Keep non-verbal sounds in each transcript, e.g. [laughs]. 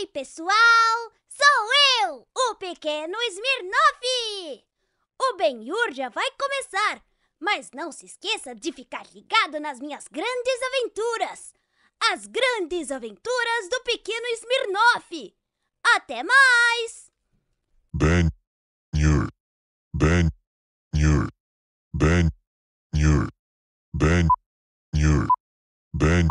Ei, pessoal! Sou eu, o pequeno Smirnoff! O Benhur já vai começar, mas não se esqueça de ficar ligado nas minhas grandes aventuras! As grandes aventuras do pequeno Smirnoff! Até mais! Ben Nhur, Ben Nhur, Ben Nhur, Ben Ben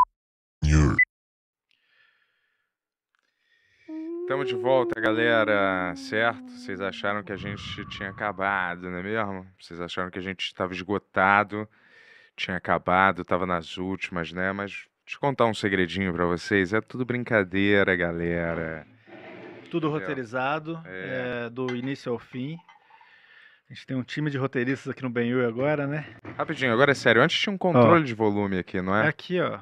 Estamos de volta, galera, certo? Vocês acharam que a gente tinha acabado, não é mesmo? Vocês acharam que a gente estava esgotado, tinha acabado, estava nas últimas, né? Mas te contar um segredinho para vocês, é tudo brincadeira, galera. Tudo roteirizado, é. É, do início ao fim. A gente tem um time de roteiristas aqui no Benyu agora, né? Rapidinho, agora é sério, antes tinha um controle ó. de volume aqui, não é? é? Aqui, ó.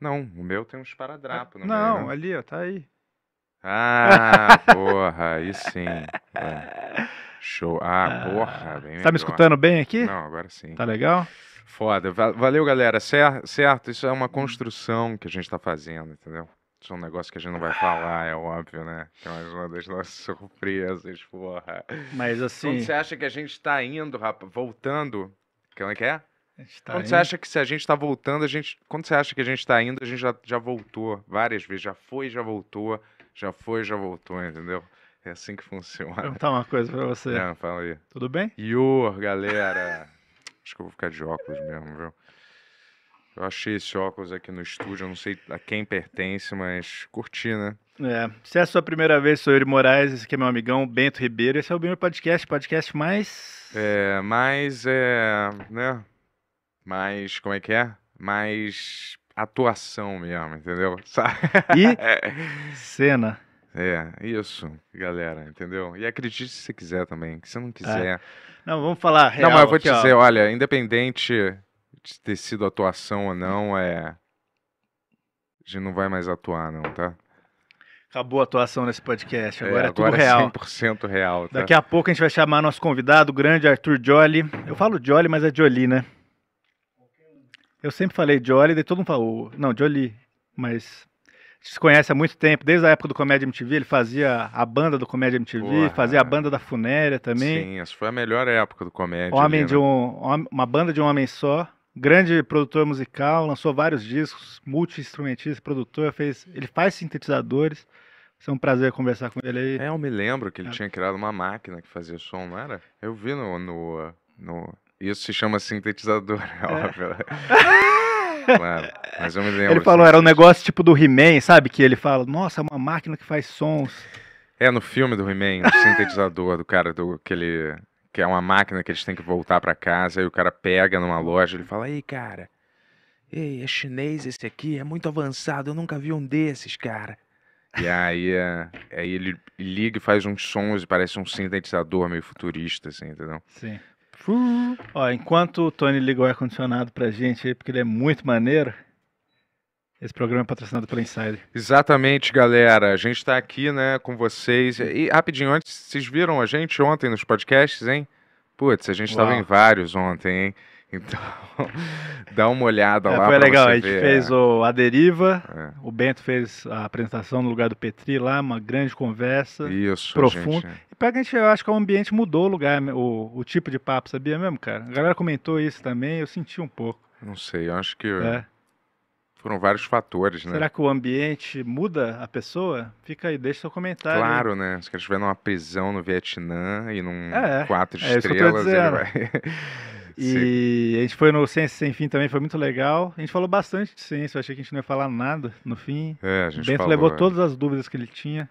Não, o meu tem um esparadrapo. É, não, meio, né? ali, ó, tá aí. Ah, porra, aí sim. É. Show. Ah, ah, porra. Bem tá me escutando bem aqui? Não, agora sim. Tá legal? Foda. Valeu, galera. certo, isso é uma hum. construção que a gente tá fazendo, entendeu? Isso é um negócio que a gente não vai falar, é óbvio, né? Que é mais uma das nossas [laughs] surpresas, porra. Mas assim. Quando você acha que a gente tá indo, rapaz? Voltando? Como é que é? é? Tá quando indo. você acha que se a gente está voltando, a gente. Quando você acha que a gente está indo, a gente já, já voltou várias vezes, já foi, já voltou já foi, já voltou, entendeu? É assim que funciona. Vou perguntar uma coisa pra você. É, fala aí. Tudo bem? Ior, galera. Acho que eu vou ficar de óculos mesmo, viu? Eu achei esse óculos aqui no estúdio, eu não sei a quem pertence, mas curti, né? É. Se é a sua primeira vez, sou Yuri Moraes, esse aqui é meu amigão Bento Ribeiro. Esse é o meu podcast, podcast mais. É, mais. É, né? Mais. Como é que é? Mais atuação mesmo, entendeu? [laughs] E [laughs] é. cena. É, isso, galera, entendeu? E acredite se você quiser também, que se não é. quiser. É. Não, vamos falar real. Não, mas eu vou aqui, te dizer, ó. olha, independente de ter sido atuação ou não, é. A gente não vai mais atuar, não, tá? Acabou a atuação nesse podcast, agora é, é tudo é real. É 100% real. Tá? Daqui a pouco a gente vai chamar nosso convidado, o grande Arthur Jolly. Eu falo Jolly, mas é Jolie, né? Eu sempre falei Jolie, daí todo mundo falou. Não, Jolie. Mas se conhece há muito tempo, desde a época do Comédia MTV, ele fazia a banda do Comédia MTV, Porra, fazia a é. banda da Funéria também. Sim, essa foi a melhor época do Comédia. Homem ali, de né? um, né? uma banda de um homem só, grande produtor musical, lançou vários discos, multi-instrumentista, produtor, fez, ele faz sintetizadores. Foi um prazer conversar com ele aí. É, eu me lembro que ele é. tinha criado uma máquina que fazia som, não era? Eu vi no, no, no isso se chama sintetizador, [laughs] é, é óbvio. Né? [laughs] claro. Mas eu me lembro. Ele falou, assim, era um negócio tipo do He-Man, sabe? Que ele fala, nossa, é uma máquina que faz sons. É, no filme do He-Man, o sintetizador do cara, do, que ele. Que é uma máquina que eles têm que voltar para casa, aí o cara pega numa loja, ele fala, ei, cara, ei, é chinês esse aqui, é muito avançado, eu nunca vi um desses, cara. E aí, é, aí ele liga e faz uns sons, parece um sintetizador meio futurista, assim, entendeu? Sim. Ó, enquanto o Tony liga o ar-condicionado pra gente aí, porque ele é muito maneiro, esse programa é patrocinado pela Insider. Exatamente, galera. A gente está aqui, né, com vocês. E rapidinho, antes, vocês viram a gente ontem nos podcasts, hein? Putz, a gente estava em vários ontem, hein? [laughs] Então, dá uma olhada é, lá. Foi legal, a gente ver. fez é. o A Deriva, é. o Bento fez a apresentação no lugar do Petri lá, uma grande conversa. Isso, profunda. Gente... E para a gente, eu acho que o ambiente mudou o lugar, o, o tipo de papo, sabia mesmo, cara? A galera comentou isso também, eu senti um pouco. Não sei, eu acho que. É foram vários fatores, né? Será que o ambiente muda a pessoa? Fica aí, deixa seu comentário. Claro, né? Se ele estiver numa prisão no Vietnã e num é, é quatro é estrelas, ele vai. E Sim. [laughs] a gente foi no Ciência Sem Fim também, foi muito legal. A gente falou bastante de ciência, eu achei que a gente não ia falar nada no fim. É, a gente Bento falou... levou é. todas as dúvidas que ele tinha.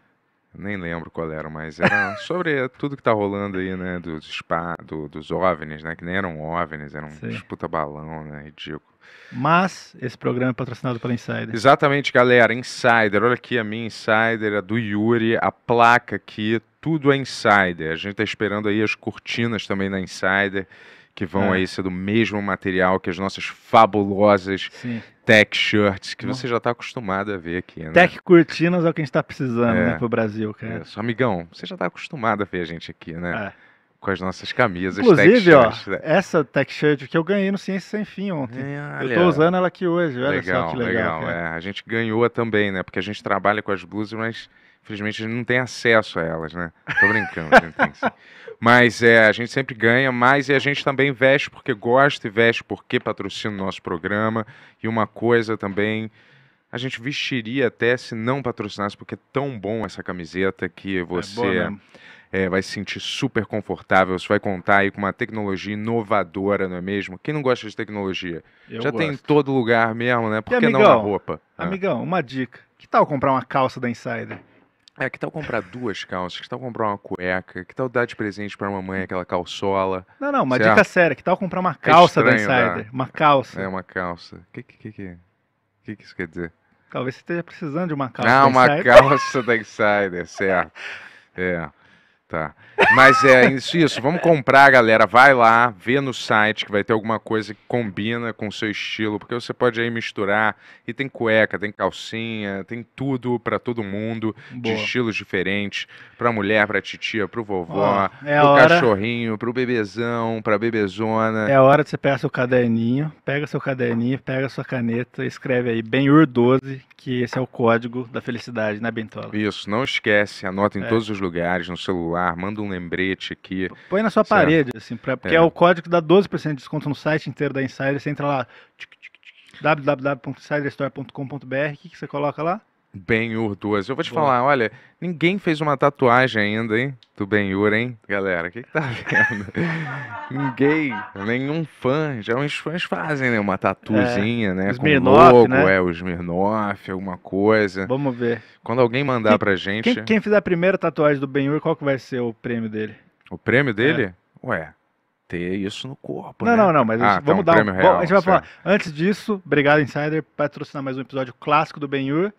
Nem lembro qual era, mas era [laughs] sobre tudo que tá rolando aí, né? Dos spa, do, dos OVNIs, né? Que nem eram OVNIs, eram Sim. uns puta balão, né? Ridículo. Mas esse programa é patrocinado pela Insider. Exatamente, galera. Insider. Olha aqui a minha Insider, a do Yuri, a placa aqui. Tudo é Insider. A gente está esperando aí as cortinas também na Insider, que vão é. aí ser do mesmo material que as nossas fabulosas Sim. tech shirts, que Bom. você já está acostumado a ver aqui, né? Tech cortinas é o que a gente está precisando, é. né, para o Brasil, cara. É, amigão, você já está acostumado a ver a gente aqui, né? É com as nossas camisas. Inclusive, ó, né? essa tech shirt que eu ganhei no Ciência Sem Fim ontem. É, eu tô usando ela aqui hoje, olha legal, só que legal. legal é. A gente ganhou também, né? Porque a gente trabalha com as blusas, mas infelizmente a gente não tem acesso a elas, né? Tô brincando, a gente tem [laughs] Mas é, a gente sempre ganha mais e a gente também veste porque gosta e veste porque patrocina o nosso programa. E uma coisa também a gente vestiria até se não patrocinasse, porque é tão bom essa camiseta que é você. É é, vai se sentir super confortável, você vai contar aí com uma tecnologia inovadora, não é mesmo? Quem não gosta de tecnologia? Eu Já gosto. tem em todo lugar mesmo, né? Por que amigão, não na roupa? Ah. Amigão, ah. uma dica. Que tal comprar uma calça da Insider? É, que tal comprar duas calças? Que tal comprar uma cueca? Que tal dar de presente pra mamãe aquela calçola? Não, não, uma certo? dica séria. Que tal comprar uma é calça é da né? Insider? Uma calça. É, uma calça. O que que, que, que, que isso quer dizer? Talvez você esteja precisando de uma calça ah, da Insider. Ah, uma calça da Insider, [laughs] certo. É. Tá. Mas é isso, vamos comprar, galera. Vai lá, vê no site que vai ter alguma coisa que combina com o seu estilo, porque você pode aí misturar. E tem cueca, tem calcinha, tem tudo para todo mundo, Boa. de estilos diferentes, pra mulher, pra titia, pro vovó, oh, é pro hora... cachorrinho, pro bebezão, pra bebezona. É a hora de você pegar seu caderninho, pega seu caderninho, pega sua caneta, escreve aí ur 12, que esse é o código da felicidade, né, Bentola? Isso, não esquece, anota em é. todos os lugares, no celular celular, manda um lembrete aqui. Põe na sua certo? parede, assim, pra, porque é. é. o código que dá 12% de desconto no site inteiro da Insider. Você entra lá, www.insiderstore.com.br, o que, que você coloca lá? Ben-Hur 2. Eu vou te Boa. falar, olha, ninguém fez uma tatuagem ainda, hein? Do Ben-Hur, hein? Galera, o que, que tá [laughs] vendo? ninguém, nenhum fã. Já os fãs fazem, né? Uma tatuzinha, é, né? Smirnoff, com logo, né? é, o Smirnoff, alguma coisa. Vamos ver. Quando alguém mandar quem, pra gente... Quem, quem, fizer a primeira tatuagem do Ben-Hur, qual que vai ser o prêmio dele? O prêmio dele? É. Ué, ter isso no corpo. Não, né? não, não, mas ah, tá, vamos tá um dar um. Real, Bom, a gente vai certo. falar. Antes disso, obrigado, Insider, patrocinar mais um episódio clássico do Ben-Hur.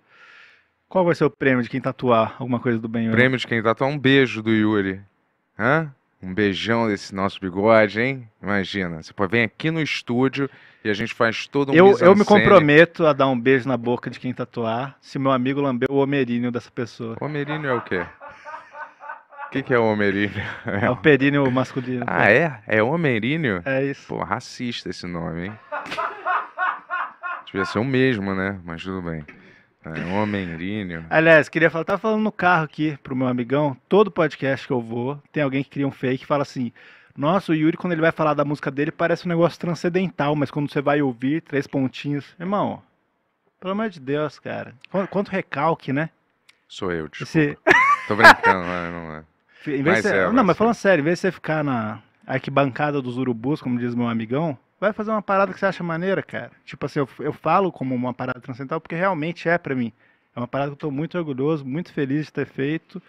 Qual vai ser o prêmio de quem tatuar alguma coisa do Benhuri? Prêmio de quem tatuar um beijo do Yuri. Hã? Um beijão desse nosso bigode, hein? Imagina. Você pode vir aqui no estúdio e a gente faz todo um Eu, eu me comprometo a dar um beijo na boca de quem tatuar se meu amigo lamber o homerínio dessa pessoa. O homerínio é o quê? O que, que, é o homerínio? É o períneo masculino. Ah, é? É homerínio? É isso. Pô, racista esse nome, hein? Devia ser o mesmo, né? Mas tudo bem. É, homem líneo. Aliás, queria falar, tava falando no carro aqui pro meu amigão, todo podcast que eu vou, tem alguém que cria um fake e fala assim: nossa, o Yuri, quando ele vai falar da música dele, parece um negócio transcendental, mas quando você vai ouvir, três pontinhos. Irmão, pelo amor de Deus, cara. Quanto, recalque, né? Sou eu, desculpa. Esse... Tô brincando, é, não é. Em vez mas você... é, não, mas falando sério, em vez de você ficar na arquibancada dos urubus, como diz meu amigão, vai fazer uma parada que você acha maneira, cara. Tipo assim, eu, eu falo como uma parada transcendental porque realmente é para mim. É uma parada que eu tô muito orgulhoso, muito feliz de ter feito.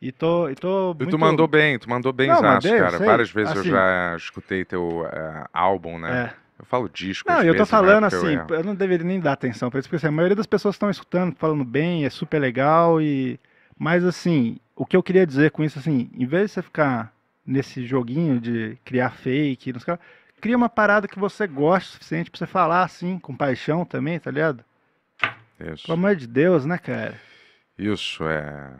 E tô, e tô muito... E tu mandou bem, tu mandou bem, Não, mandei, cara. Várias vezes assim, eu já escutei teu uh, álbum, né? É. Eu falo disco. Não, eu tô vezes, né, falando né, assim, eu... É eu... não deveria nem dar atenção para isso, porque assim, a maioria das pessoas estão escutando, falando bem, é super legal e mas assim, o que eu queria dizer com isso assim, em vez de você ficar nesse joguinho de criar fake, nos caras Cria uma parada que você gosta o suficiente pra você falar assim, com paixão também, tá ligado? Isso. Pelo amor de Deus, né, cara? Isso, é.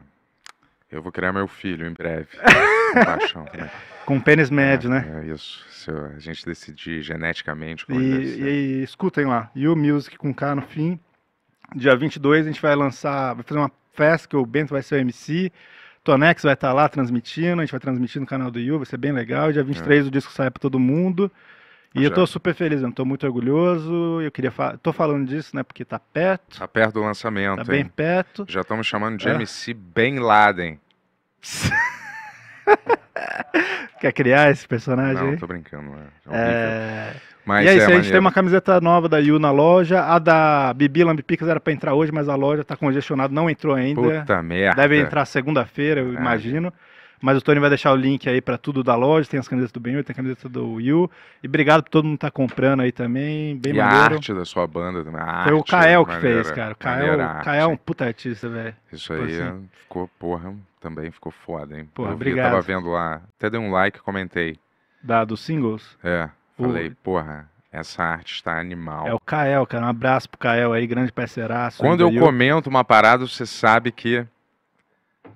Eu vou criar meu filho em breve. [laughs] com paixão também. Com pênis médio, é, né? É isso. Se a gente decidir geneticamente. E, desse, e escutem lá. You Music com K no fim. Dia 22 a gente vai lançar, vai fazer uma festa que o Bento vai ser o MC. Tonex vai estar lá transmitindo, a gente vai transmitir no canal do Yu, vai ser bem legal. Dia 23 é. o disco sai para todo mundo. E Já. eu estou super feliz, estou muito orgulhoso. Eu queria falar. Tô falando disso, né? Porque tá perto. Tá perto do lançamento. Tá bem perto. Já estamos chamando de é. MC Bin Laden. [laughs] Quer criar esse personagem? Não, aí? tô brincando. É, é... é. Mas e é, é isso, a gente tem uma camiseta nova da Yu na loja. A da Bibi Lambipicas era para entrar hoje, mas a loja está congestionada, não entrou ainda. Puta merda. Deve entrar segunda-feira, eu é. imagino. Mas o Tony vai deixar o link aí para tudo da loja. Tem as camisetas do Benhur, tem a camiseta do Yu. E obrigado por todo mundo que tá comprando aí também. Bem e maneiro. a arte da sua banda também. Foi o Kael que maneira, fez, cara. O Kael, Kael é um puta artista, velho. Isso aí tipo assim. ficou, porra, também ficou foda, hein? Porra, eu obrigado. Vi, eu tava vendo lá. Até dei um like e comentei. Da, dos singles? É. Falei, porra, essa arte está animal. É o Kael, cara. Um abraço pro Kael aí, grande parceiraço. Quando eu comento uma parada, você sabe que.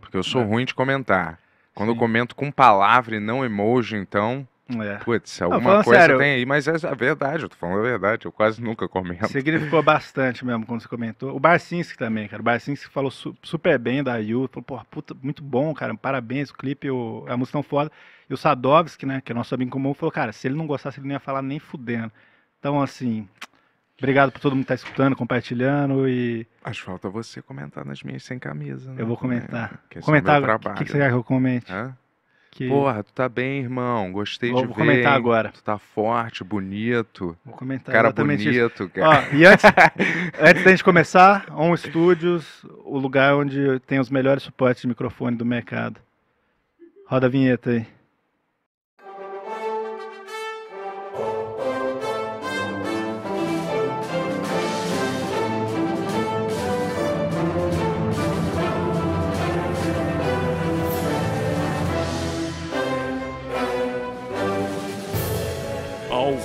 Porque eu sou é. ruim de comentar. Quando Sim. eu comento com palavra e não emoji, então. É. Putz, alguma não, coisa sério, tem aí, mas é a verdade, eu tô falando a verdade, eu quase nunca comento. Significou bastante mesmo quando você comentou. O Barcinski também, cara. O Barcinski falou su super bem da Yu, falou, porra puta, muito bom, cara, parabéns, o clipe, o... a música tão foda. E o Sadovski, né, que é nosso amigo comum, falou, cara, se ele não gostasse, ele não ia falar nem fudendo. Então, assim, Obrigado por todo mundo que tá escutando, compartilhando e. Acho falta você comentar nas minhas sem camisa, né? Eu vou comentar. É, comentar. O que, que, você quer que eu comente? Hã? que. Porra, tu tá bem, irmão. Gostei vou, de vou ver. Vou comentar hein? agora. Tu tá forte, bonito. Vou comentar Cara bonito, isso. cara. Ó, e antes, [laughs] antes da gente começar, On Studios, o lugar onde tem os melhores suportes de microfone do mercado. Roda a vinheta aí.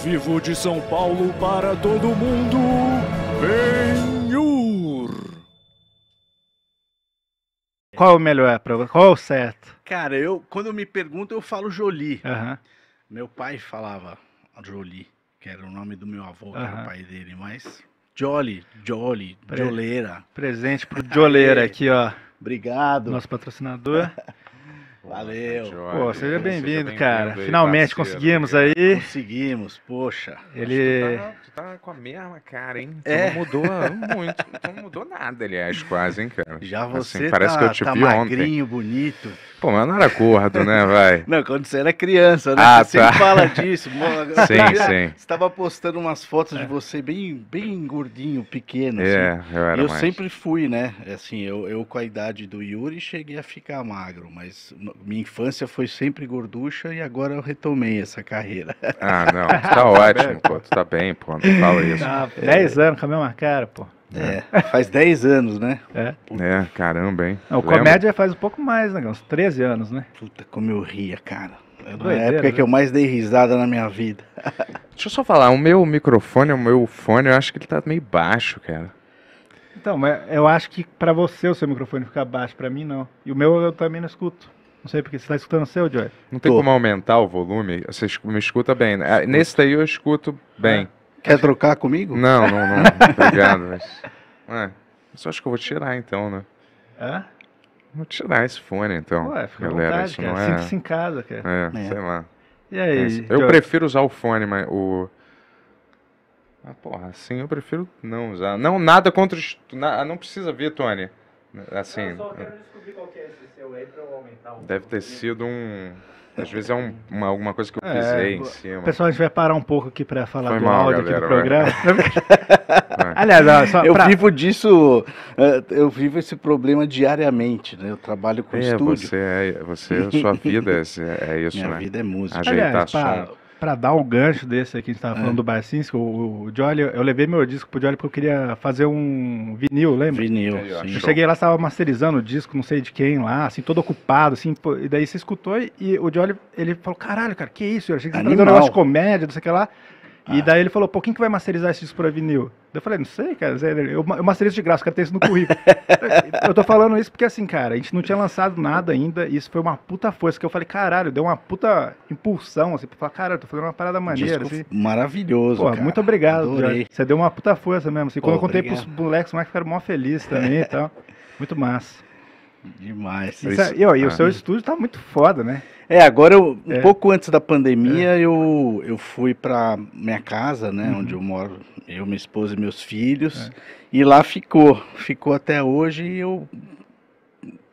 vivo de São Paulo para todo mundo, Benhur. Qual o melhor? Qual o certo? Cara, eu quando eu me pergunto, eu falo Jolie. Uhum. Meu pai falava Jolie, que era o nome do meu avô, que uhum. era o pai dele, mas Jolly, Jolly, Pre... Joleira. Presente pro Joleira aqui, ó. Obrigado. Nosso patrocinador. [laughs] Valeu. Tá Pô, seja bem-vindo, bem cara. Aí, Finalmente parceiro, conseguimos é, aí. Conseguimos, poxa. Ele. Tu tá, tu tá, com a mesma cara, hein? Tu é. não mudou muito. Tu não mudou nada, aliás, quase, hein, cara. Já assim, você assim, parece tá, que eu te tá vi magrinho, ontem. bonito. Pô, mas não era gordo, né, vai? [laughs] Não, quando você era criança, né? Ah, você tá. fala disso. [laughs] Mano. Sim, sim. Você estava postando umas fotos de você bem, bem gordinho, pequeno, assim. é, assim. eu era e eu mais. sempre fui, né? Assim, eu, eu com a idade do Yuri cheguei a ficar magro, mas minha infância foi sempre gorducha e agora eu retomei essa carreira. Ah, não, [laughs] tu tá ótimo, pô. Tu tá bem, pô, não fala isso. Ah, 10 anos com a mesma cara, pô. É. é, faz 10 anos, né? É. É, caramba, hein? Não, o comédia faz um pouco mais, né, uns 13 anos, né? Puta, como eu ria, cara. É a época né? que eu mais dei risada na minha vida. [laughs] Deixa eu só falar, o meu microfone, o meu fone, eu acho que ele tá meio baixo, cara. Então, mas eu acho que para você o seu microfone fica baixo, para mim não. E o meu eu também não escuto. Não sei porque você está escutando o seu, Joy. Não tem Tô. como aumentar o volume. Você me escuta bem. Né? Escuta. Nesse daí eu escuto bem. Quer trocar comigo? Não, não, não. [laughs] Obrigado, mas. Ué, só acho que eu vou tirar então, né? Hã? Vou tirar esse fone então. Ué, fica galera, vontade, isso cara. é. Sinta-se em casa, cara. É, é, sei lá. E aí? Eu prefiro usar o fone, mas o. Ah, porra, assim eu prefiro não usar. Não, nada contra. Na, ah, não precisa ver, Tony. Assim. Eu só quero descobrir qual que é esse seu aí pra eu aumentar o. Deve ter sido um. Às vezes é um, uma, alguma coisa que eu é, pisei é, em cima. Pessoal, a gente vai parar um pouco aqui para falar Foi do mal, áudio galera, aqui do programa. [laughs] [laughs] Aliás, ó, só eu pra... vivo disso, é, eu vivo esse problema diariamente, né? Eu trabalho com é, estúdio. Você, é, você, sua vida é, é isso, [laughs] Minha né? vida é música. Ajeitar Aliás, som. Pra para dar o um gancho desse aqui, a gente tava é. falando do Barcinski, o, o Jolly, eu levei meu disco pro Jolly porque eu queria fazer um vinil, lembra? Vinil, sim. Eu sim. cheguei lá, estava masterizando o disco, não sei de quem lá, assim, todo ocupado, assim, pô, e daí você escutou e, e, o Jolly, ele falou, caralho, cara, que isso? Eu achei que você tá um negócio de comédia, não sei o que lá. Ah. E daí ele falou, pô, quem que vai masterizar esse disco pra vinil? Eu falei, não sei, cara, eu, eu masterizo de graça, o cara tem isso no currículo. [laughs] eu tô falando isso porque assim, cara, a gente não tinha lançado nada ainda, e isso foi uma puta força, que eu falei, caralho, deu uma puta impulsão, assim, pra falar, cara, tô fazendo uma parada maneira, disco assim. Maravilhoso, pô, cara. muito obrigado, Adorei. Você deu uma puta força mesmo, assim, pô, quando eu contei obrigado. pros moleques, os moleques ficaram mó felizes também e tal, [laughs] muito massa. Demais. Isso, isso, e, ó, e o ah. seu estúdio tá muito foda, né? É, agora eu, um é. pouco antes da pandemia, é. eu, eu fui para minha casa, né, uhum. onde eu moro, eu, minha esposa e meus filhos, é. e lá ficou, ficou até hoje e eu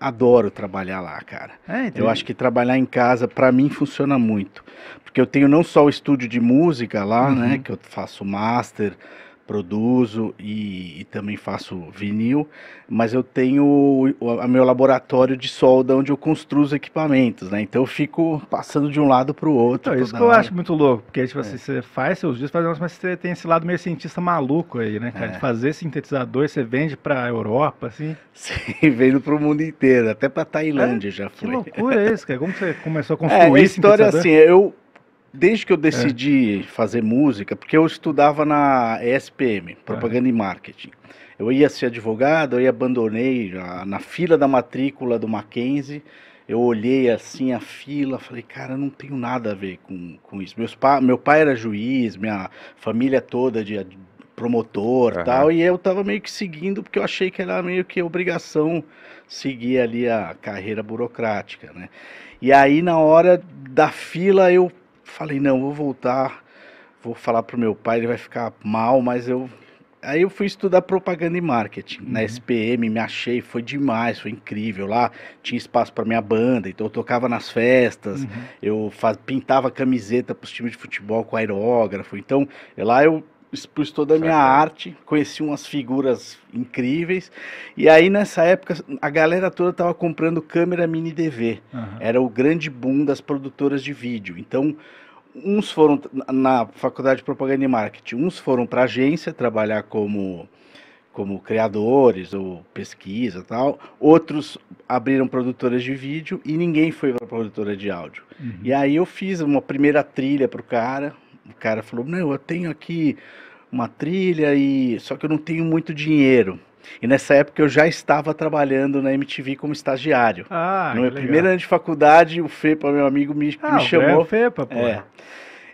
adoro trabalhar lá, cara. É, eu acho que trabalhar em casa para mim funciona muito, porque eu tenho não só o estúdio de música lá, né, uhum. né, que eu faço master, produzo e, e, também faço vinil, mas eu tenho o, o meu laboratório de solda onde eu construo os equipamentos, né? Então eu fico passando de um lado para o outro. Então, isso que eu hora. acho muito louco, porque tipo é. assim, você faz seus discos, faz, mas você tem esse lado meio cientista maluco aí, né, cara? É. De fazer sintetizador, você vende para a Europa, assim? [laughs] Sim, vendo para o mundo inteiro, até para é? Tailândia é? já foi. Que loucura é isso, cara? Como você começou a é, construir é, a história assim, eu Desde que eu é. decidi é. fazer música, porque eu estudava na ESPM, Propaganda é. e Marketing. Eu ia ser advogado, aí abandonei na, na fila da matrícula do Mackenzie. Eu olhei assim a fila, falei, cara, não tenho nada a ver com, com isso. Meus pa, meu pai era juiz, minha família toda de promotor uhum. tal, e eu tava meio que seguindo, porque eu achei que era meio que obrigação seguir ali a carreira burocrática, né? E aí, na hora da fila, eu falei, não, vou voltar, vou falar pro meu pai, ele vai ficar mal, mas eu. Aí eu fui estudar propaganda e marketing uhum. na SPM, me achei, foi demais, foi incrível. Lá tinha espaço para minha banda, então eu tocava nas festas, uhum. eu faz, pintava camiseta para os times de futebol com aerógrafo. Então lá eu expus toda a minha arte, conheci umas figuras incríveis. E aí nessa época a galera toda estava comprando câmera mini DV. Uhum. Era o grande boom das produtoras de vídeo. Então, uns foram na faculdade de propaganda e marketing, uns foram para agência trabalhar como como criadores ou pesquisa tal, outros abriram produtoras de vídeo e ninguém foi para produtora de áudio. Uhum. E aí eu fiz uma primeira trilha para o cara, o cara falou: Não, eu tenho aqui uma trilha e só que eu não tenho muito dinheiro. E nessa época eu já estava trabalhando na MTV como estagiário. Ah, no meu primeiro ano de faculdade, o Fepa, meu amigo, me, ah, me chamou. O Fepa, pô. É.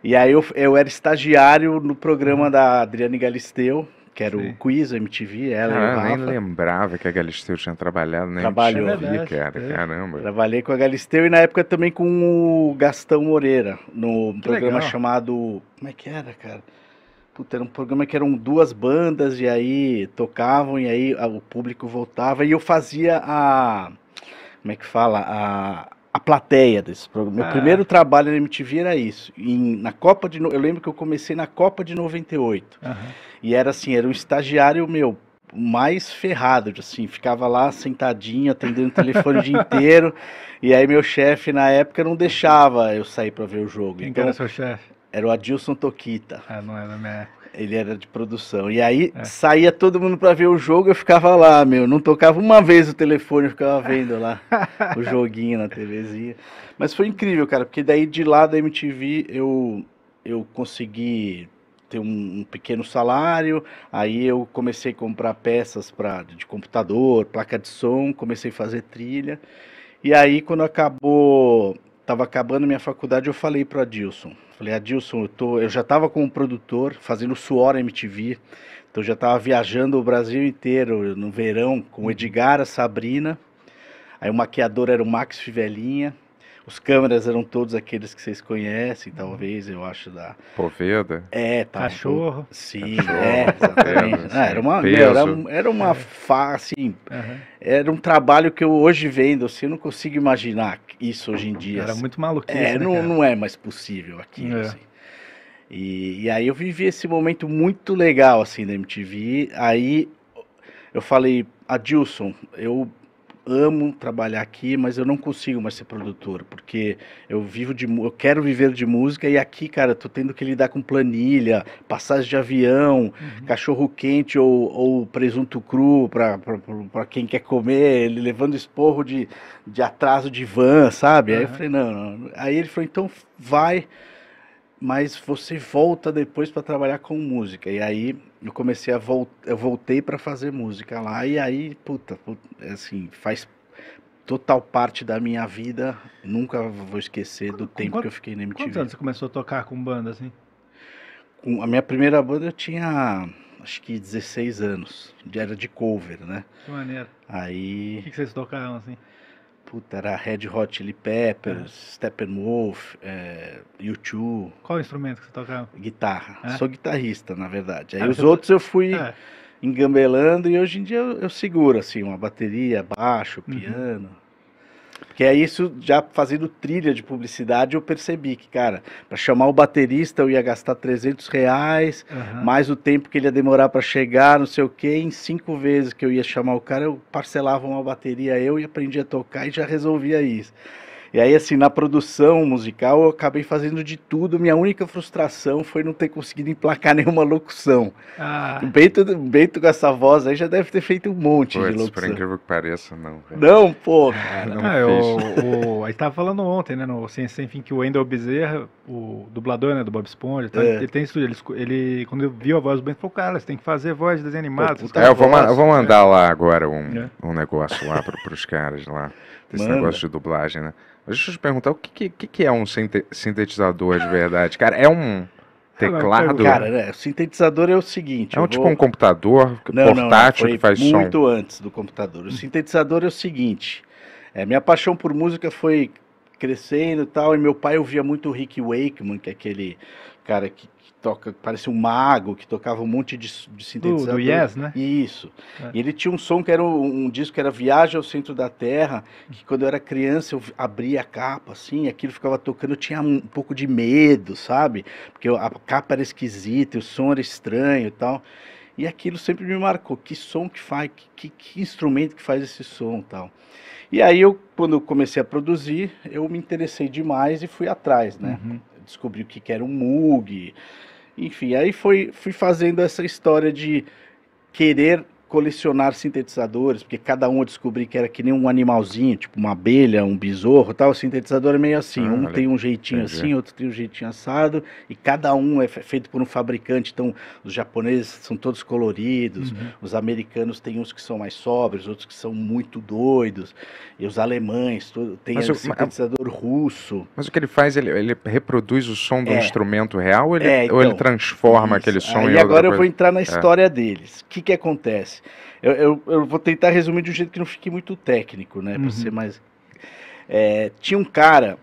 E aí eu, eu era estagiário no programa uhum. da Adriane Galisteu, que era Sim. o Quiz MTV, ela e o Rafa. Eu nem lembrava que a Galisteu tinha trabalhado na Trabalhou. MTV, cara. É. Caramba. Trabalhei com a Galisteu e na época também com o Gastão Moreira, no que programa legal. chamado... Como é que era, cara? Puta, era um programa que eram duas bandas e aí tocavam e aí o público voltava e eu fazia a... Como é que fala? A a plateia desse programa. Meu ah. primeiro trabalho na MTV era isso. Em, na Copa de eu lembro que eu comecei na Copa de 98. Uhum. E era assim, era um estagiário meu mais ferrado, assim, ficava lá sentadinho, atendendo o telefone o dia [laughs] inteiro. E aí meu chefe na época não deixava eu sair para ver o jogo. Quem então, era seu chefe? Era o Adilson Toquita. Ah, não era é minha época. Ele era de produção. E aí é. saía todo mundo para ver o jogo, eu ficava lá, meu. Não tocava uma vez o telefone, eu ficava vendo lá [laughs] o joguinho na TVzinha. Mas foi incrível, cara, porque daí de lá da MTV eu, eu consegui ter um, um pequeno salário. Aí eu comecei a comprar peças pra, de computador, placa de som, comecei a fazer trilha. E aí quando acabou estava acabando minha faculdade, eu falei para Adilson. Falei, Adilson, eu, tô, eu já estava como produtor, fazendo suor MTV, então já estava viajando o Brasil inteiro no verão com Edgar, a Sabrina, aí o maquiador era o Max Fivelinha, os câmeras eram todos aqueles que vocês conhecem, talvez, eu acho, da... Poveda? É, tá. Cachorro. Sim, Cachorro, é, exatamente. ah, era, uma, era, uma era é. uma face, assim, uhum. era um trabalho que eu hoje vendo, assim, eu não consigo imaginar isso hoje em dia. Era assim. muito maluquice, É, né, não, não é mais possível aqui é. assim. E, e aí eu vivi esse momento muito legal, assim, da MTV. Aí eu falei, Adilson, eu amo trabalhar aqui, mas eu não consigo mais ser produtor, porque eu vivo de eu quero viver de música e aqui, cara, tô tendo que lidar com planilha, passagem de avião, uhum. cachorro quente ou, ou presunto cru para quem quer comer, ele levando esporro de, de atraso de van, sabe? Uhum. Aí eu falei, não, não. Aí ele falou, então vai mas você volta depois para trabalhar com música. E aí eu comecei a voltar eu voltei para fazer música lá e aí, puta, puta, é assim, faz total parte da minha vida. Nunca vou esquecer do com, tempo que eu fiquei na MTV. Quantos anos você começou a tocar com banda assim? Com a minha primeira banda eu tinha acho que 16 anos. Era de cover, né? Que maneiro. Aí. O que, que vocês tocavam assim? Puta, era Red Hot Chili Peppers, é. Steppenwolf, é, U2. Qual instrumento que você tocava? Guitarra. É? Sou guitarrista, na verdade. Aí ah, os você... outros eu fui é. engambelando e hoje em dia eu, eu seguro, assim, uma bateria, baixo, uhum. piano. Uhum. Porque é isso, já fazendo trilha de publicidade, eu percebi que, cara, para chamar o baterista eu ia gastar 300 reais, uhum. mais o tempo que ele ia demorar para chegar, não sei o quê. Em cinco vezes que eu ia chamar o cara, eu parcelava uma bateria eu e aprendia a tocar e já resolvia isso. E aí, assim, na produção musical, eu acabei fazendo de tudo. Minha única frustração foi não ter conseguido emplacar [laughs] nenhuma locução. Ah. O, Bento, Bento com essa voz aí já deve ter feito um monte de locução. Por incrível que pareça, não. Não, é, pô. Cara. Não, não ah, o, a gente tava falando ontem, né, no Ciência Sem Fim, que o Wendell Bezerra, o dublador, né, do Bob Esponja, tá, é. ele tem isso Ele, ele, quando viu a voz do Bento, falou, cara, você tem que fazer voz de desenho animado. Pô, é, eu vou, voz, eu vou mandar é. lá agora um, é. um negócio lá pro, pros caras lá. Esse Manda. negócio de dublagem, né? Mas deixa eu te perguntar, o que, que, que é um sintetizador de verdade? Cara, é um teclado? Cara, né, sintetizador é o seguinte... É um, tipo de um computador não, portátil não, que faz muito som? muito antes do computador. O hum. sintetizador é o seguinte... É, minha paixão por música foi crescendo e tal, e meu pai ouvia muito o Rick Wakeman, que é aquele cara que toca, parecia um mago que tocava um monte de, de sintetizador. Do, do Yes, né? Isso. É. E ele tinha um som que era um, um, disco que era Viagem ao Centro da Terra, que quando eu era criança eu abria a capa assim, aquilo ficava tocando, eu tinha um, um pouco de medo, sabe? Porque a capa era esquisita, o som era estranho e tal. E aquilo sempre me marcou, que som que faz, que, que instrumento que faz esse som e tal. E aí eu, quando comecei a produzir, eu me interessei demais e fui atrás, né? Uhum. Descobri o que era um Moog, enfim, aí foi, fui fazendo essa história de querer colecionar sintetizadores, porque cada um eu descobri que era que nem um animalzinho, tipo uma abelha, um besouro tal. O sintetizador é meio assim, ah, um tem um jeitinho entendi. assim, outro tem um jeitinho assado, e cada um é feito por um fabricante. Então, os japoneses são todos coloridos, uhum. os americanos têm uns que são mais sóbrios, outros que são muito doidos, e os alemães, todo, tem o, sintetizador mas, russo. Mas o que ele faz, ele, ele reproduz o som do é. instrumento real ou ele, é, então, ou ele então. transforma isso. aquele som Aí, em E agora eu vou entrar na é. história é. deles. O que, que acontece? eu, eu, eu, vou tentar resumir de um jeito que não fique muito técnico, né? Uhum. Pra ser mais. É, tinha um cara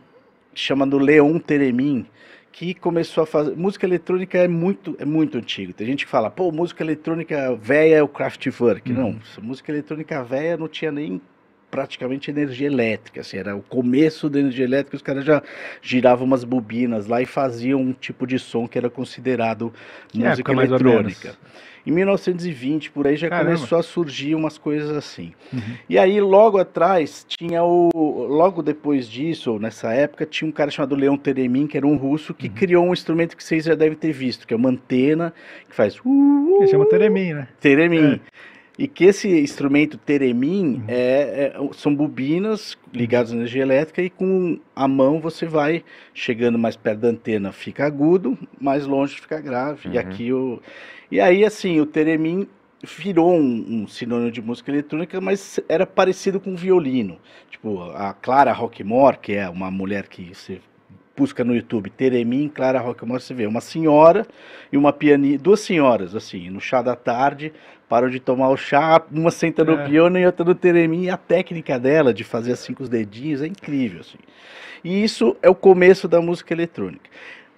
chamado Leon Teremin que começou a fazer. Música eletrônica é muito, é muito antigo. Tem gente que fala, pô, música eletrônica velha é o Kraftwerk. Uhum. Não, música eletrônica velha não tinha nem praticamente energia elétrica, assim, era o começo da energia elétrica, os caras já giravam umas bobinas lá e faziam um tipo de som que era considerado é, música é, eletrônica. Em 1920, por aí, já Caramba. começou a surgir umas coisas assim. Uhum. E aí, logo atrás, tinha o... Logo depois disso, ou nessa época, tinha um cara chamado Leon Teremin, que era um russo, que uhum. criou um instrumento que vocês já devem ter visto, que é uma antena, que faz... Ele chama Teremin, né? Teremin. É. E que esse instrumento teremim uhum. é, é, são bobinas ligadas à energia elétrica e com a mão você vai chegando mais perto da antena fica agudo, mais longe fica grave. Uhum. E aqui o e aí assim o teremim virou um, um, sinônimo de música eletrônica, mas era parecido com violino. Tipo a Clara Rockmore, que é uma mulher que você busca no YouTube Teremim Clara Rockmore, você vê uma senhora e uma pianista, duas senhoras assim, no chá da tarde, parou de tomar o chá, uma senta no é. piano e outra no teremim e a técnica dela de fazer assim com os dedinhos é incrível, assim. E isso é o começo da música eletrônica.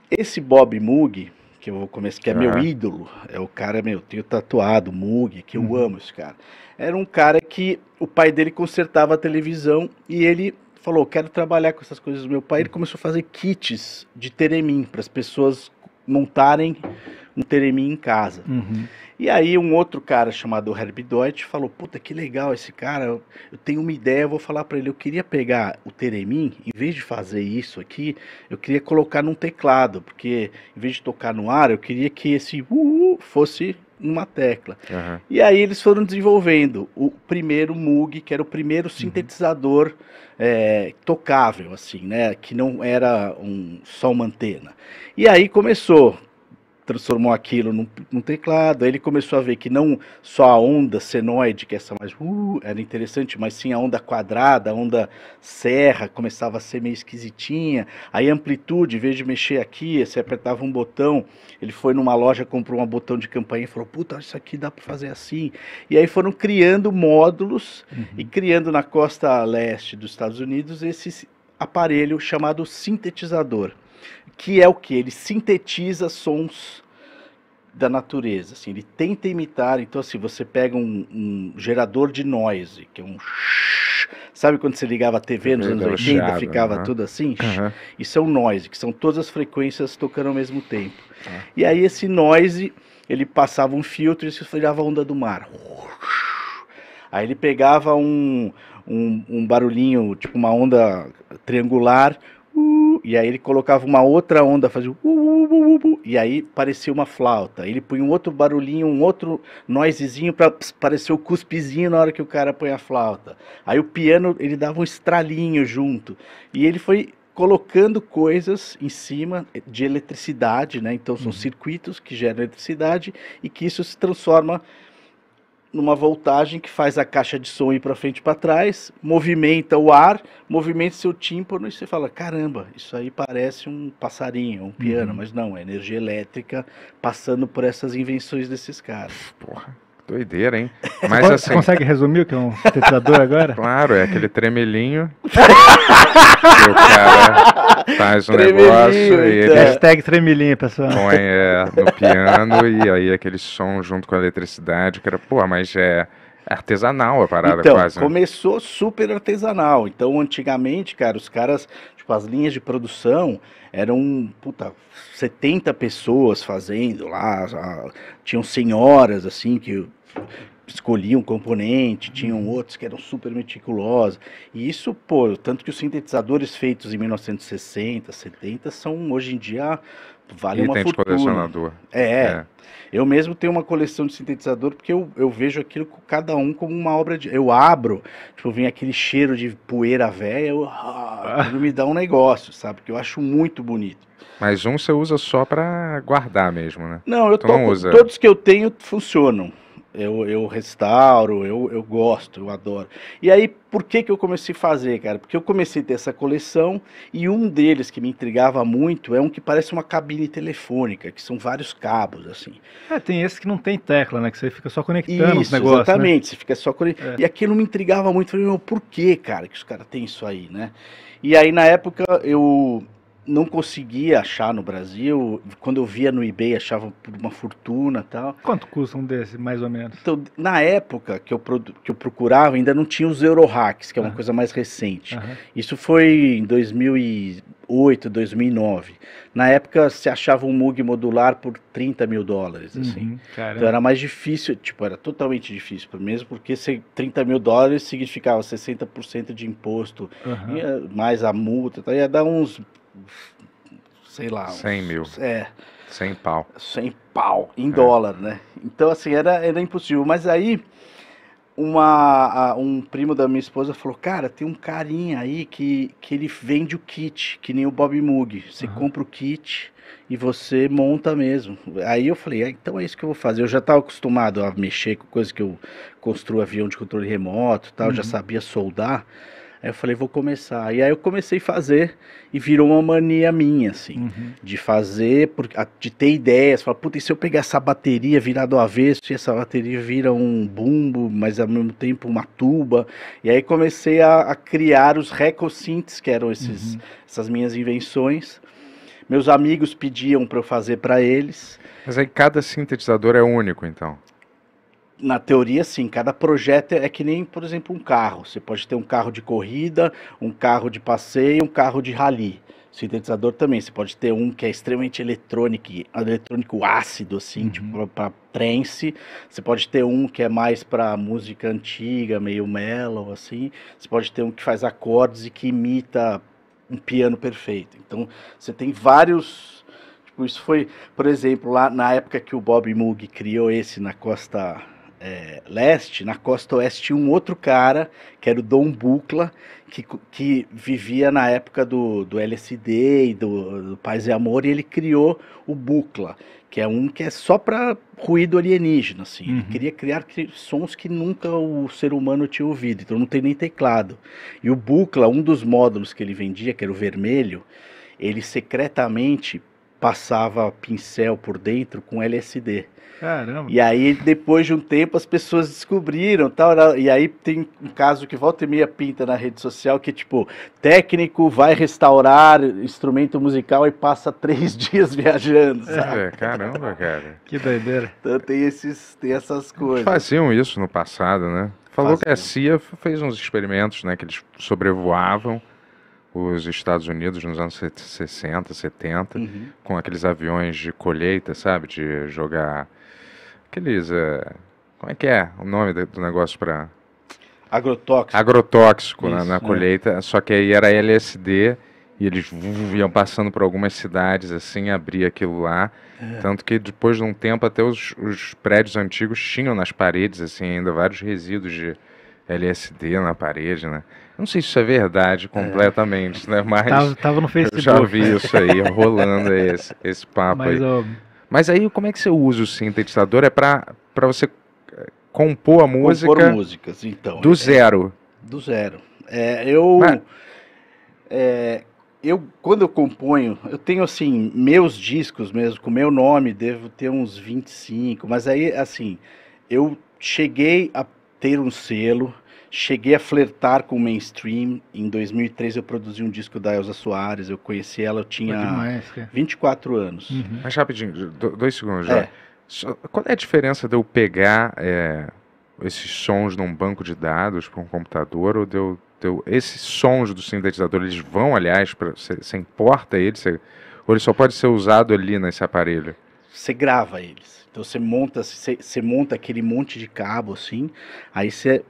Esse Bob Moog, que eu vou começar, que é uhum. meu ídolo, é o cara, meu, tenho tatuado, Moog, que eu uhum. amo esse cara. Era um cara que o pai dele consertava a televisão e ele falou, quero trabalhar com essas coisas do meu pai. Ele começou a fazer kits de teremim para as pessoas montarem um Teremi em casa. Uhum. E aí um outro cara chamado Herb Deutsch falou, puta, que legal esse cara, eu tenho uma ideia, eu vou falar para ele, eu queria pegar o Teremim, em vez de fazer isso aqui, eu queria colocar num teclado, porque em vez de tocar no ar, eu queria que esse uh, fosse uma tecla. Uhum. E aí eles foram desenvolvendo o primeiro Moog, que era o primeiro uhum. sintetizador uhum. é, tocável, assim, né? Que não era um, só uma antena. E aí começou transformou aquilo num, num, teclado. Aí ele começou a ver que não só a onda senoide, que é essa mais uh, era interessante, mas sim a onda quadrada, a onda serra, começava a ser meio esquisitinha. Aí amplitude, em vez de mexer aqui, você apertava um botão, ele foi numa loja, comprou um botão de campainha e falou, puta, isso aqui dá para fazer assim. E aí foram criando módulos uhum. e criando na costa leste dos Estados Unidos esse aparelho chamado sintetizador que é o que? Ele sintetiza sons da natureza, assim, ele tenta imitar, então assim, você pega um, um gerador de noise, que é um sabe quando você ligava a TV nos anos 80, ficava né? tudo assim? Uhum. Isso é um noise, que são todas as frequências tocando ao mesmo tempo. Uhum. E aí esse noise, ele passava um filtro e se olhava a onda do mar. Aí ele pegava um, um, um barulhinho, tipo uma onda triangular, Uh, uh, uh, e aí ele colocava uma outra onda, fazia uh, uh, e aí parecia uma flauta. Ele punha um outro barulhinho, um outro noisezinho para parecer o cuspizinho na hora que o cara põe a flauta. Aí o piano, ele dava um estralinho junto. E ele foi colocando coisas em cima de eletricidade, né? Então são uhum. circuitos que geram eletricidade e que isso se transforma numa voltagem que faz a caixa de som ir para frente e para trás, movimenta o ar, movimenta seu tímpano e você fala: caramba, isso aí parece um passarinho, um piano, uhum. mas não, é energia elétrica passando por essas invenções desses caras. Porra. Doideira, hein? [laughs] Mas Você assim- consegue resumir o que é um sintetizador agora? [laughs] Claro, é aquele tremelinho. [laughs] que o cara faz um negócio e então. ele. Hashtag tremelinho, pessoal. Põe é, no piano e aí aquele som junto com a eletricidade, que era, pô, mas é artesanal a parada então, quase. Né? Começou super artesanal. Então, antigamente, cara, os caras, tipo, as linhas de produção eram, puta, 70 pessoas fazendo lá, tinham senhoras assim que escolhiam um componente, tinham uhum. outros que eram super meticulosos. E isso, pô, tanto que os sintetizadores feitos em 1960, 70 são hoje em dia vale uma fortuna. colecionador. É, é, Eu mesmo tenho uma coleção de sintetizador porque eu, eu vejo aquilo com cada um como uma obra de eu abro, tipo, vem aquele cheiro de poeira velha, eu ah, [laughs] me dá um negócio, sabe? Que eu acho muito bonito. Mas um você usa só para guardar mesmo, né? Não, eu tô. usa. todos que eu tenho funcionam. Eu, eu restauro, eu, eu gosto, eu adoro. E aí, por que, que eu comecei a fazer, cara? Porque eu comecei a ter essa coleção e um deles que me intrigava muito é um que parece uma cabine telefônica, que são vários cabos, assim. É, tem esse que não tem tecla, né? Que você fica só conectando isso, os negócios. Né? Exatamente, né? você fica só conectando. É. E aquilo me intrigava muito. Eu falei, meu, por que, cara, que os caras têm isso aí, né? E aí, na época, eu não conseguia achar no Brasil. Quando eu via no eBay, achava por uma fortuna tal. Quanto custa um desse, mais ou menos? Então, na época que eu, que eu procurava, ainda não tinha os Eurohacks, que é uma uhum. coisa mais recente. Uhum. Isso foi em 2008, 2009. Na época, se achava um mug modular por 30 mil dólares, assim. Uhum, então era mais difícil, tipo, era totalmente difícil, mesmo porque 30 mil dólares significava 60% de imposto, eh, mais a multa, ia dar uns sei lá. 100 uns, mil. É. 100 pau. 100 pau, em é. dólar, né? Então, assim, era, era impossível. Mas aí, uma, um primo da minha esposa falou, cara, tem um carinha aí que, que ele vende o kit, que nem o Bob Mug. Você uhum. compra o kit e você monta mesmo. Aí eu falei, ah, então é isso que eu vou fazer. Eu já estava acostumado a mexer com coisas que eu construo avião de controle remoto tal, uhum. já sabia soldar. Aí eu falei, vou começar. E aí eu comecei a fazer e virou uma mania minha, assim, uhum. de fazer, por, de ter ideias. Falar, puta, e se eu pegar essa bateria virada ao avesso e essa bateria vira um bumbo, mas ao mesmo tempo uma tuba? E aí comecei a, a criar os recocintes, que eram esses, uhum. essas minhas invenções. Meus amigos pediam para eu fazer para eles. Mas aí cada sintetizador é único, então? na teoria, sim, cada projeto é que nem, por exemplo, um carro. Você pode ter um carro de corrida, um carro de passeio, um carro de rally. Sintetizador também, você pode ter um que é extremamente eletrônico, eletrônico ácido, assim, tipo, uhum. tipo para trance. Você pode ter um que é mais para música antiga, meio mellow, assim. Você pode ter um que faz acordes e que imita um piano perfeito. Então, você tem vários. Tipo, isso foi, por exemplo, lá na época que o Bob Moog criou esse na costa é, leste, na costa oeste, um outro cara, que era o Dom Bucla, que, que vivia na época do, do LSD e do, do Paz e Amor, e ele criou o Bucla, que é um que é só para ruído alienígena, assim. Uhum. Ele queria criar sons que nunca o ser humano tinha ouvido, então não tem nem teclado. E o Bucla, um dos módulos que ele vendia, que era o vermelho, ele secretamente passava pincel por dentro com LSD. Caramba. E aí, depois de um tempo, as pessoas descobriram tal. E aí tem um caso que volta e meia pinta na rede social que, tipo, técnico vai restaurar instrumento musical e passa [laughs] três dias viajando. É, sabe? É, caramba, cara. que doideira. Então tem, esses, tem essas coisas. Faziam isso no passado, né? Falou Faziam. que a CIA fez uns experimentos, né? Que eles sobrevoavam os Estados Unidos nos anos 60, 70, uhum. com aqueles aviões de colheita, sabe? De jogar aqueles. é? como é que é o nome do, negócio para. Agrotóxico. Agrotóxico né, Isso, na, na, é. colheita, só que aí era LSD e eles iam passando por algumas cidades assim, abria aquilo lá. É. Tanto que depois de um tempo até os, os prédios antigos tinham nas paredes assim ainda vários resíduos de, LSD na parede, né? Não sei se isso é verdade é. completamente, é. né? Mas. Tava, tava no Facebook. Eu já vi isso aí, rolando esse, esse papo Mas, aí. Mas aí como é que você usa o sintetizador? É para você eh, compor a música. Compor músicas, então. Do é, zero. Do zero. É, eu. É, eu, quando eu componho, eu tenho assim, meus discos mesmo, com meu nome, devo ter uns 25, mas aí, assim, eu cheguei a ter um selo, Cheguei a flertar com o mainstream. Em 2003 eu produzi um disco da Elza Soares. Eu conheci ela, eu tinha 24 é anos. Uhum. Mas rapidinho, dois segundos já. É. Qual é a diferença de eu pegar é, esses sons num banco de dados para um computador ou de eu, de eu, esses sons do sintetizador, eles vão, aliás, você, importa eles? Você, ou ele só pode ser usado ali nesse aparelho? Você grava eles. Então você monta, você monta aquele monte de cabo assim, aí você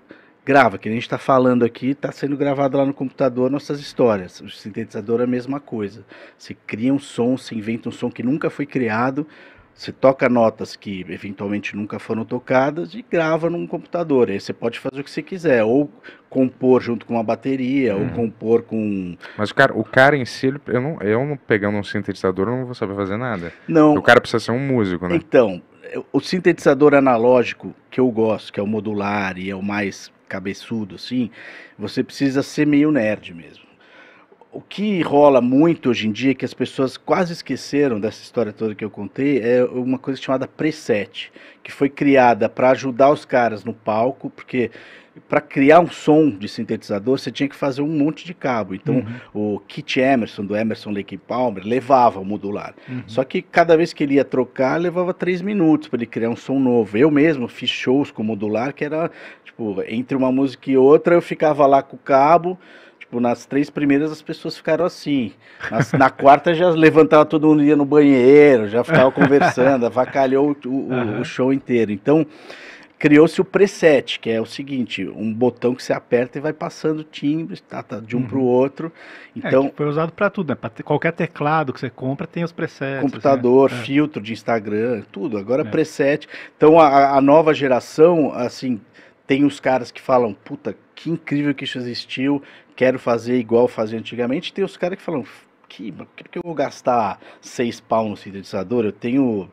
grava, que a gente está falando aqui, está sendo gravado lá no computador nossas histórias. O sintetizador é a mesma coisa. Você cria um som, você inventa um som que nunca foi criado, você toca notas que eventualmente nunca foram tocadas e grava num computador. Aí você pode fazer o que você quiser, ou compor junto com uma bateria, hum. ou uhum. compor com. Mas o cara, o cara em si, eu, não, eu não pegando um sintetizador, eu não vou saber fazer nada. Não. O cara precisa ser um músico, né? Então, o sintetizador analógico que eu gosto, que é o modular e é o mais cabeçudo, assim, você precisa ser meio nerd mesmo o que rola muito hoje em dia, que as pessoas quase esqueceram dessa história toda que eu contei, é uma coisa chamada preset, que foi criada para ajudar os caras no palco, porque para criar um som de sintetizador, você tinha que fazer um monte de cabo. Então, uhum. o Kit Emerson, do Emerson Lake Palmer, levava o modular. Uhum. Só que cada vez que ele ia trocar, levava três minutos para ele criar um som novo. Eu mesmo fiz shows com modular, que era, tipo, entre uma música e outra, eu ficava lá com o cabo Tipo, nas três primeiras as pessoas ficaram assim. Nas, na quarta já levantava todo mundo ia no banheiro, já ficava conversando, avacalhou o, o, uhum. o show inteiro. Então, criou-se o preset, que é o seguinte, um botão que você aperta e vai passando timbres, tá, tá, de um uhum. para o outro. É, então, é, foi usado para tudo, né? Pra qualquer teclado que você compra tem os presets. Né? Computador, né? filtro de Instagram, tudo. Agora é. é. preset. Então a, a nova geração, assim, tem os caras que falam, puta, que incrível que isso existiu, quero fazer igual fazia antigamente. Tem os caras que falam, que, por que eu vou gastar seis pau no sintetizador? Eu tenho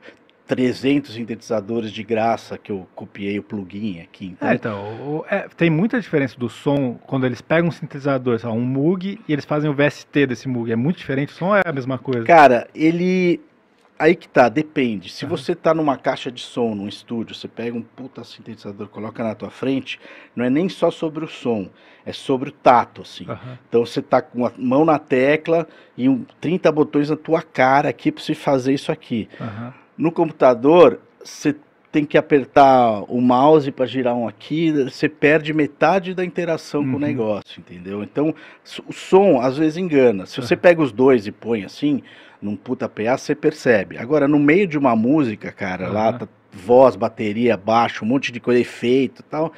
300 sintetizadores de graça que eu copiei o plugin aqui. Então, é, então é, tem muita diferença do som quando eles pegam um sintetizador, um Moog, e eles fazem o VST desse Moog. É muito diferente, o som é a mesma coisa. Cara, ele aí que tá, depende. Se uhum. você tá numa caixa de som, num estúdio, você pega um puta sintetizador, coloca na tua frente, não é nem só sobre o som, é sobre o tato, assim. Uhum. Então você tá com a mão na tecla e um, 30 botões na tua cara aqui para você fazer isso aqui. Uhum. No computador, você tem que apertar o mouse para girar um aqui, você perde metade da interação uhum. com o uhum. negócio, entendeu? Então, o som às vezes engana. Se você pega os dois e põe assim, num puta PA, você percebe. Agora, no meio de uma música, cara, uhum. lá tá voz, bateria, baixo, um monte de coisa, efeito tal.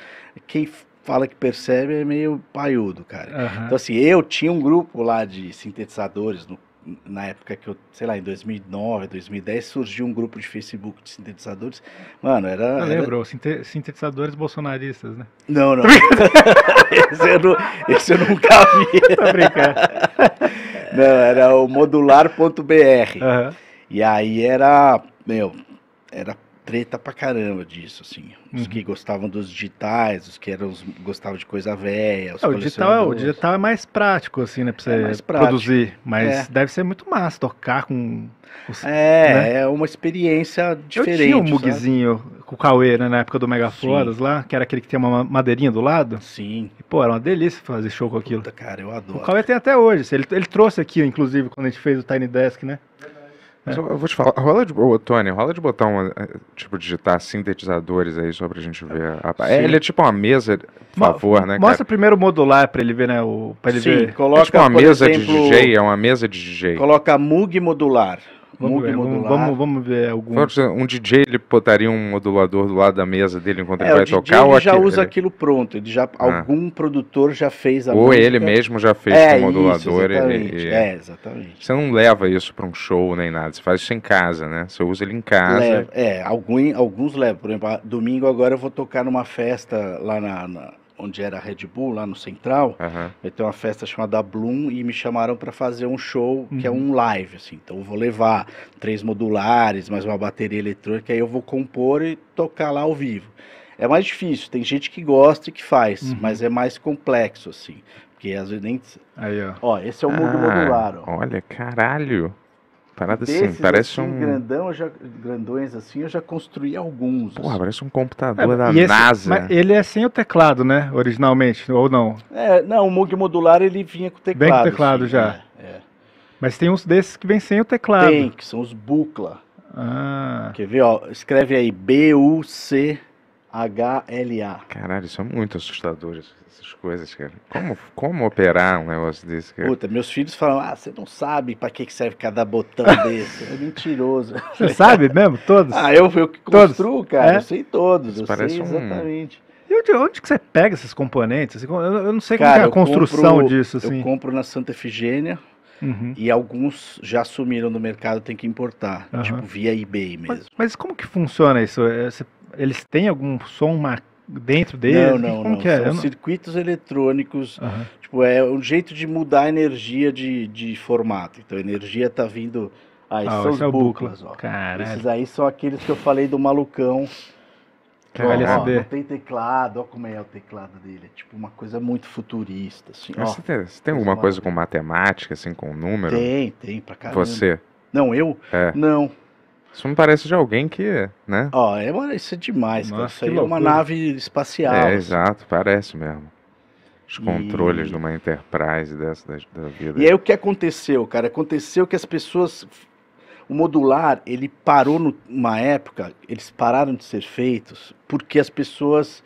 Quem fala que percebe é meio paiudo, cara. Uhum. Então, assim, eu tinha um grupo lá de sintetizadores no, na época que eu, sei lá, em 2009, 2010, surgiu um grupo de Facebook de sintetizadores. Mano, era. Não, era... lembrou, sintetizadores bolsonaristas, né? Não, não. [laughs] esse, eu não esse eu nunca vi. [laughs] Tá brincando. [laughs] Não, era o modular.br. Uhum. E aí era, meu, era treta pra caramba disso, assim. Os uhum. que gostavam dos digitais, os que eram, gostavam de coisa velha, é, o, digital é, o digital é mais prático, assim, né, pra você é produzir. Mas é. deve ser muito massa tocar com... Os, é, né? é uma experiência diferente. Eu tinha um mugzinho, sabe? com o Cauê, né, na época do Floras lá, que era aquele que tinha uma madeirinha do lado. Sim. E, pô, era uma delícia fazer show com aquilo. Puta, cara, eu adoro. O Cauê tem até hoje. Ele, ele trouxe aqui, inclusive, quando a gente fez o Tiny Desk, né? É. Eu vou te falar, rola de, ô, Tony, rola de botar um, eh, tipo, digitar sintetizadores aí só pra gente ver. A, é, ele é tipo uma mesa, por Mo favor, né? Mostra cara? primeiro o modular pra ele ver, né? O, pra ele Sim, ver. Coloca, é tipo uma mesa exemplo, de DJ, é uma mesa de DJ. Coloca MUG modular. Vamos ver, vamos, vamos, ver algum. Um DJ ele botaria um modulador do lado da mesa dele enquanto é, ele vai DJ tocar? Ele já aquele... usa aquilo pronto. Ele já, ah. Algum produtor já fez a Ou música. ele mesmo já fez é, o modulador. Isso, exatamente. Ele, ele... É, exatamente. Você não leva isso para um show nem nada. Você faz isso em casa, né? Você usa ele em casa. Leva, é, algum, alguns levam. Por exemplo, domingo agora eu vou tocar numa festa lá na, na onde era a Red Bull, lá no Central, uhum. vai ter uma festa chamada Bloom e me chamaram para fazer um show que é uhum. um live, assim. Então eu vou levar três modulares, mais uma bateria eletrônica, aí eu vou compor e tocar lá ao vivo. É mais difícil, tem gente que gosta e que faz, uhum. mas é mais complexo, assim. Porque às vezes nem. Aí, ó. ó esse é o ah, modular, ó. Olha, caralho parada assim, Desses, assim, parece assim, um. Grandão, já, grandões assim, eu já construí alguns. Porra, assim. parece um é, computador é, da esse, NASA. Mas ele é sem o teclado, né? Originalmente, ou não? É, não, o Moog modular ele vinha com o teclado. Vem com o teclado assim, já. É, é. Mas tem uns desses que vem sem o teclado. Tem, que são os Bucla. Ah. Quer ver, ó? Escreve aí B-U-C-H-L-A. Caralho, isso é muito assustador. Isso coisas, cara. Como, como operar um negócio desse, cara? Puta, meus filhos falam, ah, você não sabe para que serve cada botão [laughs] desse. É mentiroso. Você sabe mesmo? Todos? Ah, eu, eu que construo, cara. É? Eu sei todos. eu parece sei exatamente. Um... E onde, onde, que você pega esses componentes? Assim, eu, eu não sei cara, como é a construção compro, disso, assim. Eu compro na Santa Efigênia. Uhum. E alguns já sumiram do mercado, tem que importar, uhum. tipo via eBay mesmo. Mas, mas, como que funciona isso? É, eles têm algum som marcado? dentro dele? Não, não, Como não. É? São não... circuitos eletrônicos. Uhum. Tipo, é um jeito de mudar a energia de, de formato. Então, a energia está vindo. Aí ah, ah, são é os é buclas, ó. Caralho. Esses aí são aqueles que eu falei do malucão. Caralho, é ó, ó, não tem teclado, ó como é o teclado dele. É tipo uma coisa muito futurista, assim, ó, Você tem, você tem alguma coisa com matemática, assim, com número? Tem, tem, pra caramba. Você? Não, eu? É. Não, isso me parece de alguém que, né? Ó, é, isso é demais, Nossa, Isso aí é uma nave espacial. É, assim. exato, parece mesmo. Os e... controles de uma Enterprise dessa da, da vida. E aí o que aconteceu, cara? Aconteceu que as pessoas. O modular, ele parou numa época, eles pararam de ser feitos porque as pessoas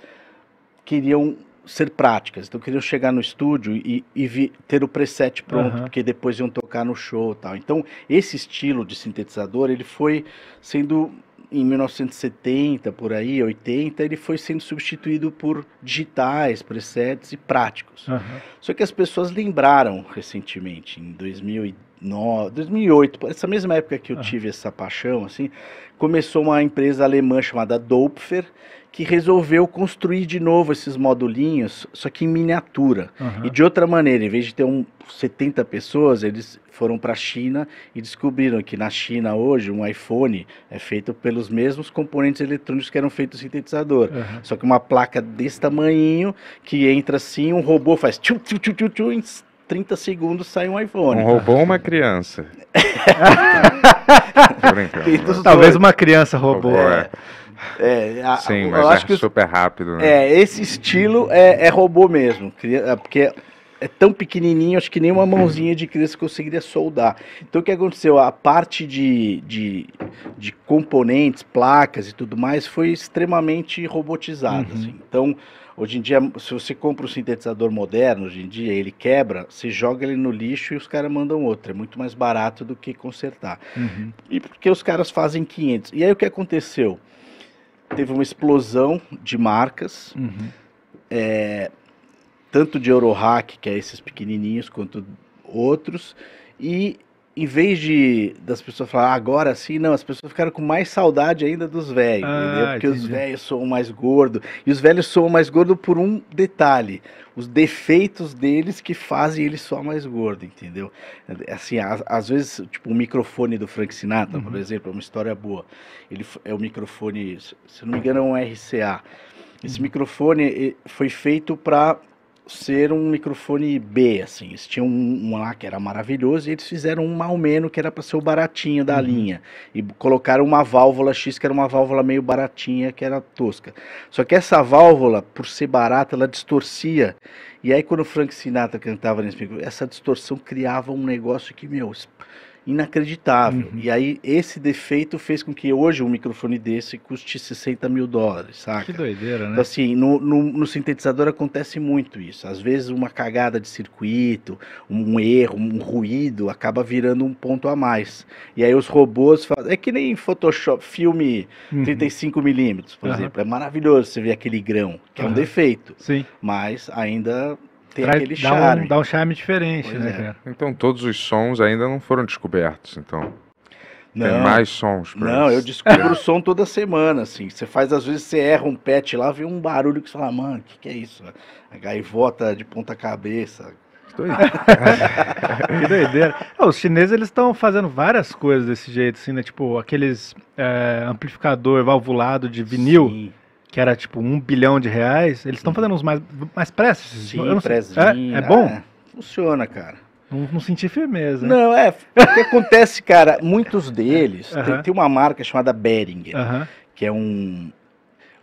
queriam ser práticas. Então queriam chegar no estúdio e, e vi, ter o preset pronto, uhum. porque depois iam tocar no show, tal. Então esse estilo de sintetizador ele foi sendo em 1970 por aí, 80, ele foi sendo substituído por digitais, presets e práticos. Uhum. Só que as pessoas lembraram recentemente, em 2009, 2008, essa mesma época que eu uhum. tive essa paixão, assim, começou uma empresa alemã chamada DOPFER que resolveu construir de novo esses modulinhos, só que em miniatura. Uhum. E de outra maneira, em vez de ter um 70 pessoas, eles foram para a China e descobriram que na China hoje um iPhone é feito pelos mesmos componentes eletrônicos que eram feitos no sintetizador. Uhum. Só que uma placa desse tamanho que entra assim, um robô faz tchum, tchum, tchum, tchum, tchum, em 30 segundos sai um iPhone. Um robô ou uma criança? [laughs] Né? Talvez uma criança robô. É. é. É, a, Sim, mas acho é que super rápido, né? É, esse estilo é, é robô mesmo, é, porque é tão pequenininho, acho que nem uma mãozinha de criança conseguiria soldar. Então o que aconteceu? A parte de, de, de componentes, placas e tudo mais foi extremamente robotizada. Uhum. Assim. Então, hoje em dia, se você compra um sintetizador moderno, hoje em dia ele quebra, você joga ele no lixo e os caras mandam outro. É muito mais barato do que consertar. Uhum. E porque os caras fazem 500. E aí o que aconteceu? teve uma explosão de marcas, uhum. é, tanto de Eurohack, que é esses pequenininhos, quanto outros, e em vez de das pessoas falar ah, agora sim, não, as pessoas ficaram com mais saudade ainda dos velhos, ah, entendeu? Porque entendi. os velhos são mais gordos. E os velhos são mais gordos por um detalhe: os defeitos deles que fazem eles só mais gordo, entendeu? Assim, às vezes, tipo, o microfone do Frank Sinatra, uhum. por exemplo, é uma história boa. Ele é o microfone, se não me engano, é um RCA. Esse uhum. microfone foi feito para ser um microfone B, assim. Eles tinham um, um lá que era maravilhoso e eles fizeram um mal menos que era para ser o baratinho da uhum. linha. E colocaram uma válvula X que era uma válvula meio baratinha, que era tosca. Só que essa válvula, por ser barata, ela distorcia. E aí quando o Frank Sinatra cantava nesse microfone, essa distorção criava um negócio que, meu, inacreditável. Uhum. E aí, esse defeito fez com que hoje um microfone desse custe 60 mil dólares, saca? Que doideira, né? Então, assim, no, no, no sintetizador acontece muito isso. Às vezes, uma cagada de circuito, um erro, um ruído, acaba virando um ponto a mais. E aí, os robôs fazem. É que nem Photoshop, filme uhum. 35 milímetros, por uhum. exemplo. É maravilhoso você ver aquele grão, que é um defeito. Sim. Mas ainda tem Traz, aquele dá charme. Um, dá um charme diferente, pois né, é. cara? Então todos os sons ainda não foram descobertos, então. Não, tem mais sons. Pra não, eu descubro o som toda semana, assim. Você faz, às vezes, você erra um pet lá, vem um barulho que você fala, mano, o que, que é isso? A gaivota de ponta cabeça, que doideira. [laughs] os chineses eles estão fazendo várias coisas desse jeito, assim, né? Tipo aqueles é, amplificador valvulado de vinil. Sim que era tipo um bilhão de reais, eles estão fazendo uns mais, mais preços. Sim, não prezinho, é, é, bom? É, funciona, cara. Não, não senti firmeza. Não, é. O que acontece, cara, muitos deles. Uh -huh. tem, tem, uma marca chamada Behringer, uh -huh. que é um,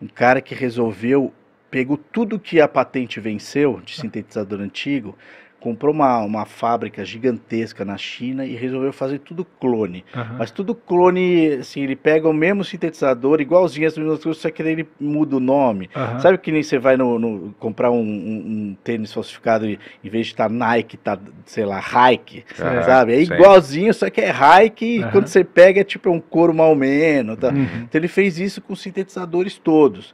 um cara que resolveu. Pegou tudo que a patente venceu de sintetizador antigo comprou uma, uma fábrica gigantesca na China e resolveu fazer tudo clone. Uhum. Mas tudo clone, assim, ele pega o mesmo sintetizador, igualzinho as mesmas coisas, só que ele muda o nome. Uhum. Sabe que nem você vai no, no comprar um, um, um, tênis falsificado e em vez de estar tá Nike, tá, sei lá, Nike, uhum. sabe? É igualzinho, só que é Nike e quando você pega é tipo é um couro mal menos. Tá? Uhum. Então ele fez isso com sintetizadores todos.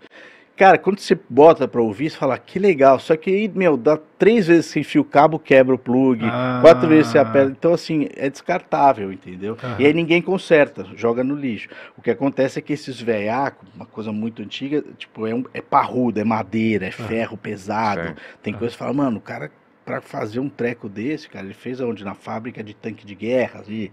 Cara, quando você bota pra ouvir, você fala, ah, que legal. Só que, meu, dá três vezes que enfia o cabo, quebra o plug. Ah. Quatro vezes você aperta. Então, assim, é descartável, entendeu? E aí ninguém conserta, joga no lixo. O que acontece é que esses veiacos, uma coisa muito antiga, tipo, é, um, é parrudo, é madeira, é ferro pesado. Certo. Tem coisa que fala, mano, o cara para fazer um treco desse, cara, ele fez onde? Na fábrica de tanque de guerra, ali,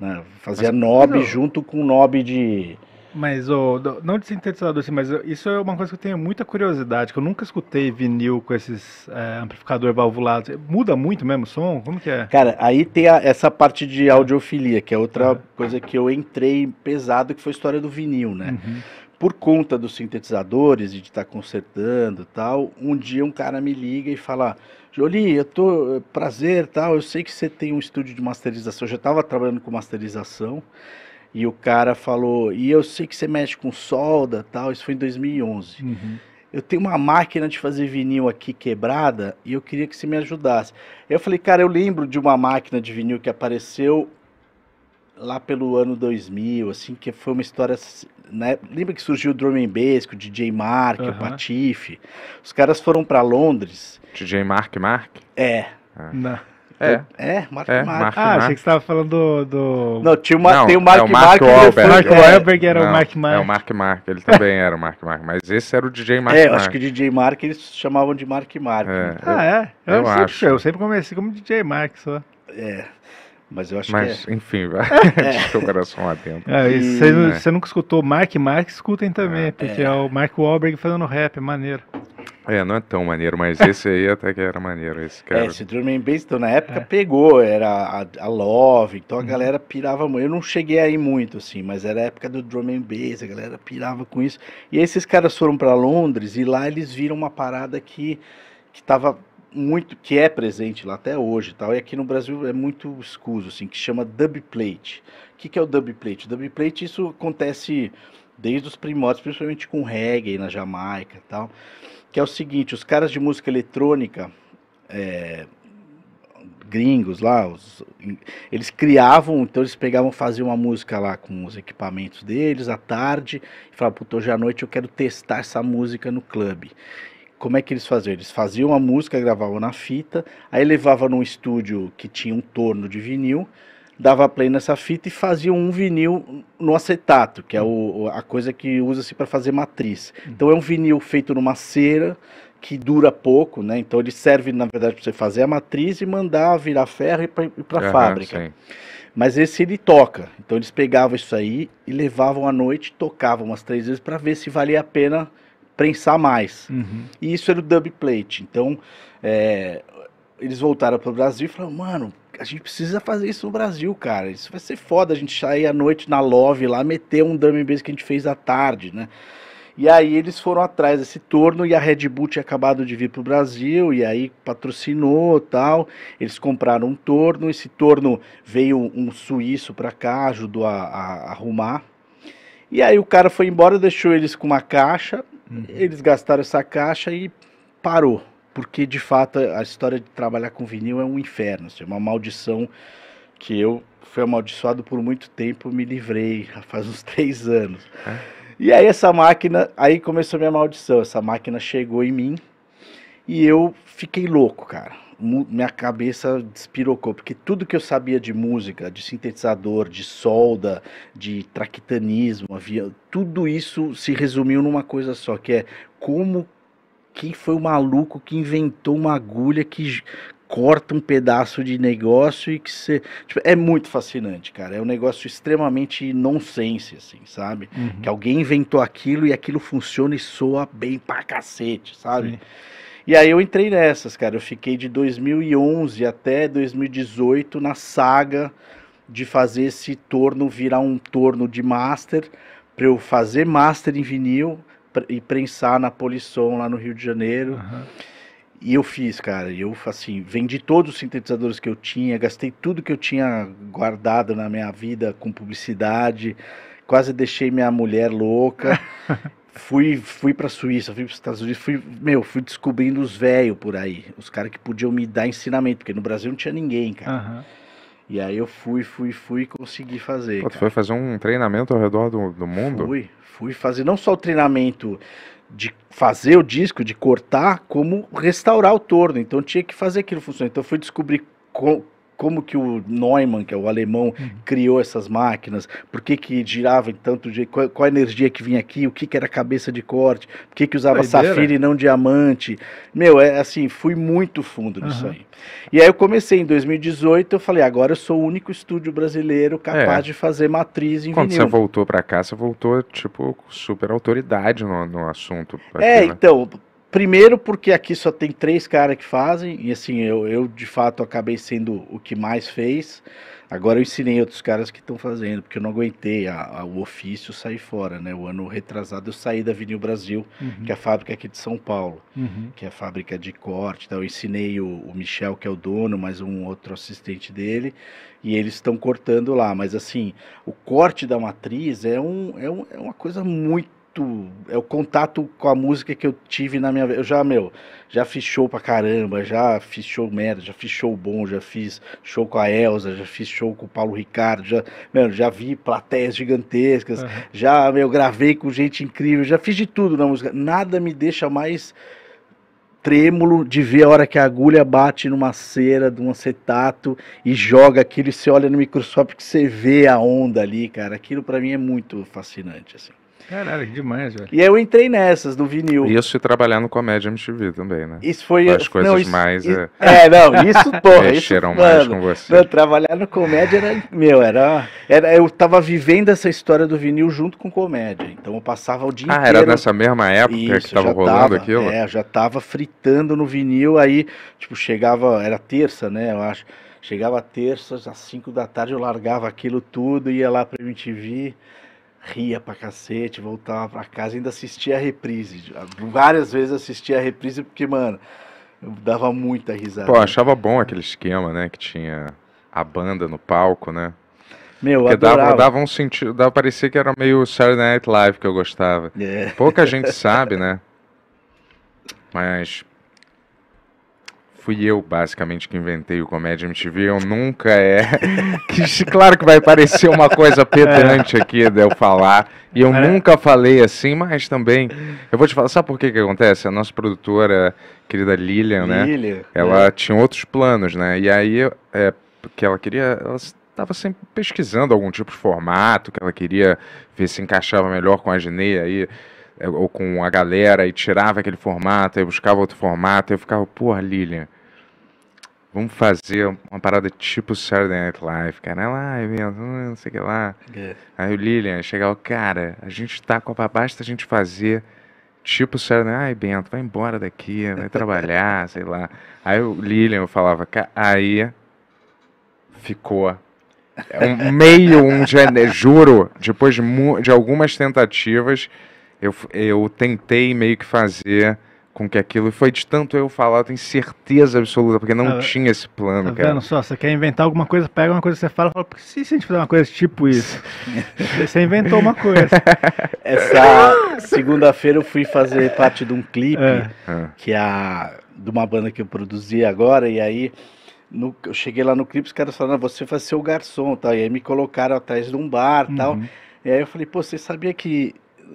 né? fazia Mas, não. junto com nobe de, mas, oh, não de sintetizador, assim, mas isso é uma coisa que eu tenho muita curiosidade, que eu nunca escutei vinil com esses é, amplificador valvulado. Muda muito mesmo o som? Como que é? Cara, aí tem a, essa parte de audiofilia, que é outra é. coisa que eu entrei pesado, que foi a história do vinil, né? Uhum. Por conta dos sintetizadores e de estar tá consertando tal, um dia um cara me liga e fala... Jolie, eu tô. Prazer tal. Eu sei que você tem um estúdio de masterização. Eu já estava trabalhando com masterização. E o cara falou: "E eu sei que você mexe com solda, tal". Isso foi em 2011. Uhum. Eu tenho uma máquina de fazer vinil aqui quebrada e eu queria que você me ajudasse. Eu falei: "Cara, eu lembro de uma máquina de vinil que apareceu lá pelo ano 2000, assim, que foi uma história. Né? Lembra que surgiu o drum and bass, com o DJ Mark, uhum. o Patife? Os caras foram para Londres. DJ Mark Mark? É. Ah. Não. É. É, Mark é, Mark. Ah, achei que você estava falando do. do... Não, tinha não, tem o Mark é o Mark. Mark Wahlberg. Mark Wahlberg era não, o Mark Mark. É o Mark Mark, ele também era o Mark Mark. Mas esse era o DJ Mark. É, eu acho que DJ Mark eles chamavam de Mark Mark. É, ah, é? Eu, eu, sempre, acho. eu sempre comecei como DJ Mark só. É. Mas eu acho Mas, que. Mas, é. enfim, vai. [laughs] É. [laughs] Deixa o coração atento. É, você né? nunca escutou Mark Mark, escutem também, ah, porque é. é. o Mark Wahlberg fazendo rap, é maneiro. É, não é tão maneiro, mas [laughs] esse aí até que era maneiro, esse cara. É, esse Drum and Bass, então, na época é. pegou, era a, a, Love, então a uhum. galera pirava muito. Eu não cheguei aí muito, assim, mas era a época do Drum and Bass, a galera pirava com isso. E esses caras foram para Londres e lá eles viram uma parada que, que tava muito que é presente lá até hoje, tal. E aqui no Brasil é muito escuso, assim, que chama dubplate. O que, que é o dubplate? O dubplate isso acontece desde os primórdios, principalmente com reggae na Jamaica, tal. Que é o seguinte, os caras de música eletrônica é, gringos lá, os, eles criavam, então eles pegavam, faziam uma música lá com os equipamentos deles à tarde, e falavam, puto hoje à noite eu quero testar essa música no clube como é que eles faziam? Eles faziam a música, gravavam na fita, aí levavam num estúdio que tinha um torno de vinil, dava play nessa fita e faziam um vinil no acetato, que é o, a coisa que usa-se para fazer matriz. Hum. Então é um vinil feito numa cera que dura pouco, né? Então ele serve na verdade para você fazer a matriz e mandar virar ferro e para a uhum, fábrica. Sim. Mas esse ele toca. Então eles pegavam isso aí e levavam à noite, tocavam umas três vezes para ver se valia a pena prensar mais. Uhum. E isso era o dub plate. Então, é, eles voltaram para o Brasil e falaram, mano, a gente precisa fazer isso no Brasil, cara. Isso vai ser foda a gente sair à noite na Love lá, meter um dummy que a gente fez à tarde, né? E aí eles foram atrás desse torno e a Red Bull tinha acabado de vir para o Brasil e aí patrocinou tal. Eles compraram um torno, esse torno veio um suíço para cá, ajudou a, a, a, arrumar. E aí o cara foi embora, deixou eles com uma caixa Uhum. Eles gastaram essa caixa e parou. Porque, de fato, a história de trabalhar com vinil é um inferno. Assim, é uma maldição que eu fui amaldiçoado por muito tempo, me livrei [laughs] faz uns três anos. É. E aí essa máquina, aí começou a minha maldição. Essa máquina chegou em mim e eu fiquei louco, cara minha cabeça despirocou, porque tudo que eu sabia de música, de sintetizador, de solda, de traquitanismo, havia, tudo isso se resumiu numa coisa só, que é como quem foi o maluco que inventou uma agulha que corta um pedaço de negócio e que você. Tipo, é muito fascinante, cara. É um negócio extremamente nonsense, assim, sabe? Uhum. Que alguém inventou aquilo e aquilo funciona e soa bem pra cacete, sabe? Sim. E aí eu entrei nessas, cara. Eu fiquei de 2011 até 2018 na saga de fazer esse torno virar um torno de master, para eu fazer master em vinil e prensar na Polisson lá no Rio de Janeiro. Uhum. E eu fiz, cara. Eu, assim, vendi todos os sintetizadores que eu tinha, gastei tudo que eu tinha guardado na minha vida com publicidade, quase deixei minha mulher louca. [laughs] fui fui para Suíça, fui para Estados Unidos, fui, meu, fui descobrindo os velhos por aí, os caras que podiam me dar ensinamento, porque no Brasil não tinha ninguém, cara. Uhum. E aí eu fui, fui, fui e consegui fazer. Pô, tu foi fazer um treinamento ao redor do, do mundo? Fui, fui fazer não só o treinamento de fazer o disco, de cortar, como restaurar o torno. Então tinha que fazer aquilo funcionar. Então eu fui descobrir como que o Neumann, que é o alemão, uhum. criou essas máquinas, por que que girava em tanto de qual, qual, a energia que vinha aqui, o que que era cabeça de corte, por que que usava safira e né? não diamante. Meu, é assim, fui muito fundo nisso uhum. aí. E aí eu comecei em 2018, eu falei, agora eu sou o único estúdio brasileiro capaz é. de fazer matriz em Quando vinil. Quando você voltou para cá, você voltou, tipo, super autoridade no, no assunto. É, aqui, é, né? então, Primeiro, porque aqui só tem três caras que fazem, e assim, eu, eu de fato acabei sendo o que mais fez. Agora eu ensinei outros caras que estão fazendo, porque eu não aguentei a, a, o ofício sair fora, né? O ano retrasado eu saí da Vinil Brasil, uhum. que é a fábrica aqui de São Paulo, uhum. que é a fábrica de corte. Então eu ensinei o, o Michel, que é o dono, mais um outro assistente dele, e eles estão cortando lá. Mas assim, o corte da matriz é, um, é, um, é uma coisa muito é o contato com a música que eu tive na minha vida. Eu já, meu, já fiz show pra caramba, já fiz show merda, já fiz show bom, já fiz show com a Elsa, já fiz show com o Paulo Ricardo, já, meu, já vi plateias gigantescas, uhum. já, meu, gravei com gente incrível, já fiz de tudo na música. Nada me deixa mais trêmulo de ver a hora que a agulha bate numa cera de um acetato e joga aquilo e você olha no microscópio que você vê a onda ali, cara. Aquilo para mim é muito fascinante, assim. Caralho, que demais, velho. E aí eu entrei nessas, do vinil. Isso e trabalhar no Comédia MTV também, né? Isso foi... As coisas não, isso, mais... Isso, é... é, não, isso, porra, [laughs] Mexeram isso, mais mano, com você. Não, trabalhar no Comédia era... Meu, era, era... Eu tava vivendo essa história do vinil junto com Comédia. Então eu passava o dia ah, inteiro... Ah, era nessa mesma época isso, que tava rolando tava, aquilo? É, já tava fritando no vinil, aí, tipo, chegava... Era terça, né, eu acho. Chegava terças às cinco da tarde, eu largava aquilo tudo, ia lá pra MTV ria pra cacete, voltava pra casa, e ainda assistia a reprise. Várias vezes assistia a reprise, porque, mano, dava muita risada. Pô, achava bom aquele esquema, né? Que tinha a banda no palco, né? Meu, Porque adorava. dava, dava um sentido, dava, parecia que era meio Saturday Night Live que eu gostava. É. Pouca gente sabe, né? Mas fui eu, basicamente, que inventei o Comédia MTV. Eu nunca é. [laughs] claro que vai parecer uma coisa pedante é. aqui de eu falar. E eu é. nunca falei assim, mas também. Eu vou te falar, sabe por que que acontece? A nossa produtora, querida Lilian, né? Lilian. Ela é. tinha outros planos, né? E aí, é, que ela queria. Ela estava sempre pesquisando algum tipo de formato que ela queria ver se encaixava melhor com a Gineia aí é, ou com a galera e tirava aquele formato, aí buscava outro formato, e eu ficava, porra, Lilian, Vamos fazer uma parada tipo Saturday Night Live, cara. É live, não sei o que lá. É. Aí o Lilian chegava, cara, a gente tá com a basta a gente fazer tipo Saturday Night, ai Bento, vai embora daqui, vai trabalhar, [laughs] sei lá. Aí o Lilian falava, aí ficou um meio um janeiro, juro, depois de, de algumas tentativas, eu, eu tentei meio que fazer com que aquilo foi de tanto eu falar, eu tenho certeza absoluta, porque não tá, tinha esse plano, tá cara. Vendo só, você quer inventar alguma coisa, pega uma coisa que você fala, fala, se a gente fizer uma coisa tipo isso? [laughs] você inventou uma coisa. [laughs] Essa segunda-feira eu fui fazer parte de um clipe é. é. que é a de uma banda que eu produzi agora e aí no, eu cheguei lá no clipe, os caras falaram, você vai ser o garçom, tal, e aí me colocaram atrás de um bar, uhum. tal. E aí eu falei, pô, você sabia que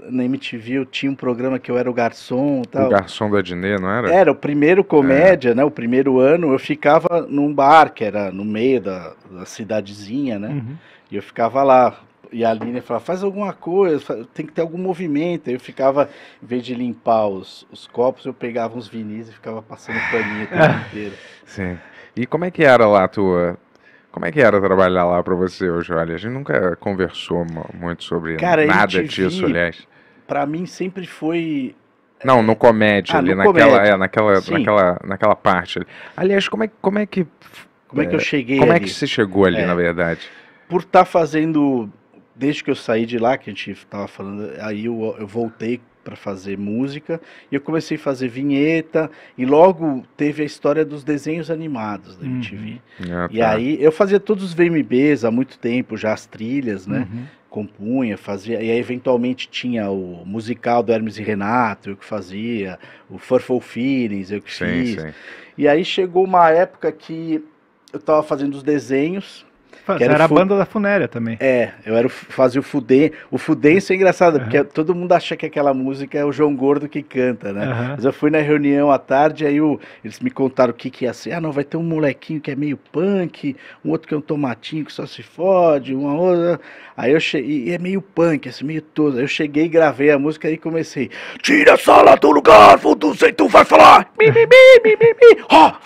na MTV eu tinha um programa que eu era o garçom tal. O garçom da Dinê, não era? Era, o primeiro comédia, é. né? O primeiro ano eu ficava num bar que era no meio da, da cidadezinha, né? Uhum. E eu ficava lá. E a Aline falava, faz alguma coisa, tem que ter algum movimento. Aí eu ficava, em vez de limpar os, os copos, eu pegava uns vinis e ficava passando paninho o tempo [laughs] inteiro. Sim. E como é que era lá a tua como é que era trabalhar lá para você, Joel? A gente nunca conversou muito sobre Cara, nada MTV, disso, aliás. Para mim sempre foi é, não, no comédia ah, ali, no naquela, é, comédia. É, naquela, naquela, naquela parte. Ali. Aliás, como é, como é que como é, é que eu é, cheguei? Como ali? é que você chegou ali, é. na verdade? Por estar tá fazendo desde que eu saí de lá, que a gente estava falando, aí eu, eu voltei para fazer música e eu comecei a fazer vinheta e logo teve a história dos desenhos animados da MTV. Uhum. Ah, e tá. aí eu fazia todos os VMBs há muito tempo, já as trilhas, né? Uhum. Compunha, fazia, e aí eventualmente tinha o musical do Hermes e Renato, eu que fazia, o Furful Feelings, eu que sim, fiz. Sim. E aí chegou uma época que eu estava fazendo os desenhos que era, era a banda da funéria também. É, eu era o, fazia o Fudê. O Fudê é engraçado, uhum. porque todo mundo acha que aquela música é o João Gordo que canta, né? Uhum. Mas eu fui na reunião à tarde, aí eles me contaram o que, que ia ser. Ah, não, vai ter um molequinho que é meio punk, um outro que é um tomatinho que só se fode, uma outra. Né? Aí eu cheguei, e é meio punk, assim, meio todo. Aí eu cheguei, gravei a música e comecei. Tira a sala do lugar, fundo tu vai falar! Mi, mi, Ah,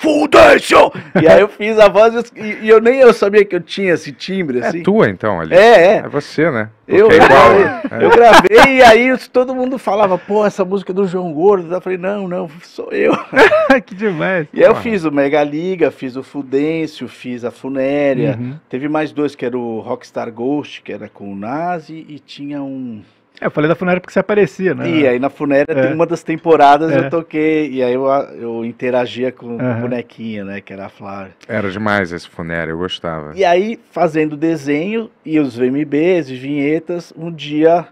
E aí eu fiz a voz e, e eu nem eu sabia que eu tinha esse timbre, é assim. É tua, então, ali. É, é. É você, né? eu, é igual, né? é. eu gravei e aí todo mundo falava, pô, essa música é do João Gordo. Eu falei, não, não, sou eu. [laughs] que demais. E aí eu fiz o Mega Liga, fiz o Fudêncio, fiz a Funéria. Uhum. Teve mais dois, que era o Rockstar Ghost, que era com o Nazi, e tinha um... É, eu falei da funéria porque você aparecia, né? E aí na funéria é. tem uma das temporadas é. eu toquei, e aí eu, eu interagia com, uhum. a bonequinha, né? Que era a Flávia. Era demais esse funéria, eu gostava. E aí, fazendo desenho e os VMBs e vinhetas, um dia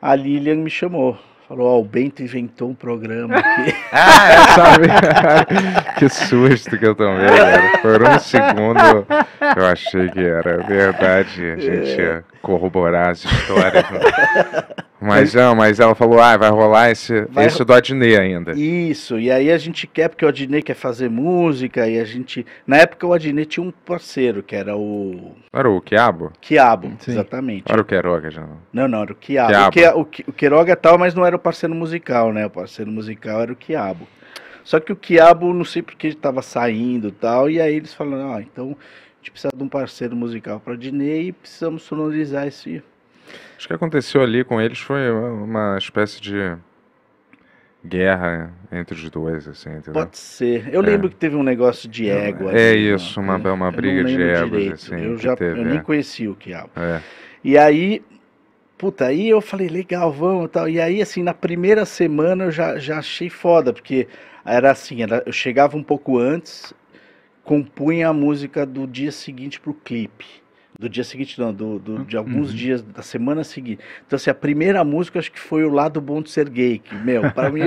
a Lilian me chamou. Falou, ó, oh, o Bento inventou um programa aqui. [laughs] ah, eu é, sabia. [laughs] que susto que eu tomei, cara. Por um segundo eu achei que era verdade. A gente... É corroborar as histórias. mas não, mas ela falou, ah, vai rolar esse, vai... esse do Adnê ainda. Isso, e aí a gente quer, porque o Adnê quer fazer música, e a gente... Na época o Adnê tinha um parceiro, que era o... Era o Quiabo? Quiabo, Sim. exatamente. Era o Queiroga já. Não, não, era o Quiabo. Quiabo. O, que, o Queiroga tal, mas não era o parceiro musical, né? O parceiro musical era o Quiabo. Só que o Quiabo, não sei porque estava saindo e tal, e aí eles falaram, ah, então gente precisa de um parceiro musical para Dinei e precisamos sonorizar esse. Acho que aconteceu ali com eles foi uma espécie de guerra entre os dois, assim, entendeu? Pode ser. Eu é. lembro que teve um negócio de égua. É assim, isso, né? uma, uma briga de ego. assim. Eu, já, teve, eu nem é. conhecia o quiabo. É. E aí, puta, aí eu falei, legal, vamos e tal. E aí, assim, na primeira semana eu já, já achei foda, porque era assim, era, eu chegava um pouco antes, compunha a música do dia seguinte para o clipe. Do dia seguinte, não, do, do de uhum. alguns uhum. dias, da semana seguinte. Então, assim, a primeira música acho que foi O Lado Bom de Ser Gay, que, meu, para mim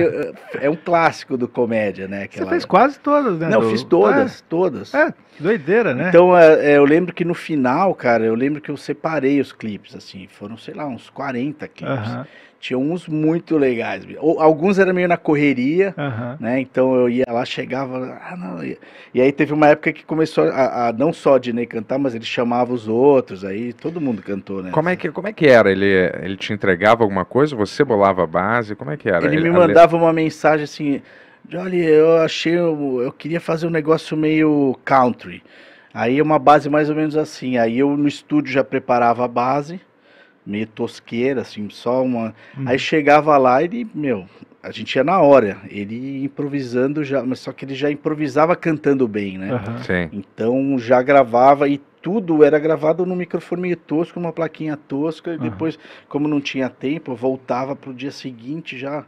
é um clássico do comédia, né? Aquela... Você fez quase todas, né? Não, do... fiz todas, é. todas. É, doideira, né? Então, é, é, eu lembro que no final, cara, eu lembro que eu separei os clipes, assim, foram, sei lá, uns 40 clipes. Uhum. Tinha uns muito legais. Alguns eram meio na correria, uhum. né? Então eu ia lá, chegava. Ah, não, ia... E aí teve uma época que começou a, a não só Dinei cantar, mas ele chamava os outros, aí todo mundo cantou, né? Como é que, como é que era? Ele, ele te entregava alguma coisa? Você bolava a base? Como é que era? Ele, ele me mandava le... uma mensagem assim: Jolly, eu achei. Eu, eu queria fazer um negócio meio country. Aí uma base mais ou menos assim. Aí eu no estúdio já preparava a base meio tosqueira, assim, só uma. Hum. Aí chegava lá e ele, meu, a gente ia na hora. Ele improvisando já, mas só que ele já improvisava cantando bem, né? Uhum. Então já gravava e tudo era gravado no microfone meio tosco, uma plaquinha tosca, e depois, uhum. como não tinha tempo, voltava para o dia seguinte já.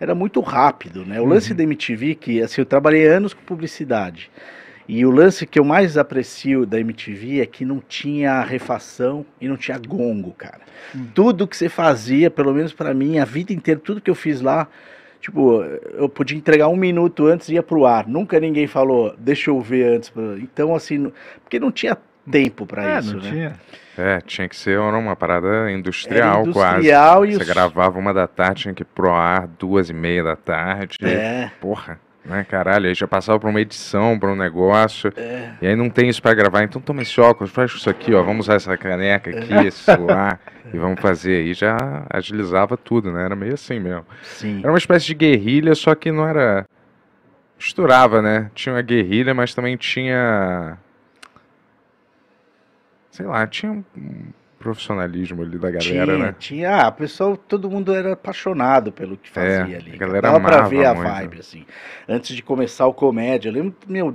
Era muito rápido, né? O lance uhum. da MTV, que assim, eu trabalhei anos com publicidade. E o lance que eu mais aprecio da MTV é que não tinha refação e não tinha gongo, cara. Hum. Tudo que você fazia, pelo menos para mim, a vida inteira, tudo que eu fiz lá, tipo, eu podia entregar um minuto antes e ia pro ar. Nunca ninguém falou, deixa eu ver antes. Então, assim, porque não tinha tempo para é, isso, não né? Tinha. É, tinha que ser uma parada industrial, industrial quase. E Você os... gravava uma da tarde, tinha que ir pro ar duas e meia da tarde. É. Porra né? Caralho, aí já passava para uma edição, para um negócio, é. e aí não tem isso para gravar, então toma esse óculos, faz isso aqui, ó, vamos usar essa caneca aqui, [laughs] esse celular, e vamos fazer. E já agilizava tudo, né? Era meio assim mesmo. Sim. Era uma espécie de guerrilha, só que não era... Misturava, né? Tinha uma guerrilha, mas também tinha sei lá, tinha um, profissionalismo ali da galera, tinha, né? Tinha, ah, o pessoal, todo mundo era apaixonado pelo que é, fazia é, ali. A galera Dava pra ver a vibe, assim. Antes de começar o comédia, eu lembro, meu,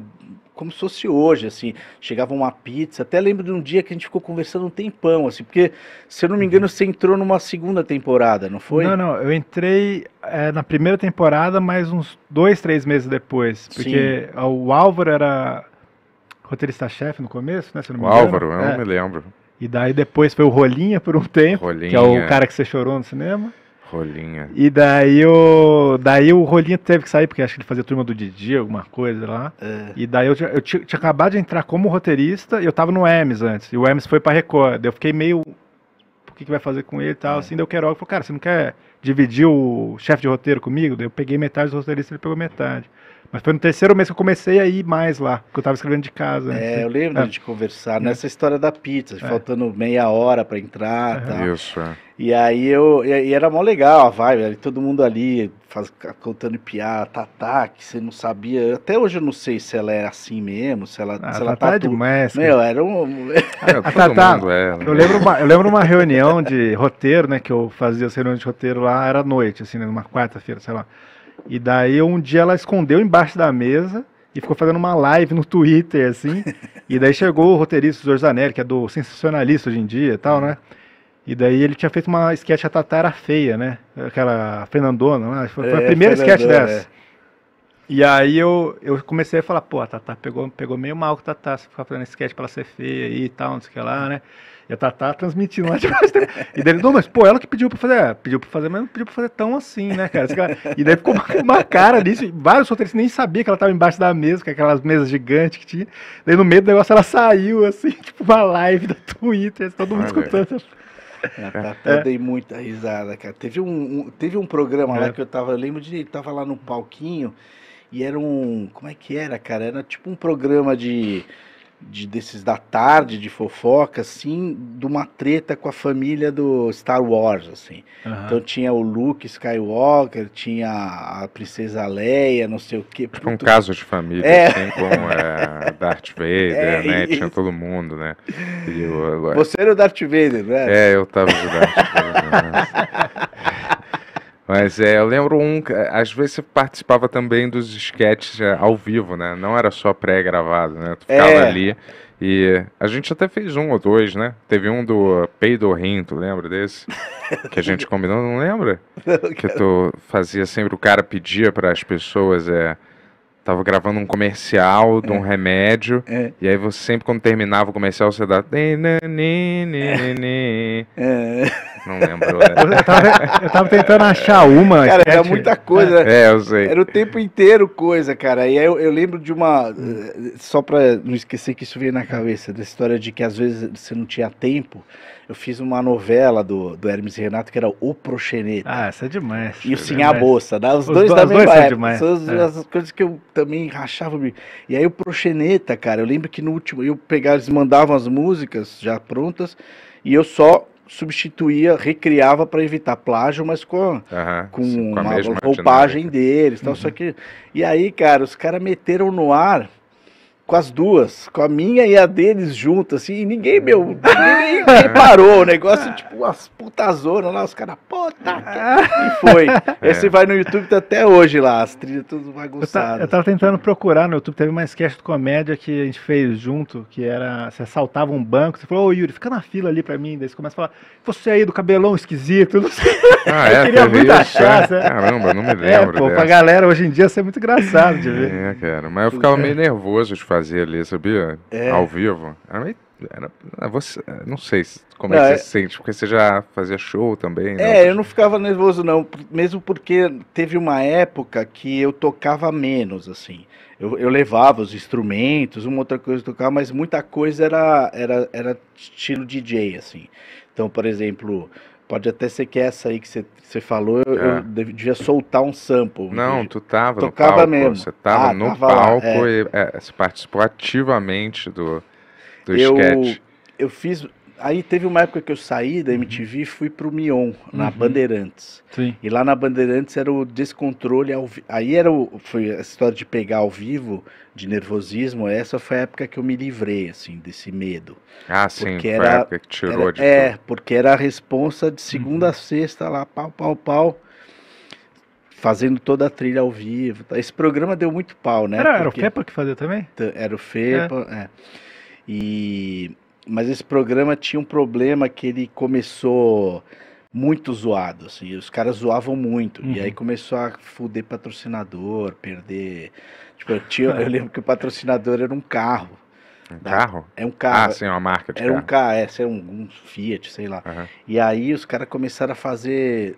como se fosse hoje, assim. Chegava uma pizza, até lembro de um dia que a gente ficou conversando um tempão, assim, porque, se eu não me engano, uhum. você entrou numa segunda temporada, não foi? Não, não, eu entrei é, na primeira temporada, mas uns dois, três meses depois. Porque Sim. o Álvaro era roteirista-chefe no começo, né? Se não me O Álvaro, eu é. não me lembro. E daí depois foi o Rolinha por um tempo, Rolinha. que é o cara que você chorou no cinema. Rolinha. E daí o, daí o Rolinha teve que sair, porque acho que ele fazia turma do Didi, alguma coisa lá. É. E daí eu, eu tinha, tinha, acabado de entrar como roteirista e eu tava no Emes antes. E o Emes foi pra Record. Daí eu fiquei meio. O que, que vai fazer com ele e tal? É. Assim, daí o Queiroga falou, cara, você não quer dividir o chefe de roteiro comigo? Daí eu peguei metade do roteirista e ele pegou metade. É. Mas foi no terceiro mês que eu comecei a ir mais lá, porque eu estava escrevendo de casa. Né? É, eu lembro é. de conversar é. nessa história da pizza, é. faltando meia hora para entrar tal. Isso, é. E aí eu. E era mó legal a vibe, todo mundo ali faz, contando piada, Tatá, tá, que você não sabia. Até hoje eu não sei se ela é assim mesmo, se ela. Ah, se ela tá é demais. Meu, era um. Ah, a [laughs] Tatá, é, né? eu, lembro uma, eu lembro uma reunião de roteiro, né? Que eu fazia as reuniões de roteiro lá, era noite, assim, né, numa quarta-feira, sei lá. E daí um dia ela escondeu embaixo da mesa e ficou fazendo uma live no Twitter, assim. [laughs] e daí chegou o roteirista Zorzanelli, que é do sensacionalista hoje em dia e tal, né? E daí ele tinha feito uma sketch a Tatá era feia, né? Aquela Fernandona, né? foi, é, a primeira sketch dessa. É. E aí eu, eu comecei a falar, pô, a Tatá pegou, pegou meio mal com a Tatá, se ficar fazendo sketch pra ela ser feia e tal, não sei o que lá, né? E a Tatá transmitindo lá de baixo. e daí, não, mas pô, ela que pediu pra fazer. É, pediu pra fazer, mas não pediu pra fazer tão assim, né, cara? E daí ficou uma, uma cara nisso. Vários solteiros nem sabiam que ela tava embaixo da mesa, com aquelas mesas gigantes que tinha. Daí no meio do negócio ela saiu, assim, [laughs] tipo uma live da Twitter, todo mundo ah, escutando. a Tatá eu dei muita risada, cara. Teve um, um teve um programa é. lá que eu tava, eu lembro de tava lá no palquinho e era um. Como é que era, cara? Era tipo um programa de de desses da tarde de fofoca, assim, de uma treta com a família do Star Wars, assim. Uhum. Então tinha o Luke Skywalker, tinha a princesa Leia, não sei o quê. Tipo um caso de família, é. assim como é, Darth [laughs] Vader, é, né? Tinha todo mundo, né? Eu, Você era o Darth Vader, né? É, eu tava o Darth Vader. Né? [laughs] Mas é, eu lembro um, é, às vezes você participava também dos sketches é, ao vivo, né? Não era só pré-gravado, né? Tu ficava é. ali e a gente até fez um ou dois, né? Teve um do Peido Rinto tu lembra desse? [laughs] que a gente combinou, não lembra? Não, que tu fazia sempre, o cara pedia para as pessoas é, Tava gravando um comercial de um é. remédio. É. E aí você sempre quando terminava o comercial, você dá. É. é. Não lembro. Né? Eu, tava, eu, tava, tentando achar uma. Cara, era muita coisa. Né? É, eu sei. Era o tempo inteiro coisa, cara. E aí eu, eu lembro de uma. Só pra não esquecer que isso veio na cabeça, da história de que às vezes você não tinha tempo eu fiz uma novela do, do Hermes e Renato que era O Proxeneta. Ah, essa é demais. E o é Sim é a Bolsa. Né? Os, os dois, dois da mesma dois São as, é. as, coisas que eu também rachava. E aí o Proxeneta, cara, eu lembro que no último. Eu pegava, eles mandavam as músicas já prontas e eu só substituía, recriava para evitar plágio, mas com, uhum, com, com uma roupagem dinâmica. deles. Tal, só uhum. que, e aí, cara, os caras meteram no ar com as duas, com a minha e a deles juntas, assim, e ninguém, meu, hum. ninguém, [laughs] parou, o negócio, ah. tipo, umas zonas lá, os caras, puta, ah. que... e foi. [laughs] É. Esse vai no YouTube, tá até hoje lá, as trilhas tudo bagunçadas. Eu, eu, tava tentando procurar no YouTube, teve uma sketch de comédia que a gente fez junto, que era, você assaltava um banco, você falou, ô Yuri, fica na fila ali pra mim, daí você começa a falar, você aí do cabelão esquisito, [laughs] não sei. Ah, é, eu é, queria muito achar, é. Caramba, não me é, lembro. É, pô, dessa. pra galera, hoje em dia, isso é muito engraçado de é, ver. É, cara, mas eu ficava meio nervoso, fazia ali, sabia? É. Ao vivo. Era meio era, é, você, não sei como é não, é que você é se sente, porque você já fazia show também. Não? Né? É, eu não ficava nervoso não, mesmo porque teve uma época que eu tocava menos, assim. Eu, eu levava os instrumentos, uma outra coisa tocava, mas muita coisa era, era, era estilo DJ, assim. Então, por exemplo, Pode até ser que essa aí que você falou, é. eu devia soltar um sample. Não, tu tava Tocava no palco. Mesmo. Você tava ah, no tava palco lá, é. e é, você participou ativamente do, do eu, sketch. Eu fiz Aí teve uma época que eu saí da MTV uhum. e fui pro Mion, na uhum. Bandeirantes. Sim. E lá na Bandeirantes era o descontrole ao Aí era o... foi a história de pegar ao vivo, de nervosismo. Essa foi a época que eu me livrei, assim, desse medo. Ah, sim, porque era... a época que tirou era... de É, tudo. porque era a responsa de segunda uhum. a sexta lá, pau, pau, pau fazendo toda a trilha ao vivo. Tá. Esse programa deu muito pau, né? Era, era o Fepa que fazia também? Era o Fepa, é. é. E mas esse programa tinha um problema que ele começou muito zoado, assim, os caras zoavam muito, uhum. e aí uhum. começou a fuder patrocinador, perder, tipo, eu, tinha, eu lembro que o patrocinador era um carro, um da, carro? É um carro. Ah, sim, uma marca de era carro. Era um carro, é, um, um Fiat, sei lá. Uhum. E aí os caras começaram a fazer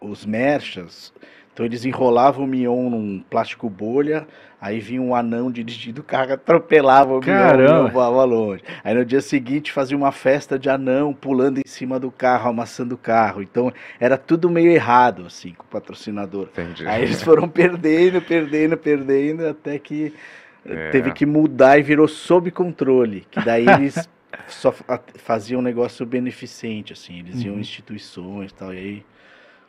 os merchas então eles enrolavam o Mion num plástico bolha, aí vinha um anão dirigindo o carro, atropelava o Caramba. Mion e voava longe. Aí no dia seguinte fazia uma festa de anão pulando em cima do carro, amassando o carro. Então era tudo meio errado, assim, com o patrocinador. Entendi. Aí eles foram perdendo, perdendo, perdendo, até que eh, é. teve que mudar e virou sob controle. Que daí [laughs] eles só faziam um negócio beneficente, assim, eles iam uhum. instituições e tal, e aí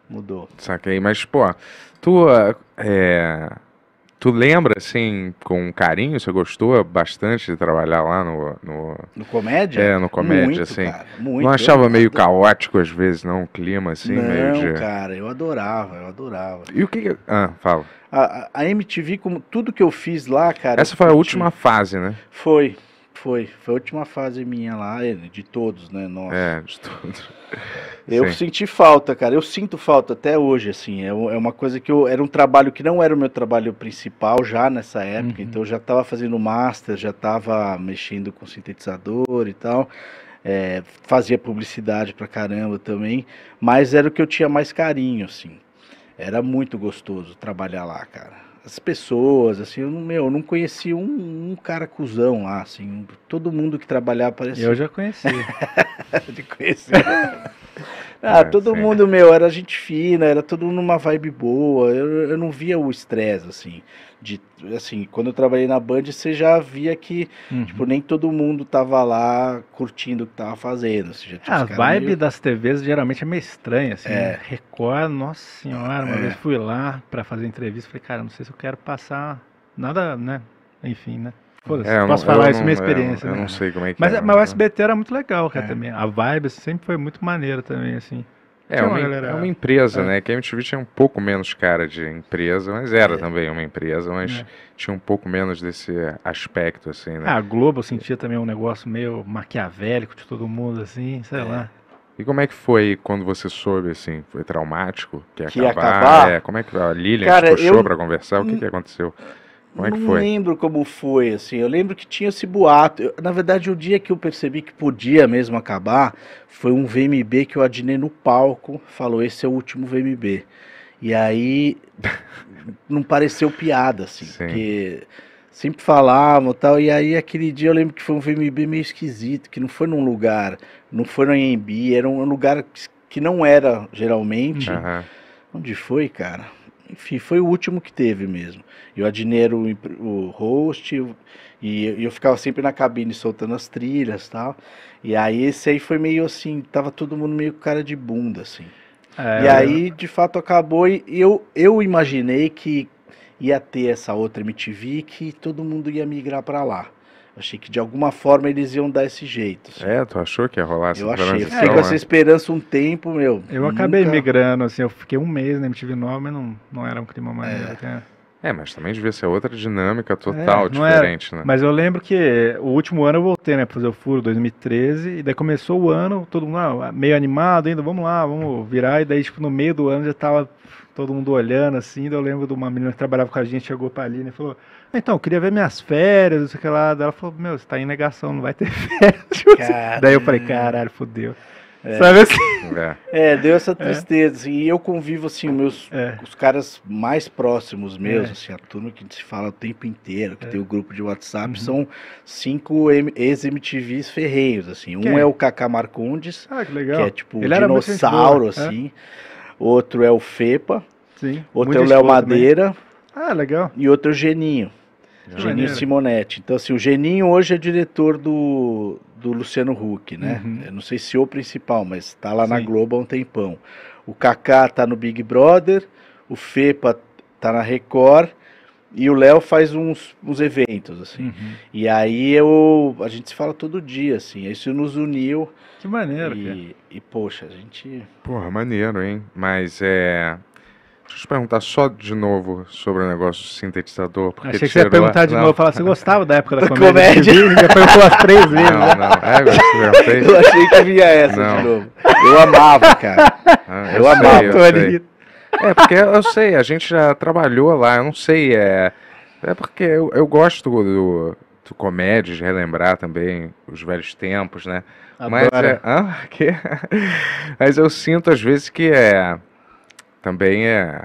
Mudou. Saquei, mas, pô, tu, eh, é, tu lembra, assim, com carinho, você gostou bastante de trabalhar lá no... No, no comédia? É, no comédia, muito, assim. Cara, muito, não achava meio caótico, às vezes, não, clima, assim, não, meio de... Não, cara, eu adorava, eu adorava. E o que... que... Ah, fala. A, a MTV, como tudo que eu fiz lá, cara... Essa foi a última fase, né? Foi, foi, foi a última fase minha lá, é, de todos, né? Nossa. É, de todos. [laughs] Eu Sim. senti falta, cara. Eu sinto falta até hoje, assim. É, é, uma coisa que eu. Era um trabalho que não era o meu trabalho principal já nessa época. Uhum. Então eu já estava fazendo master, já estava mexendo com sintetizador e tal. É, fazia publicidade pra caramba também. Mas era o que eu tinha mais carinho, assim. Era muito gostoso trabalhar lá, cara as pessoas, assim, eu, meu, eu não conheci um, um, cara cuzão lá, assim, todo mundo que trabalhava parecia... Eu já conheci. [laughs] de conhecer. [laughs] Ah, ah, todo sim. mundo, meu, era gente fina, era todo mundo numa vibe boa, eu, eu não via o estresse, assim de assim, quando eu trabalhei na Band, você já via que uhum. tipo, nem todo mundo tava lá curtindo o que tava fazendo. Assim, a ah, vibe meio... das TVs geralmente é meio estranha, assim. É. Record, nossa senhora, uma é. vez fui lá para fazer entrevista, falei, cara, não sei se eu quero passar nada, né? Enfim, né? é, posso não, falar isso, não, minha experiência. Eu, né? eu, não sei como é que mas, é. Mas o né? SBT era muito legal, cara, é. também. A vibe sempre foi muito maneira também, assim. É, uma, galera... é uma empresa, é. né? Que a MTV tinha um pouco menos cara de empresa, mas era é. também uma empresa, mas é. tinha um pouco menos desse aspecto, assim, né? Ah, a Globo eu sentia também um negócio meio maquiavélico de todo mundo, assim, sei é. lá. E como é que foi quando você soube, assim, foi traumático? Que ia que acabar? Ia acabar? É, como é que a Lilian Cara, te puxou eu... pra conversar? O que, que aconteceu? Como é que não foi? Não lembro como foi, assim. Eu lembro que tinha esse boato. Eu, na verdade, o dia que eu percebi que podia mesmo acabar foi um VMB que eu adinei no palco. Falou: esse é o último VMB. E aí [laughs] não pareceu piada, assim. Sim. Porque sempre falavam tal. E aí aquele dia eu lembro que foi um VMB meio esquisito, que não foi num lugar, não foi no AMB, era um lugar que não era geralmente. Uhum. Onde foi, cara? enfim, foi o último que teve mesmo. Eu adineiro o host e eu ficava sempre na cabine soltando as trilhas e tal. E aí esse aí foi meio assim, tava todo mundo meio com cara de bunda, assim. É, e aí, de fato, acabou e eu, eu imaginei que ia ter essa outra MTV que todo mundo ia migrar para lá. Achei que de alguma forma eles iam dar esse jeito. Assim. É, tu achou que ia rolar essa Eu achei. Fiquei é, com né? essa esperança um tempo, meu. Eu nunca... acabei migrando, assim, eu fiquei um mês na MTV Nova, mas não, não era um clima mais. É. Até... É, mas também devia ser outra dinâmica é, total, é, diferente, era. né? Mas eu lembro que o último ano eu voltei, né, pra fazer o furo, 2013, e daí começou o ano, todo mundo ah, meio animado ainda, vamos lá, vamos virar, e daí, tipo, no meio do ano já tava todo mundo olhando, assim, daí eu lembro de uma menina que trabalhava com a gente, chegou pra ali e falou, ah, então, queria ver minhas férias, não sei o que lá. Ela falou, meu, você tá em negação, não vai ter [laughs] férias. Caramba. Daí eu falei, caralho, fodeu. É. Sabe assim? É. é, deu essa é. tristeza. É. E eu convivo, assim, meus, é. os caras mais próximos meus, é. assim, a turma que a gente se fala o tempo inteiro, que é. tem o grupo de WhatsApp, uhum. são cinco ex-MTVs ferreiros, assim. Quem? Um é? o Kaká Marcondes, ah, que, que, é tipo Ele um dinossauro, assim. Outro é o Fepa. Sim. Outro Muito é o Léo Madeira. Também. Ah, legal. E outro é o Geninho. Geninho Simonetti. Então, assim, o Geninho hoje é diretor do, do Luciano Huck, né? Uhum. Eu não sei se é o principal, mas tá lá Sim. na Globo há um tempão. O Kaká tá no Big Brother, o Fepa tá na Record e o Léo faz uns, uns eventos, assim. Uhum. E aí eu, a gente se fala todo dia, assim. Isso nos uniu. Que maneiro, e, cara. E, poxa, a gente... Porra, maneiro, hein? Mas é... Deixa eu te perguntar só de novo sobre o negócio do sintetizador. Porque Achei que você ia perguntar a... de não. novo, falar, você assim, gostava da época [laughs] da, comédia? comédia. Já perguntou as três [laughs] vezes. Né? Não, não, é, [laughs] eu, achei que vinha essa não. de novo. Eu amava, cara. Ah, eu, eu, amava. eu sei. É, porque eu sei, a gente já trabalhou lá, eu não sei, é... É porque eu, eu gosto do, do comédia, de relembrar também os velhos tempos, né? Agora. Mas, é, ah, que... Mas eu sinto às vezes que é também é,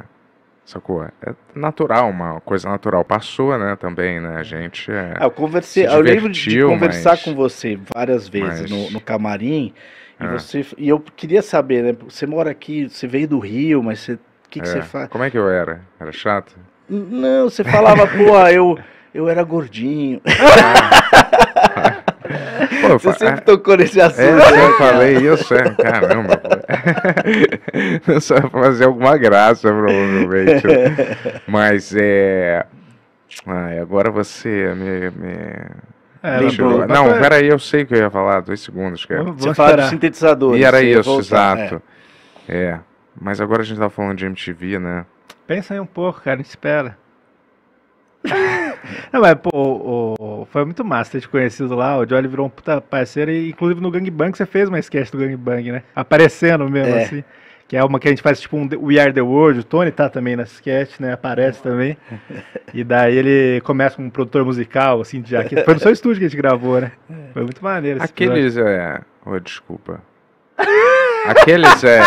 sacou? É natural, uma coisa natural. Passou, né, também, né? A gente é, ah, eu conversei, divertiu, eu lembro de conversar mas, com você várias vezes mas, no, no, camarim. E, é. você, e eu queria saber, né? Você mora aqui, você veio do Rio, mas o que, que é. você faz? Como é que eu era? Era chato? Não, você falava, [laughs] pô, eu, eu era gordinho. Ah. Pô, Você sempre é. tocou nesse é, assunto. É, eu falei, eu é, caramba. [laughs] só fazer alguma graça, provavelmente. Mas é. Ai, agora você me. me... É, Não, peraí, eu sei o que eu ia falar, dois segundos. Cara. Você fala do sintetizador. E era isso, voltar, exato. É. é. Mas agora a gente tá falando de MTV, né? Pensa aí um pouco, cara, espera. [laughs] Não, mas, pô, o, o, foi muito massa ter te conhecido lá. O Jolly virou um puta parceiro. E, inclusive, no Gangbang você fez uma sketch do Gangbang, né? Aparecendo mesmo, é. assim. Que é uma que a gente faz, tipo, um We Are The World. O Tony tá também na sketch, né? Aparece também. [laughs] E daí ele começa com um produtor musical, assim, de jaqueta. Foi no seu estúdio que a gente gravou, né? É. Foi muito maneiro. Aqueles, é... Oh, desculpa. Aqueles, é...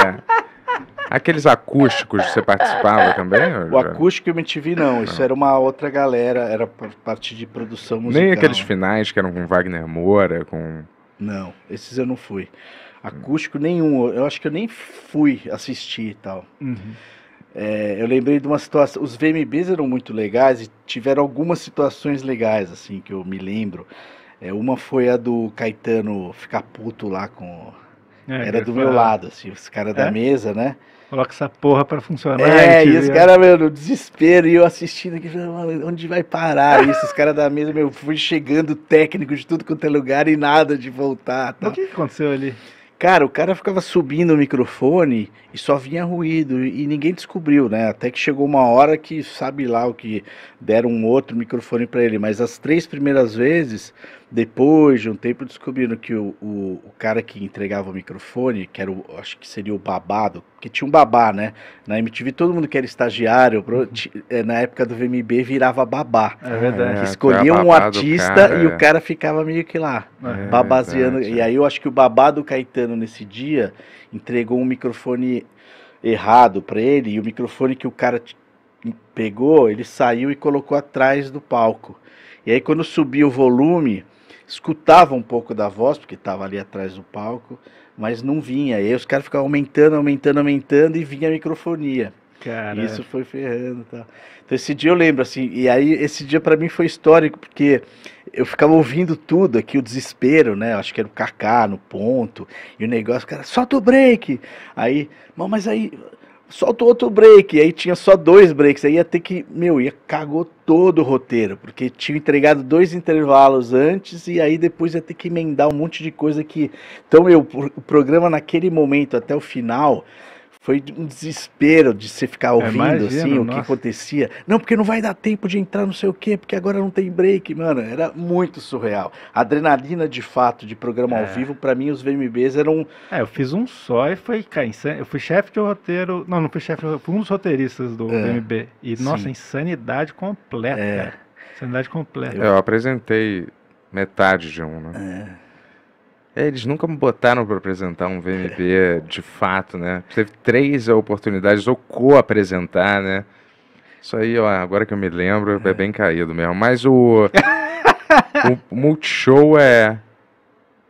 Aqueles acústicos você participava também? O acústico eu te vi não, isso ah. era uma outra galera, era parte de produção musical. Nem aqueles finais que eram com Wagner Moura, com... Não, esses eu não fui. Acústico nenhum, eu acho que eu nem fui assistir e tal. Uhum. É, eu lembrei de uma situação. Os VMBs eram muito legais e tiveram algumas situações legais, assim, que eu me lembro. É, uma foi a do Caetano ficar puto lá com. É, era do meu lado, assim, os caras da é? mesa, né? Coloca essa porra pra funcionar. É, e os caras, meu, no desespero, e eu assistindo aqui, onde vai parar isso? Os caras da mesa, meu, fui chegando técnico de tudo quanto é lugar e nada de voltar. Tá? O que aconteceu ali? Cara, o cara ficava subindo o microfone e só vinha ruído e ninguém descobriu, né? Até que chegou uma hora que sabe lá o que deram um outro microfone para ele, mas as três primeiras vezes depois de um tempo descobrindo que o, o, o, cara que entregava o microfone, que era o, acho que seria o babado, porque tinha um babá, né? Na MTV todo mundo que era estagiário, uhum. eh, na época do VMB virava babá. É verdade. É, escolhia um artista cara, e o é. cara ficava meio que lá, é, babaseando. É e aí eu acho que o babá do Caetano nesse dia entregou um microfone errado para ele e o microfone que o cara pegou, ele saiu e colocou atrás do palco. E aí quando subiu o volume, escutava um pouco da voz, porque estava ali atrás do palco, mas não vinha. E aí os caras ficavam aumentando, aumentando, aumentando e vinha a microfonia. Cara. Isso foi ferrando tá? Então esse dia eu lembro, assim, e aí esse dia para mim foi histórico, porque eu ficava ouvindo tudo aqui, o desespero, né? Acho que era o Kaká no ponto, e o negócio, cara, solta o break! Aí, mas aí, solta outro break. Aí tinha só dois breaks. Aí ia ter que. Meu, ia cagou todo o roteiro. Porque tinha entregado dois intervalos antes. E aí depois ia ter que emendar um monte de coisa que. Então, meu, o programa naquele momento até o final foi um desespero de você ficar é, ouvindo assim, Imagino, assim o nossa. que acontecia. Não, porque não vai dar tempo de entrar, não sei o quê, porque agora não tem break, mano. Era muito surreal. Adrenalina de fato de programa é. ao vivo, para mim os VMBs eram. É, eu fiz um só e foi insano. Eu fui chefe de roteiro. Não, não fui chefe, fui um dos roteiristas do é. VMB. E Sim. nossa, insanidade completa. É. Cara. Insanidade completa. É, eu apresentei metade de um, né? É. É, eles nunca me botaram para apresentar um VMB de fato, né? Teve três oportunidades, ou co-apresentar, né? Isso aí, ó, agora que eu me lembro, é, é. bem caído mesmo. Mas o, o Multishow é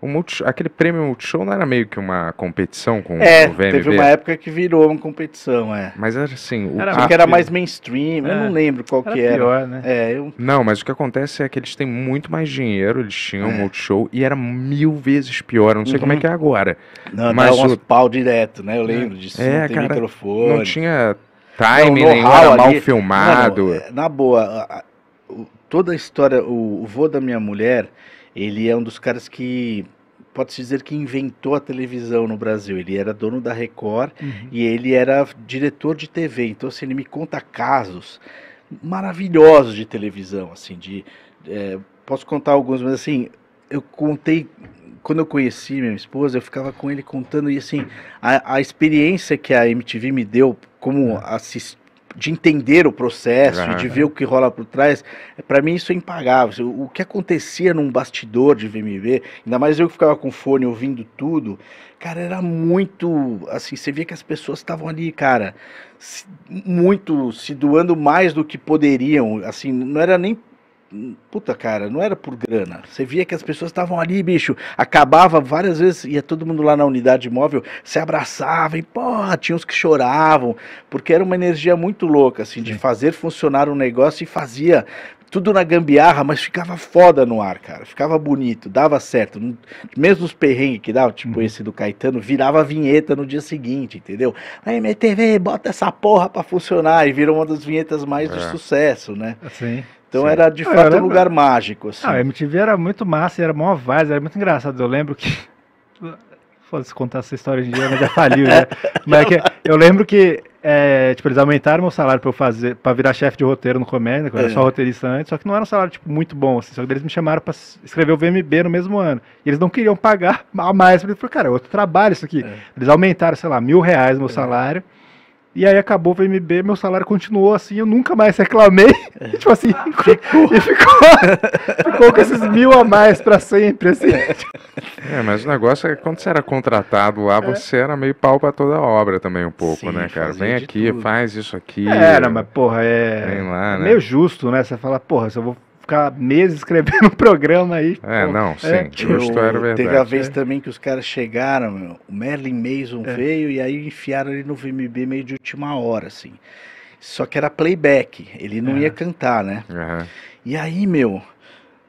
multi, aquele prêmio Multishow não era meio que uma competição com é, o VMB? teve uma época que virou uma competição, é. Mas era assim... O era, que era mais mainstream, é. eu não é, lembro qual era que era. Pior, né? É, eu... Não, mas o que acontece é que eles têm muito mais dinheiro, eles tinham é. Multishow, e era mil vezes pior, eu não sei uhum. como é uhum. que é agora. Não, mas dava o... pau direto, né? Eu é, lembro disso, é, não cara, microfone. Não tinha timing não, nenhum, era mal filmado. Não, é, na boa toda a história, o, o vô da minha mulher, ele é um dos caras que pode-se dizer que inventou a televisão no Brasil. Ele era dono da Record uhum. e ele era diretor de TV. Então, assim, ele me conta casos maravilhosos de televisão, assim, de... É, posso contar alguns, mas assim, eu contei... Quando eu conheci minha esposa, eu ficava com ele contando e, assim, a, a experiência que a MTV me deu como uhum. assistir de entender o processo, e de ver o que rola por trás, para mim isso é impagável. Assim, o que acontecia num bastidor de VMB, ainda mais eu que ficava com fone ouvindo tudo, cara, era muito, assim, você via que as pessoas estavam ali, cara, se, muito se doando mais do que poderiam, assim, não era nem Puta, cara, não era por grana. Você via que as pessoas estavam ali, bicho. Acabava várias vezes, ia todo mundo lá na unidade móvel, se abraçava e, porra, tinha uns que choravam, porque era uma energia muito louca, assim, Sim. de fazer funcionar um negócio e fazia tudo na gambiarra, mas ficava foda no ar, cara. Ficava bonito, dava certo. Mesmo os perrengues que dava, tipo uhum. esse do Caetano, virava vinheta no dia seguinte, entendeu? A MTV, bota essa porra pra funcionar. E virou uma das vinhetas mais é. de sucesso, né? Sim. Então sim. era de ah, fato um lugar mágico. Assim. Ah, a MTV era muito massa, era mó vibe, era muito engraçado. Eu lembro que. [laughs] Foda-se contar essa história de dia, mas já é faliu, né? [laughs] Mas é que, eu lembro que é, tipo, eles aumentaram meu salário pra eu fazer, pra virar chefe de roteiro no comédia, que eu era é. só roteirista antes, só que não era um salário, tipo, muito bom, assim, só que eles me chamaram pra escrever o VMB no mesmo ano. E eles não queriam pagar [laughs] mais, eu falei, cara, é outro trabalho isso aqui. É. Eles aumentaram, sei lá, mil reais meu é. salário. E aí acabou o VMB, meu salário continuou assim, eu nunca mais reclamei. É. [laughs] tipo assim, ah, ficou. e ficou, [laughs] ficou com esses mil a mais para sempre, assim. É. é, mas o negócio é que quando você era contratado lá, é. você era meio pau pra toda a obra também um pouco, Sim, né, cara? Vem aqui, tudo. faz isso aqui. Era, mas porra, é, lá, é né? meio justo, né? Você fala, porra, se eu vou ficar meses [laughs] escrevendo um programa aí. É, pô, não, é, sim. Tipo, é. Eu, era verdade. Teve a é. vez é. também que os caras chegaram, meu, o Merlin Mason é. veio e aí enfiaram ele no VMB meio de última hora, assim. Só que era playback, ele não é. ia cantar, né? Uhum. E aí, meu,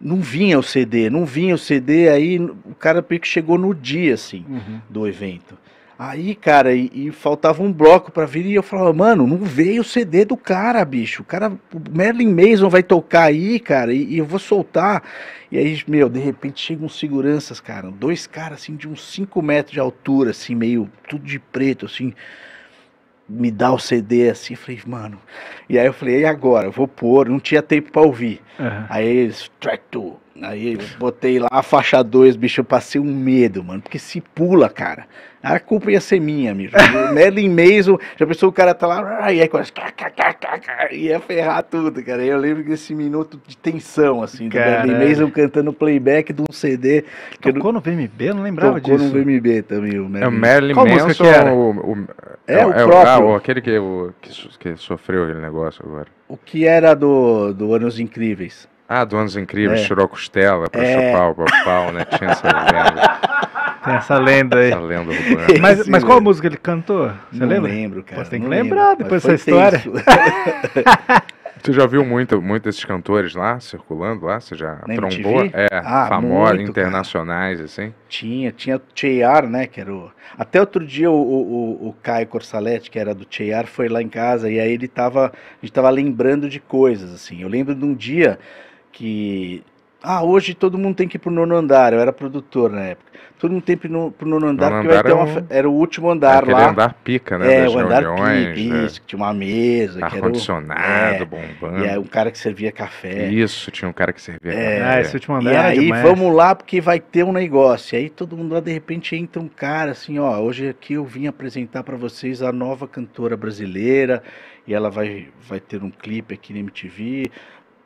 não vinha o CD, não vinha o CD, aí o cara chegou no dia, assim, uhum. do evento. Aí, cara, e, e, faltava um bloco para vir e eu falava, mano, não veio o CD do cara, bicho. O cara, o Merlin Mason vai tocar aí, cara, e, e, eu vou soltar. E aí, meu, de repente chegam seguranças, cara, dois caras assim de uns 5 metros de altura, assim, meio tudo de preto, assim, me dá o CD assim. Eu falei, mano. E aí eu falei, e agora? Eu vou pôr, não tinha tempo para ouvir. Uhum. Aí eles, track two Aí botei lá a faixa 2, bicho, eu passei um medo, mano. Porque se pula, cara, a culpa ia ser minha, amigo. [laughs] Nela mesmo, já pensou o cara tá lá, e aí começa, ia ferrar tudo, cara. Aí eu lembro desse minuto de tensão, assim, do Merlin Mason cantando playback de um CD. Que tocou eu não... no VMB, eu não lembrava tocou disso. Tocou no VMB também, o Merlin. É o Merlin Qual Manson, que era? O, o, é, é, o é, próprio. Ah, o, aquele que, o, que, que sofreu aquele negócio agora. O que era do, do Anos Incríveis. Ah, do Anos Incríveis, é. tirou a costela pra é. chupar o pau, né? Tinha essa [laughs] lenda. Tem essa lenda aí. Essa lenda do mas, mas qual música ele cantou? Você não lembra? lembro, cara. você tem que lembrar lembro, depois dessa história. [laughs] Você já viu muitos, muito desses cantores lá, circulando lá? Você já Na trombou? MTV? É, ah, famosos, muito, internacionais, cara. assim? Tinha, tinha Cheyar, né, que era o... Até outro dia o, o, o Caio Corsaletti, que era do Cheyar foi lá em casa e aí ele tava... A gente tava lembrando de coisas, assim. Eu lembro de um dia que ah, hoje todo mundo tem que ir pro nono andar. Eu era produtor na época. Todo mundo tem que ir pro, pro nono andar, nono porque andar vai ter é uma. Era o último andar lá. andar pica, né? É, das o andar né? que tinha uma mesa. Ar-condicionado, é, bombando. E aí, um cara que servia café. Isso, tinha um cara que servia é, café. Ah, esse último andar. E aí, demais. vamos lá, porque vai ter um negócio. E aí todo mundo lá, de repente, entra um cara assim, ó. Hoje aqui eu vim apresentar para vocês a nova cantora brasileira. E ela vai, vai ter um clipe aqui na MTV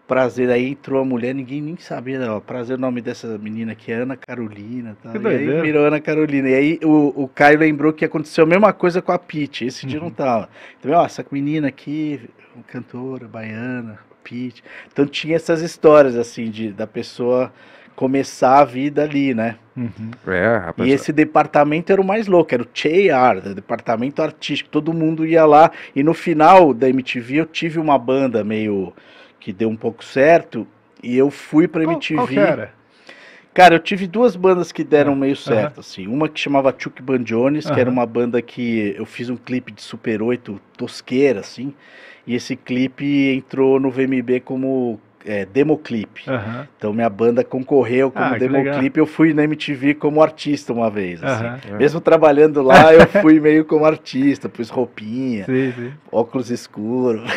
Prazer aí entrou a mulher, ninguém nem sabia, não. Né? Prazer é o nome dessa menina aqui é Ana Carolina. Tá? Que e aí virou Ana Carolina. E aí o, o Caio lembrou que aconteceu a mesma coisa com a Pete. Esse uhum. dia não uhum. tava. Então, ó, essa menina aqui, cantora, baiana, Pete. Então tinha essas histórias, assim, de, da pessoa começar a vida ali, né? Uhum. É, e esse departamento era o mais louco, era o Cheyar, né? departamento artístico. Todo mundo ia lá. E no final da MTV eu tive uma banda meio que deu um pouco certo, e eu fui pra MTV. Qual, qual era? Cara, eu tive duas bandas que deram ah, meio certo, uhum. assim. Uma que chamava Chuck Bandiones, uhum. que era uma banda que eu fiz um clipe de Super 8 tosqueira, assim. E esse clipe entrou no VMB como é, democlipe. Uhum. Então minha banda concorreu como ah, democlipe. Eu fui na MTV como artista uma vez. Assim. Uhum, uhum. Mesmo trabalhando lá, eu [laughs] fui meio como artista, pus roupinha, sim, sim. óculos escuros. [laughs]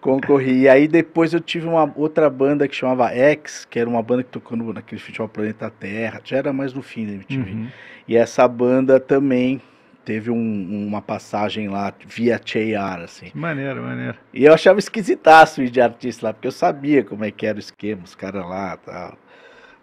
Concorri. E aí depois eu tive uma outra banda que chamava X, que era uma banda que tocou no, naquele festival Planeta Terra, já era mais no fim da MTV. Uhum. E essa banda também teve um, uma passagem lá via Cheyar, assim. Que maneiro, maneiro. E eu achava esquisitaço ir de artista lá, porque eu sabia como é que era o esquema, os caras lá e tal.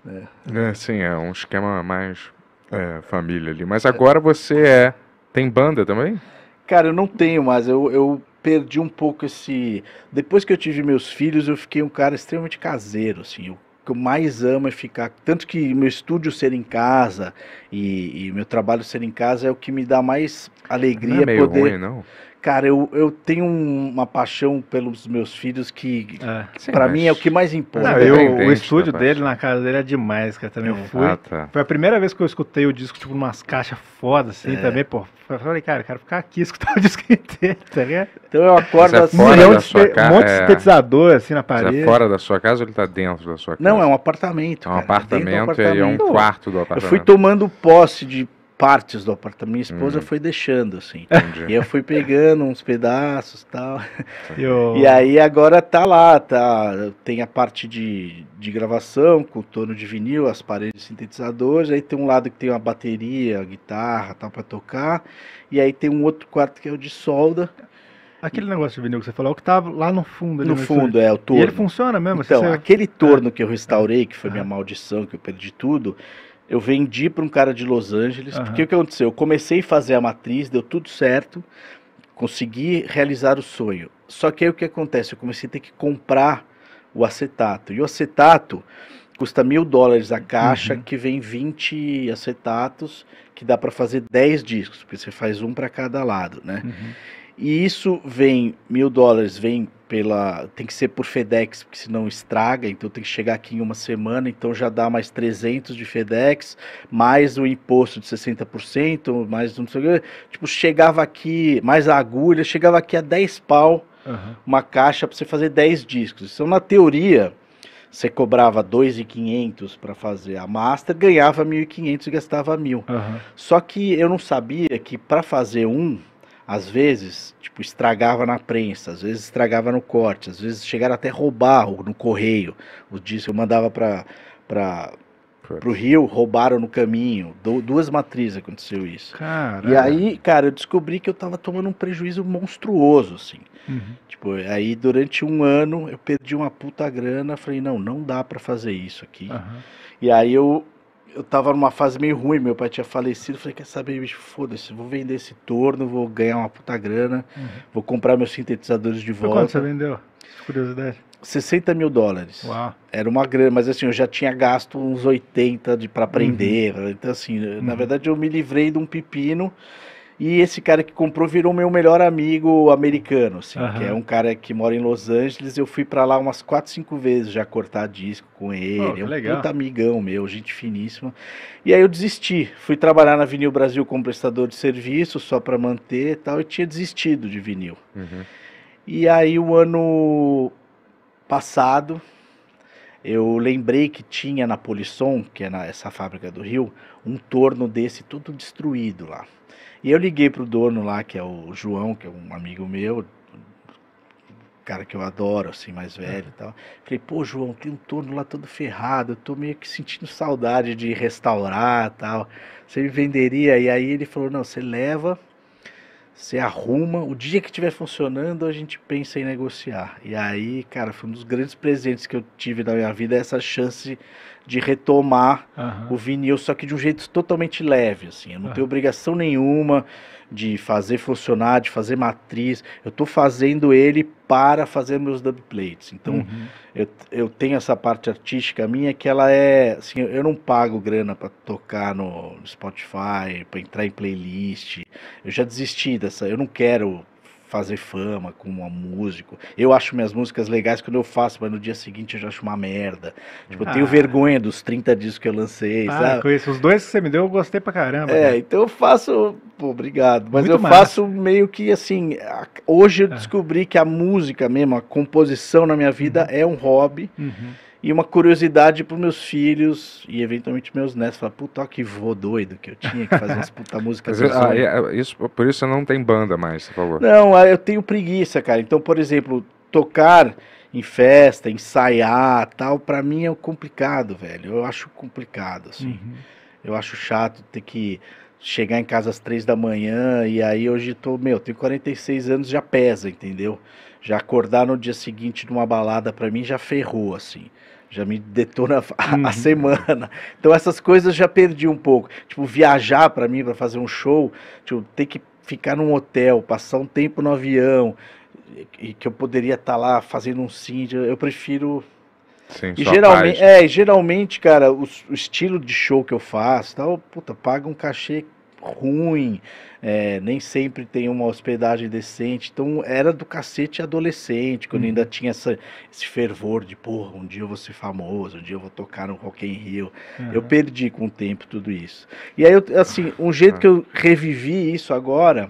Né? É, sim, é um esquema mais é, família ali. Mas agora você é... Tem banda também? Cara, eu não tenho, mas eu, eu perdi um pouco esse. Depois que eu tive meus filhos, eu fiquei um cara extremamente caseiro, assim. O que eu mais amo é ficar. Tanto que meu estúdio ser em casa e, e meu trabalho ser em casa é o que me dá mais alegria não é meio poder. Ruim, não? Cara, eu, eu tenho uma paixão pelos meus filhos que, é, para mim, é o que mais importa. Não, é eu, o estúdio dele, na casa dele, é demais, cara. Também eu ah, fui. Ah, tá. Foi a primeira vez que eu escutei o disco, tipo, umas caixas foda, assim, é. também, pô. Eu falei, cara, eu quero ficar aqui [laughs] escutar o disco inteiro, tá ligado? Então eu acordo é assim, milhão de sua ca... um monte de é. sintetizador, assim, na é parede. Você é fora da sua casa ou ele tá dentro da sua casa? Não, é um apartamento. É um apartamento, é um, apartamento. é um quarto do apartamento. Eu fui tomando posse de partes do apartamento. Minha esposa hum. foi deixando, assim. Entendi. E eu fui pegando uns pedaços tal. [laughs] e tal. E aí agora tá lá, tá. Tem a parte de, de gravação, com o torno de vinil, as paredes sintetizadores. Aí tem um lado que tem uma bateria, guitarra tal, para tocar. E aí tem um outro quarto que é o de solda. Aquele negócio de vinil que você falou, é que tava tá lá no fundo. no fundo, estúdio. é, o torno. E ele funciona mesmo? Então, você... aquele torno é. que eu restaurei, que foi é. minha maldição, que eu perdi tudo, eu vendi para um cara de Los Angeles. Uhum. Porque o que aconteceu? Eu comecei a fazer a matriz, deu tudo certo, consegui realizar o sonho. Só que aí o que acontece? Eu comecei a ter que comprar o acetato. E o acetato custa mil dólares a caixa, uhum. que vem 20 acetatos, que dá para fazer 10 discos, porque você faz um para cada lado, né? Uhum. E isso vem, mil dólares vem pela. Tem que ser por FedEx, porque senão estraga, então tem que chegar aqui em uma semana, então já dá mais 300 de FedEx, mais o imposto de 60%, mais não sei o que. Tipo, chegava aqui, mais a agulha, chegava aqui a 10 pau uhum. uma caixa para você fazer 10 discos. Então, na teoria, você cobrava 2.500 para fazer a master, ganhava 1.500 e gastava 1.000. Uhum. Só que eu não sabia que para fazer um às vezes, tipo, estragava na prensa, às vezes estragava no corte, às vezes chegaram até roubar no correio. O disco eu mandava para para pro Rio, roubaram no caminho. duas matrizes aconteceu isso. E aí, cara, eu descobri que eu tava tomando um prejuízo monstruoso, assim. Uhum. Tipo, aí durante um ano eu perdi uma puta grana, falei, não, não dá para fazer isso aqui. Uhum. E aí eu eu tava numa fase meio ruim, meu pai tinha falecido. Falei, quer saber, bicho, foda-se, vou vender esse torno, vou ganhar uma puta grana, uhum. vou comprar meus sintetizadores de volta. Quanto você vendeu? Curiosidade. 60 mil dólares. Uau. Era uma grana, mas assim, eu já tinha gasto uns 80 para uhum. aprender. Uhum. Então, assim, uhum. na verdade, eu me livrei de um pepino e esse cara que comprou virou meu melhor amigo americano, assim, uhum. que é um cara que mora em Los Angeles. Eu fui para lá umas 4, 5 vezes já cortar disco com ele. Oh, é um legal. puta amigão meu, gente finíssima. E aí eu desisti. Fui trabalhar na Vinil Brasil como prestador de serviço, só para manter e tal. E tinha desistido de vinil. Uhum. E aí o ano passado, eu lembrei que tinha na Polisson, que é na, essa fábrica do Rio, um torno desse todo destruído lá. E eu liguei pro dono lá, que é o João, que é um amigo meu, cara que eu adoro, assim, mais velho e tal. Falei, pô, João, tem um torno lá todo ferrado, eu tô meio que sentindo saudade de restaurar tal. Você me venderia? E aí ele falou, não, você leva, você arruma, o dia que estiver funcionando a gente pensa em negociar. E aí, cara, foi um dos grandes presentes que eu tive na minha vida, essa chance de retomar uhum. o vinil, só que de um jeito totalmente leve, assim. Eu não uhum. tenho obrigação nenhuma de fazer funcionar, de fazer matriz. Eu estou fazendo ele para fazer meus dub plates. Então, uhum. eu, eu tenho essa parte artística minha que ela é, assim, eu não pago grana para tocar no Spotify, para entrar em playlist. Eu já desisti dessa, eu não quero fazer fama como um músico. Eu acho minhas músicas legais quando eu faço, mas no dia seguinte eu já acho uma merda. Tipo, eu tenho ah. vergonha dos 30 discos que eu lancei, ah, sabe? com isso. Os dois que você me deu, eu gostei pra caramba. É, então eu faço... Pô, obrigado. Mas Muito eu massa. faço meio que, assim... Hoje eu ah. descobri que a música mesmo, a composição na minha vida uhum. é um hobby. Uhum e uma curiosidade para meus filhos e eventualmente meus netos. Falar, puta, que vô doido que eu tinha que fazer as puta [laughs] músicas. ah, é, é, isso, por isso não tem banda mais, por favor. Não, eu tenho preguiça, cara. Então, por exemplo, tocar em festa, ensaiar tal, para mim é complicado, velho. Eu acho complicado, assim. Uhum. Eu acho chato ter que chegar em casa às três da manhã e aí hoje tô, meu, tenho 46 anos, já pesa, entendeu? Já acordar no dia seguinte numa balada para mim já ferrou, assim já me detona a, uhum. a, semana. Então essas coisas já perdi um pouco. Tipo, viajar para mim para fazer um show, tipo, ter que ficar num hotel, passar um tempo no avião, e que eu poderia estar tá lá fazendo um síndio, eu prefiro Sim, e geralmente, é, geralmente, cara, o, o, estilo de show que eu faço, tal, puta, paga um cachê ruim, é, nem sempre tem uma hospedagem decente. Então era do cacete adolescente, quando hum. ainda tinha essa, esse fervor de, porra, um dia eu vou ser famoso, um dia eu vou tocar no Rock in Rio. Uhum. Eu perdi com o tempo tudo isso. E aí, eu, assim, um jeito que eu revivi isso agora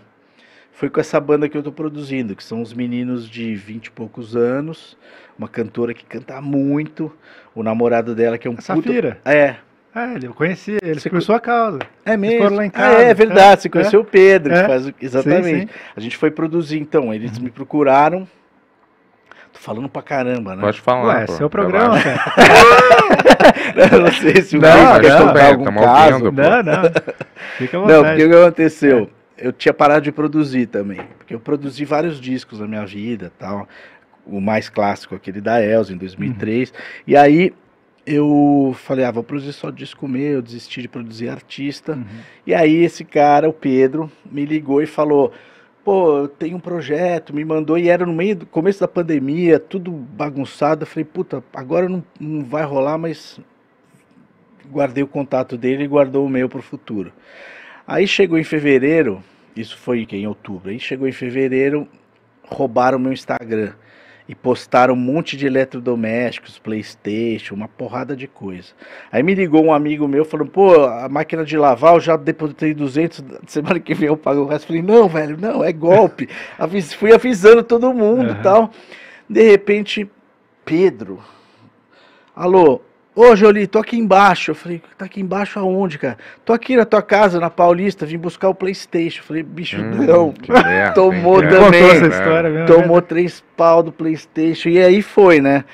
foi com essa banda que eu tô produzindo, que são os meninos de vinte e poucos anos, uma cantora que canta muito, o namorado dela que é um puto... Safira. É, é, ele, eu conheci, ele se por sua causa. É mesmo? Eles foram lá em ah, casa. Ah, é, é verdade, você é. conheceu é, o Pedro. É. Faz, exatamente. Sim, sim. A gente foi produzir, então, eles me procuraram. Tô falando pra caramba, né? Pode falar. Ué, pô, seu é programa, cara. [laughs] não sei se o não, Luiz quer não, algum tá caso. Ouvindo, não, não. Fica à [laughs] Não, o que aconteceu? Eu tinha parado de produzir também, porque eu produzi vários discos na minha vida tal. O mais clássico, aquele da Elza, em 2003. Uhum. E aí eu falei, ah, vou produzir só disco meu, desisti de produzir artista. Uhum. E aí esse cara, o Pedro, me ligou e falou, pô, tem um projeto, me mandou, e era no meio do começo da pandemia, tudo bagunçado. Eu falei, puta, agora não, não vai rolar, mas guardei o contato dele e guardou o meu para o futuro. Aí chegou em fevereiro, isso foi em outubro, aí chegou em fevereiro, roubaram meu Instagram e postaram um monte de eletrodomésticos, Playstation, uma porrada de coisa. Aí me ligou um amigo meu falando, pô, a máquina de lavar eu já depositei 200, semana que vem eu pago o resto. falei, não, velho, não, é golpe. [laughs] Avis, fui avisando todo mundo e uhum. tal. De repente, Pedro, alô, Ô, Jolie, tô aqui embaixo. Eu falei, tá aqui embaixo aonde, cara? Tô aqui na tua casa, na Paulista, vim buscar o Playstation. Eu falei, bicho, hum, não. Tomou também. Contou essa história mesmo. Tomou né? três pau do Playstation. E aí foi, né?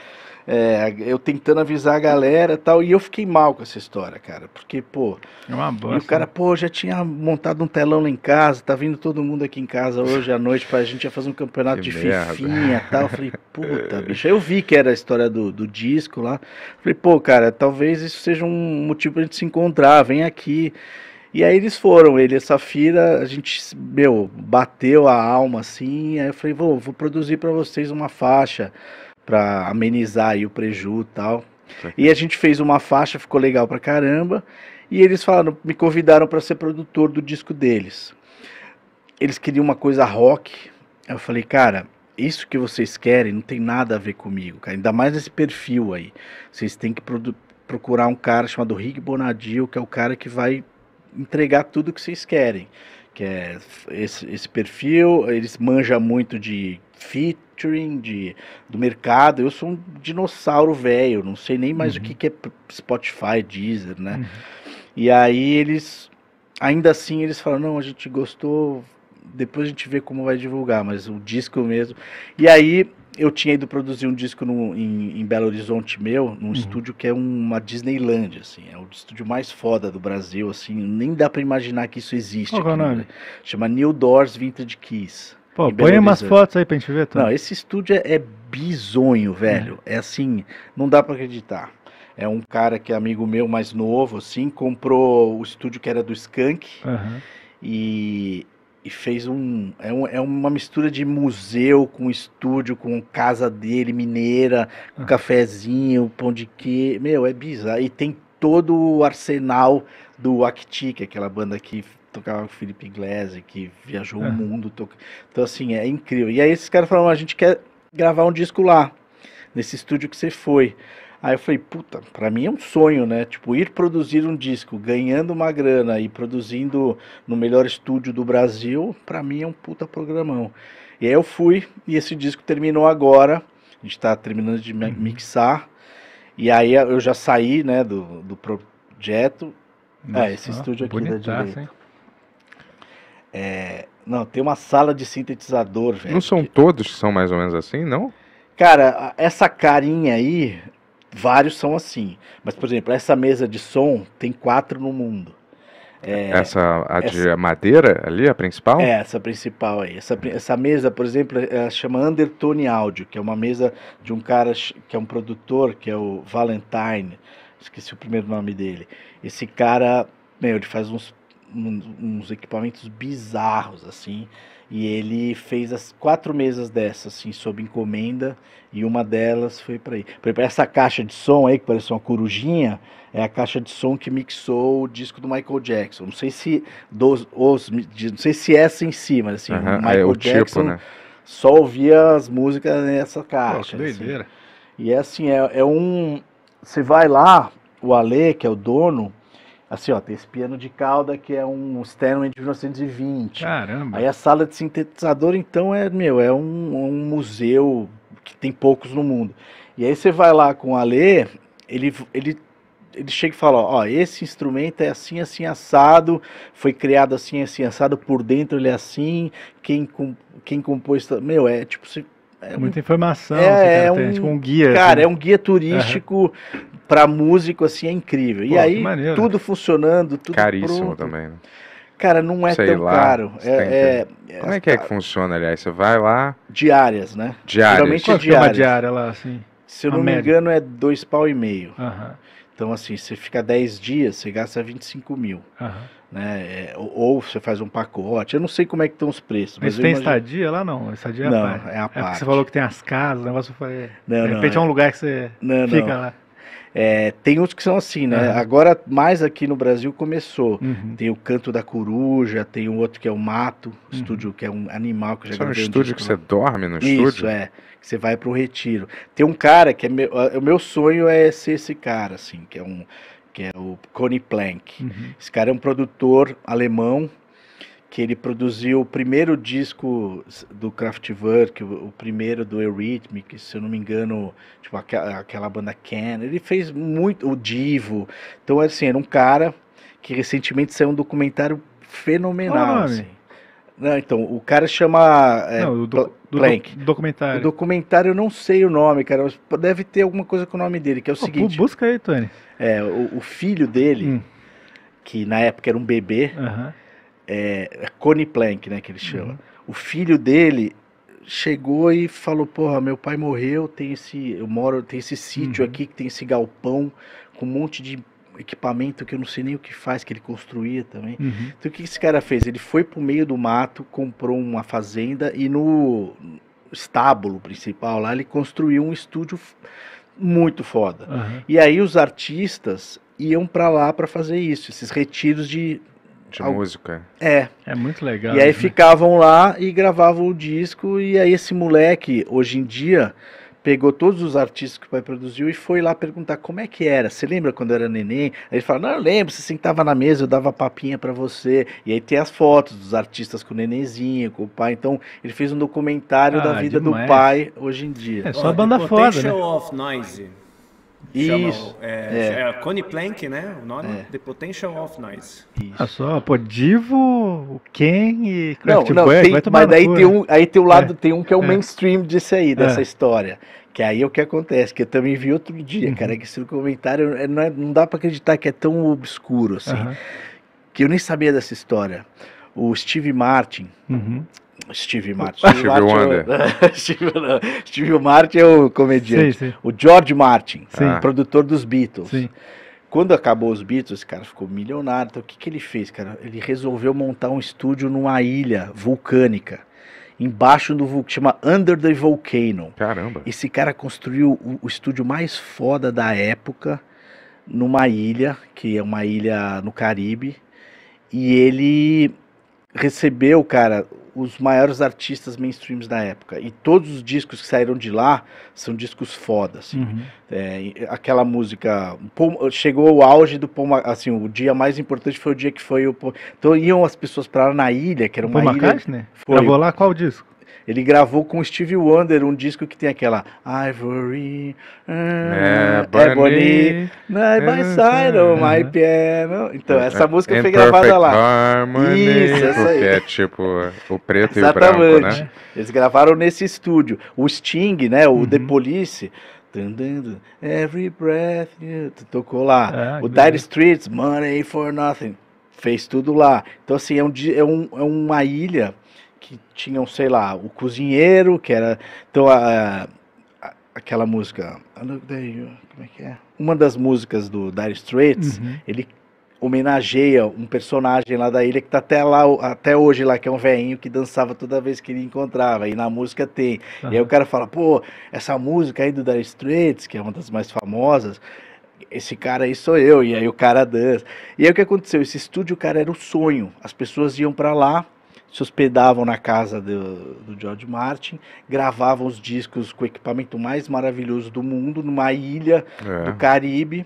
é, eu tentando avisar a galera tal. E eu fiquei mal com essa história, cara. Porque, pô. É uma bosta. E o cara, né? pô, já tinha montado um telão lá em casa, tá vindo todo mundo aqui em casa hoje à noite pra gente ia fazer um campeonato que de merda. fifinha e tal. Eu falei, [laughs] puta, bicho. Aí eu vi que era a história do, do disco lá. Falei, pô, cara, talvez isso seja um motivo pra gente se encontrar, vem aqui. E aí eles foram, ele e a Safira, a gente, meu, bateu a alma assim. Aí eu falei, vou, vou produzir para vocês uma faixa para amenizar aí o prejuízo e tal. E a gente fez uma faixa, ficou legal pra caramba. E eles falaram, me convidaram para ser produtor do disco deles. Eles queriam uma coisa rock. Eu falei, cara, isso que vocês querem não tem nada a ver comigo, cara. Ainda mais esse perfil aí. Vocês têm que procurar um cara chamado Rick Bonadio, que é o cara que vai entregar tudo que vocês querem. Que é esse, esse perfil, eles manja muito de featuring de, do mercado. Eu sou um dinossauro velho, não sei nem mais uhum. o que, que é Spotify, Deezer, né? Uhum. E aí eles, ainda assim, eles falam, não, a gente gostou, depois a gente vê como vai divulgar, mas o disco mesmo. E aí eu tinha ido produzir um disco no, em, em, Belo Horizonte meu, num uhum. estúdio que é uma Disneyland, assim, é o estúdio mais foda do Brasil, assim, nem dá para imaginar que isso existe. Qual aqui, é o nome? Chama New Doors Vintage Keys. Pô, põe umas fotos aí pra gente ver. Não, esse estúdio é, é bizonho, velho. É. é assim, não dá para acreditar. É um cara que é amigo meu mais novo, assim, comprou o estúdio que era do Skank uhum. e, e, fez um é, um. é uma mistura de museu com estúdio, com casa dele, mineira, com uhum. cafezinho, pão de quê. Meu, é bizarro. E tem todo o arsenal do Actic aquela banda que tocava com o Felipe Inglese, que viajou é. o mundo. Então, assim, é incrível. E aí esses caras falaram, a gente quer gravar um disco lá, nesse estúdio que você foi. Aí eu falei, puta, pra mim é um sonho, né? Tipo, ir produzir um disco, ganhando uma grana e produzindo no melhor estúdio do Brasil, pra mim é um puta programão. E aí eu fui, e esse disco terminou agora. A gente tá terminando de uhum. mixar. E aí eu já saí, né, do, do projeto. Nossa, é, esse estúdio aqui da direita. É, não, tem uma sala de sintetizador, velho. Não são todos que são mais ou menos assim, não? Cara, essa carinha aí, vários são assim. Mas, por exemplo, essa mesa de som tem quatro no mundo. É, essa a de madeira ali, a principal? É, essa principal aí. Essa, essa mesa, por exemplo, é, ela chama Undertone Audio, que é uma mesa de um cara que é um produtor, que é o Valentine. Esqueci o primeiro nome dele. Esse cara, meu, ele faz uns uns equipamentos bizarros, assim. E ele fez as quatro mesas dessas, assim, sob encomenda, e uma delas foi para aí. para essa caixa de som aí, que parece uma corujinha, é a caixa de som que mixou o disco do Michael Jackson. Não sei se dos, os, não sei se essa em si, assim, o Michael é o tipo, Jackson tipo, né? só ouvia as músicas nessa caixa. Pô, assim. E é assim, é, é um. Você vai lá, o Ale, que é o dono, Assim, ó, tem esse piano de cauda que é um Stanway de 1920. Caramba! Aí a sala de sintetizador, então, é, meu, é um, um museu que tem poucos no mundo. E aí você vai lá com o Alê, ele, ele ele chega e fala, ó, esse instrumento é assim, assim, assado, foi criado assim, assim, assado, por dentro ele é assim, quem, quem compôs... Meu, é tipo, você é muita informação, é, assim, é um, tem, tipo um guia. Cara, assim. é um guia turístico uhum. para músico, assim, é incrível. Pô, e aí, tudo funcionando, tudo Caríssimo pronto. também, né? Cara, não é Sei tão lá, caro. Tá é, é, é, Como é que é que funciona, aliás? Você vai lá... Diárias, né? Diárias. Geralmente Quanto é, é diárias. uma diária lá, assim? Se eu não média. me engano, é dois pau e meio. Uhum. Então, assim, você fica 10 dias, você gasta 25 mil. Uhum né? É, ou, você faz um pacote. Eu não sei como é que estão os preços. Mas, mas tem imagino... estadia lá não? Estadia é não, é, a parte. É, é você falou que tem as casas, o negócio foi. Não, de repente não, é. é um lugar que você não, fica lá. É, tem outros que são assim, né? Agora, mais aqui no Brasil, começou. Uhum. Tem o Canto da Coruja, tem um outro que é o Mato, uhum. estúdio que é um animal que eu já Isso é um estúdio que você dorme no Isso, estúdio? Isso, é. Que você vai para o retiro. Tem um cara que é meu, o meu sonho é ser esse cara, assim, que é um que é o Connie Plank. Uhum. Esse cara é um produtor alemão que ele produziu o primeiro disco do Kraftwerk, o primeiro do Eurythmic, se eu não me engano, tipo aquela, aquela banda Can. Ele fez muito o Divo. Então assim, era um cara que recentemente saiu um documentário fenomenal, assim. Não, então, o cara chama. É, não, o do, do, Plank. Do, documentário. O documentário eu não sei o nome, cara, mas deve ter alguma coisa com o nome dele, que é o oh, seguinte. Busca aí, Tony. É, o, o filho dele, hum. que na época era um bebê, uh -huh. É, é, Connie Plank, né, que ele chama. Uh uhum. -huh. O filho dele chegou e falou: Porra, meu pai morreu, tem esse. Eu moro, tem esse sítio uh uhum. -huh. aqui que tem esse galpão com um monte de equipamento que eu não sei nem o que faz, que ele construía também. Uhum. Então o que esse cara fez? Ele foi pro meio do mato, comprou uma fazenda e no estábulo principal lá ele construiu um estúdio muito foda. Uhum. E aí os artistas iam para lá para fazer isso, esses retiros de de Al... música. É. É muito legal. E aí né? ficavam lá e gravavam o disco e aí esse moleque hoje em dia pegou todos os artistas que o pai produziu e foi lá perguntar como é que era. Você lembra quando era neném? Aí ele fala: Não, eu lembro, você sentava na mesa, eu dava papinha para você. E aí tem as fotos dos artistas com o nenenzinho, com o pai. Então ele fez um documentário ah, da vida demais. do pai hoje em dia. É só a banda foda. Né? Of noise. Isso. É, é. Chama, é, é. Connie Plank, né? O nome? É. The Potential of Noise. Olha ah, só, pô, Divo, o Ken e não, não, tem, Mas daí tem um, aí tem o um lado, é. tem um que é o é. mainstream disso aí, dessa história. Que aí é o que acontece, que eu também vi outro dia, uhum. cara, que esse comentário não, não dá para acreditar que é tão obscuro assim. Uhum. Que eu nem sabia dessa história. O Steve Martin, uhum. Steve Martin. Steve, Martin [laughs] Steve, Martin é o comediante. Sim, sim. O George Martin, sim. produtor dos Beatles. Sim. Quando acabou os Beatles, esse cara ficou milionário. Então, o que, que ele fez, cara? Ele resolveu montar um estúdio numa ilha vulcânica embaixo do vulcão, chama Under the Volcano. Caramba. Esse cara construiu o, o, estúdio mais foda da época numa ilha, que é uma ilha no Caribe, e ele recebeu, cara, os maiores artistas mainstreams da época. E todos os discos que saíram de lá são discos foda, assim. Uhum. É, aquela música... chegou o auge do Paul... Assim, o dia mais importante foi o dia que foi o... Paul, então iam as pessoas para lá na ilha, que era uma Paul ilha... McCartney? Foi. Gravou lá qual disco? Ele gravou com Steve Wonder um disco que tem aquela Ivory, é, Ebony, Night by né, eh, Side eh, of oh, My Piano. Então, é, essa música é, foi gravada lá. Harmony, Isso, essa aí. é tipo o preto Exatamente. e o branco, né? Eles gravaram nesse estúdio. O Sting, né, o uhum. The Police, Every breath you... Tocou lá. Ah, o Dire Streets, Money for Nothing. Fez tudo lá. Então, assim, é, um, é, um, é uma ilha que tinham, sei lá, o cozinheiro, que era. Então, a, a aquela música. Como é que é? Uma das músicas do Dire Straits, uhum. ele homenageia um personagem lá da ilha que está até lá até hoje lá que é um velhinho que dançava toda vez que ele encontrava e na música tem uhum. e aí o cara fala pô essa música aí do Dire Straits que é uma das mais famosas esse cara aí sou eu e aí o cara dança e aí o que aconteceu esse estúdio cara era o sonho as pessoas iam para lá se hospedavam na casa do, do George Martin, gravavam os discos com o equipamento mais maravilhoso do mundo, numa ilha é. do Caribe.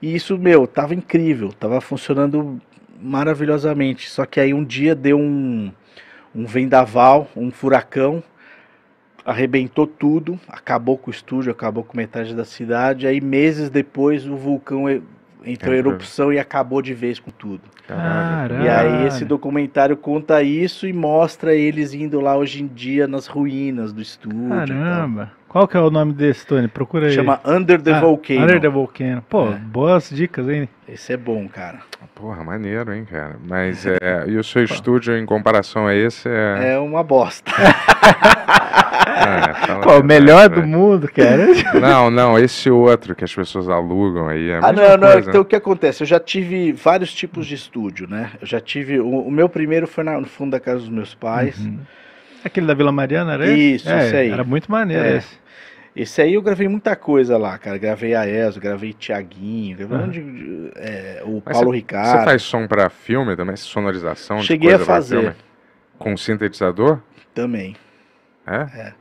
E isso, meu, tava incrível, tava funcionando maravilhosamente. Só que aí um dia deu um, um vendaval, um furacão, arrebentou tudo, acabou com o estúdio, acabou com metade da cidade. Aí meses depois o vulcão entrou é, em erupção e acabou de vez com tudo. Caralho. E aí esse documentário conta isso e mostra eles indo lá hoje em dia nas ruínas do estúdio. Caramba. Qual que é o nome desse, Tony? Procura aí. Chama Under the ah, Volcano. Under the Volcano. Pô, é. boas dicas, hein? Esse é bom, cara. Porra, maneiro, hein, cara. Mas é, e o seu estúdio em comparação a esse é. É uma bosta. [laughs] ah, Pô, o melhor do né? mundo, cara. [laughs] Não, não, esse outro que as pessoas alugam aí. É ah, não, não. Coisa. Então o que acontece? Eu já tive vários tipos de estúdio, né? Eu já tive. O, o meu primeiro foi na, no fundo da casa dos meus pais. Uhum. Aquele da Vila Mariana, era Isso, esse? É, aí. Era muito maneiro é. esse. Esse aí eu gravei muita coisa lá, cara. Gravei a ESO, gravei Tiaguinho, gravei uhum. é, o Mas Paulo cê, Ricardo. Você faz som para filme também? Sonorização? Cheguei a fazer. Com sintetizador? Também. É? é.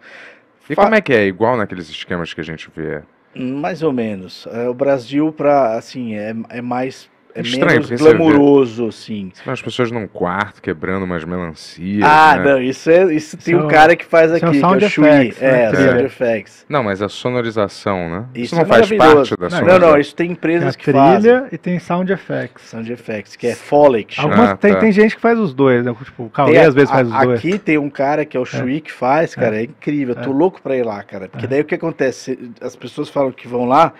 E Fa como é que é? Igual naqueles esquemas que a gente vê? Mais ou menos. É, o Brasil, pra, assim, é, é mais é Estranho, menos glamouroso, assim. As pessoas num quarto quebrando umas melancias. Ah, né? não, isso é. Isso tem é um cara que faz é aqui, que é o Shui. Né, é, sound é. effects. Não, mas a sonorização, né? Isso, isso não é faz parte da sonorização. Não, não, isso tem empresas tem que fazem. trilha e tem sound effects. Sound effects, que é Foley. Algumas, ah, tá. tem, tem gente que faz os dois, né? Tipo, o Cauê às vezes a, faz os dois. Aqui tem um cara que é o Shui que faz, cara, é, incrível. Eu tô louco pra ir lá, cara. Porque daí o que acontece? As pessoas falam que vão lá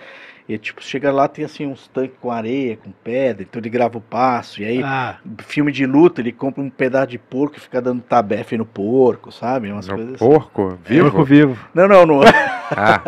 e tipo, chega lá, tem assim uns tanques com areia, com pedra, então ele grava o passo. E aí, ah. filme de luta, ele compra um pedaço de porco e fica dando tabefe no porco, sabe? Umas no coisas assim. porco? Assim. Vivo? Porco vivo. Não, não, no. Ah.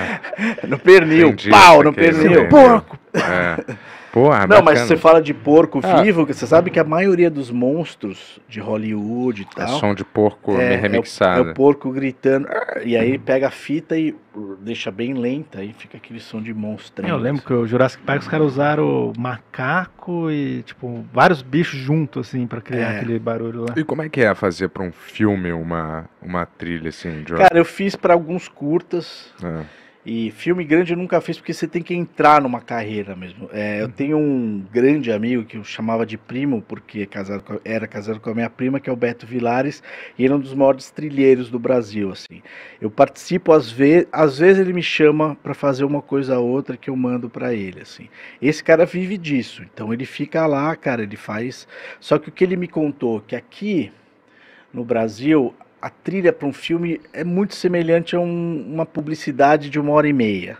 [laughs] no pernil, Entendi, pau, no pernil. Porco! É. Porra, Não, bacana. mas você fala de porco ah. vivo, você sabe que a maioria dos monstros de Hollywood e é tal. É som de porco é, remixado. É o, é o, porco gritando. Ah, e aí pega a fita e deixa bem lenta e fica aquele som de monstro. Eu lembro que o Jurassic Park os caras usaram macaco e, tipo, vários bichos juntos, assim, para criar é. aquele barulho lá. E como é que é fazer para um filme uma, uma trilha, assim, Jurassic? Cara, eu fiz para alguns curtas. É. E filme grande eu nunca fiz porque você tem que entrar numa carreira mesmo. É, eu uhum. tenho um grande amigo que eu chamava de primo, porque casado com, era casado com a minha prima, que é o Beto Vilares, e ele é um dos maiores trilheiros do Brasil. assim. Eu participo às vezes, às vezes ele me chama para fazer uma coisa ou outra que eu mando para ele. assim. Esse cara vive disso, então ele fica lá, cara, ele faz. Só que o que ele me contou, que aqui no Brasil a trilha para um filme é muito semelhante a um, uma publicidade de uma hora e meia.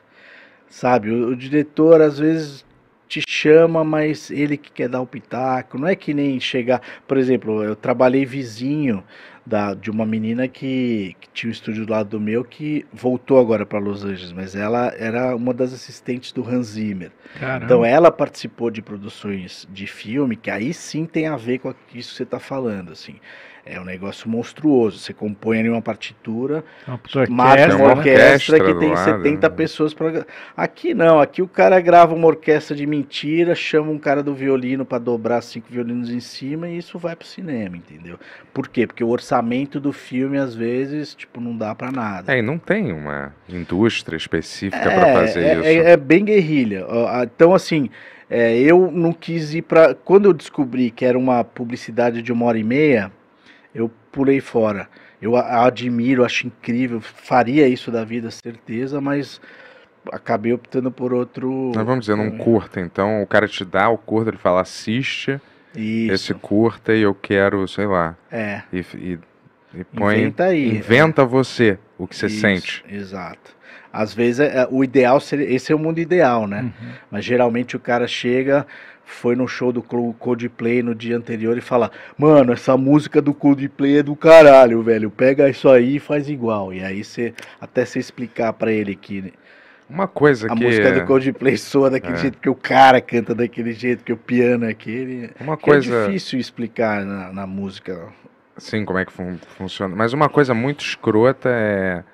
Sabe, o, o diretor às vezes te chama, mas ele que quer dar o pitaco. Não é que nem chegar. Por exemplo, eu trabalhei vizinho da, de uma menina que, que tinha um estúdio do lado do meu que voltou agora para Los Angeles, mas ela era uma das assistentes do Hans Zimmer. Caramba. Então ela participou de produções de filme que aí sim tem a ver com isso que você está falando, assim. É um negócio monstruoso. Você compõe ali uma partitura, mata uma orquestra né? que tem lado, 70 né? pessoas para. Aqui não, aqui o cara grava uma orquestra de mentira, chama um cara do violino para dobrar cinco violinos em cima e isso vai pro cinema, entendeu? Por quê? Porque o orçamento do filme às vezes tipo não dá para nada. É, e não tem uma indústria específica é, para fazer é, isso. É, é bem guerrilha. Então assim. É, eu não quis ir para. Quando eu descobri que era uma publicidade de uma hora e meia, eu pulei fora. Eu a admiro, acho incrível, faria isso da vida, certeza, mas acabei optando por outro. Mas vamos dizer, não curta, então, o cara te dá o curta, ele fala, assiste isso. esse curta e eu quero, sei lá. É. E, e, e põe. Inventa aí. Inventa é. você o que você isso, sente. Exato. Às vezes, é, é, o ideal seria, esse é o mundo ideal, né? Uhum. Mas geralmente o cara chega, foi no show do Coldplay no dia anterior e fala: Mano, essa música do Coldplay é do caralho, velho. Pega isso aí e faz igual. E aí você até se explicar para ele que. Uma coisa a que. A música do é- Coldplay soa daquele é. jeito, que o cara canta daquele jeito, que o piano é aquele. Uma é coisa. É difícil explicar na, na música. Sim, como é que fun funciona. Mas uma coisa muito escrota é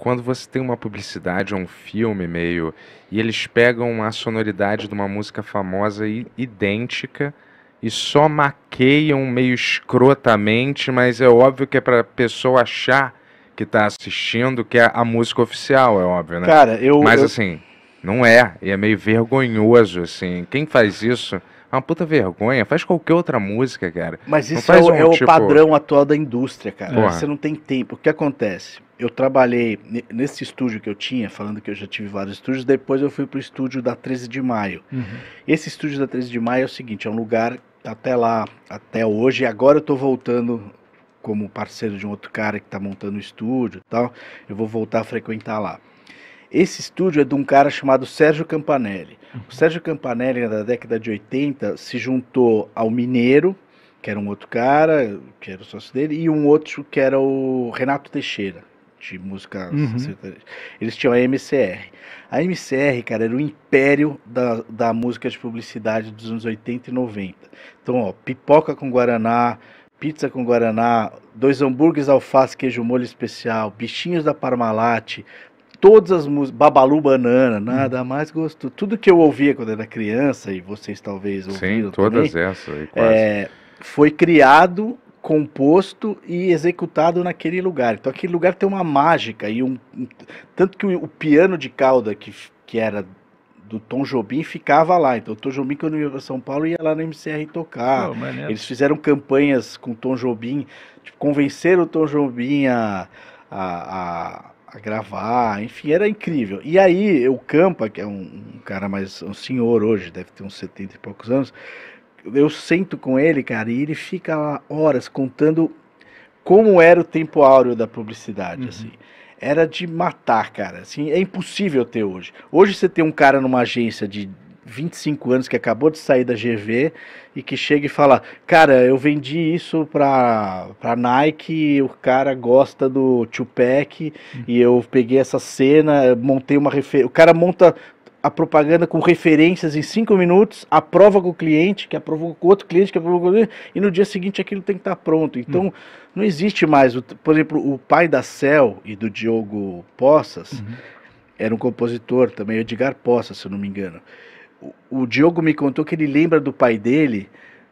quando você tem uma publicidade ou um filme meio e eles pegam a sonoridade de uma música famosa e, idêntica e só maqueiam meio escrotamente, mas é óbvio que é para pessoa achar que está assistindo que é a música oficial, é óbvio, né? Cara, eu Mas eu... assim, não é, e é meio vergonhoso assim. Quem faz isso? É uma puta vergonha. Faz qualquer outra música, cara. Mas isso é, um, é, o tipo... padrão atual da indústria, cara. Porra. Você não tem tempo. O que acontece? eu trabalhei nesse estúdio que eu tinha, falando que eu já tive vários estúdios, depois eu fui para o estúdio da 13 de maio. Uhum. Esse estúdio da 13 de maio é o seguinte, é um lugar até lá, até hoje, agora eu estou voltando como parceiro de um outro cara que está montando o estúdio tal, eu vou voltar a frequentar lá. Esse estúdio é de um cara chamado Sérgio Campanelli. Uhum. O Sérgio Campanelli, na década de 80, se juntou ao Mineiro, que era um outro cara, que era o sócio dele, e um outro que era o Renato Teixeira de música uhum. Eles tinham a MCR. A MCR, cara, era o império da, da música de publicidade dos anos 80 e 90. Então, ó, pipoca com Guaraná, pizza com Guaraná, dois hambúrgueres, alface, queijo molho especial, bichinhos da Parmalat, todas as músicas, Babalu Banana, uhum. nada mais gosto. Tudo que eu ouvia quando era criança, e vocês talvez ouviram Sim, todas também, essas aí, quase. É, foi criado composto e executado naquele lugar. Então aquele lugar tem uma mágica e um tanto que o, o piano de cauda que, que era do Tom Jobim ficava lá. Então o Tom Jobim quando ia para São Paulo ia lá na MCR tocar. Oh, Eles fizeram campanhas com o Tom Jobim, tipo, convenceram o Tom Jobim a, a, a a gravar, enfim, era incrível. E aí, o Campa, que é um, um, cara mais um senhor hoje, deve ter uns 70 e poucos anos, eu sento com ele, cara, e ele fica lá horas contando como era o tempo áureo da publicidade, uhum. assim. Era de matar, cara. Assim, é impossível ter hoje. Hoje você tem um cara numa agência de 25 anos que acabou de sair da GV e que chega e fala: Cara, eu vendi isso pra, para Nike, o cara gosta do Tupac uhum. e eu peguei essa cena, montei uma referência. O cara monta a propaganda com referências em cinco minutos, aprova com o cliente, que aprova com outro cliente, que aprova com cliente, e no dia seguinte aquilo tem que estar pronto. Então, uhum. não existe mais. Por exemplo, o pai da Cel e do Diogo Poças uhum. era um compositor também, Edgar Poças, se eu não me engano. O, o Diogo me contou que ele lembra do pai dele,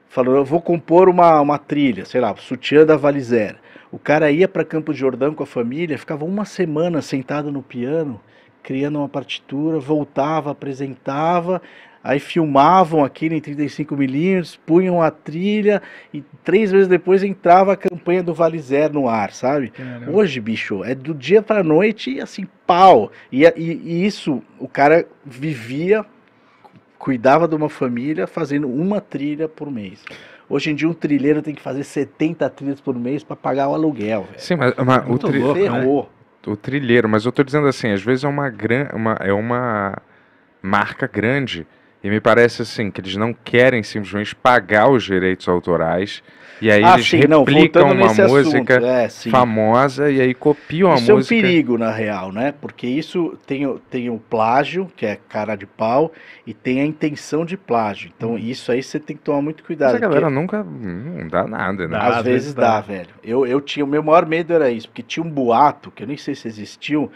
falou: Eu vou compor uma, uma trilha, sei lá, Sutiã da Valizera. O cara ia para Campo de Jordão com a família, ficava uma semana sentado no piano criando uma partitura, voltava, apresentava, aí filmavam aquilo em 35mm, punham a trilha e três meses depois entrava a campanha do Vale no ar, sabe? Caramba. Hoje, bicho, é do dia pra noite, assim, pau. E, é, e, e isso, o cara vivia, cuidava de uma família fazendo uma trilha por mês. Hoje em dia, um trilheiro tem que fazer 70 trilhas por mês para pagar o aluguel. Véio. Sim, mas, mas o trilheiro o trilheiro, mas eu estou dizendo assim, às vezes é uma, gran, uma, é uma marca grande e me parece assim que eles não querem simplesmente pagar os direitos autorais e aí ah, eles sim, replicam não, uma música é, famosa e aí copiam isso a música. Isso é um perigo, na real, né? Porque isso tem, tem o plágio, que é cara de pau, e tem a intenção de plágio. Então hum. isso aí você tem que tomar muito cuidado. Mas a galera nunca não hum, dá nada, né? Às, Às vezes dá, dá, velho. Eu, eu tinha, o meu maior medo era isso, porque tinha um boato, que eu nem sei se existiu,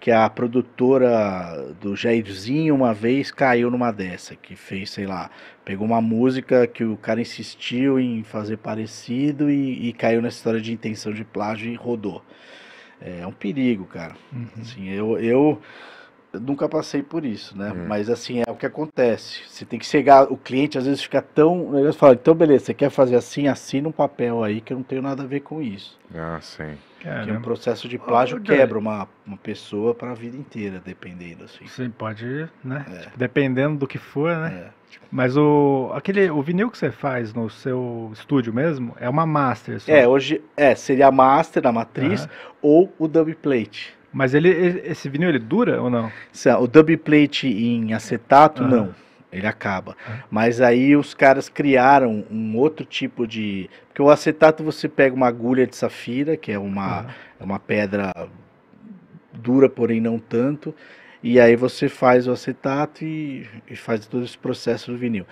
que a produtora do Jairzinho uma vez caiu numa dessa, que fez, sei lá, pegou uma música que o cara insistiu em fazer parecido e, e caiu nessa história de intenção de plágio e rodou. É, é um perigo, cara. Uhum. Assim, eu, eu nunca passei por isso, né? Uhum. Mas assim, é o que acontece. Você tem que chegar, o cliente às vezes fica tão. Ele fala, então beleza, você quer fazer assim, assina um papel aí que eu não tenho nada a ver com isso. Ah, sim. É Caramba. Que um processo de plágio quebra uma, uma pessoa para a vida inteira, dependendo assim. Sim, pode, né? É. Tipo, dependendo do que for, né? É. Mas o aquele o vinil que você faz no seu estúdio mesmo é uma master. Só. É, hoje é, seria a master da matriz uhum. ou o dub plate. Mas ele esse vinil ele dura ou não? É, o dub plate em acetato uhum. não ele acaba. É. Mas aí os caras criaram um outro tipo de. Porque o acetato você pega uma agulha de safira, que é uma, é. uma pedra dura, porém não tanto. E aí você faz o acetato e, e faz todo esse processo do vinil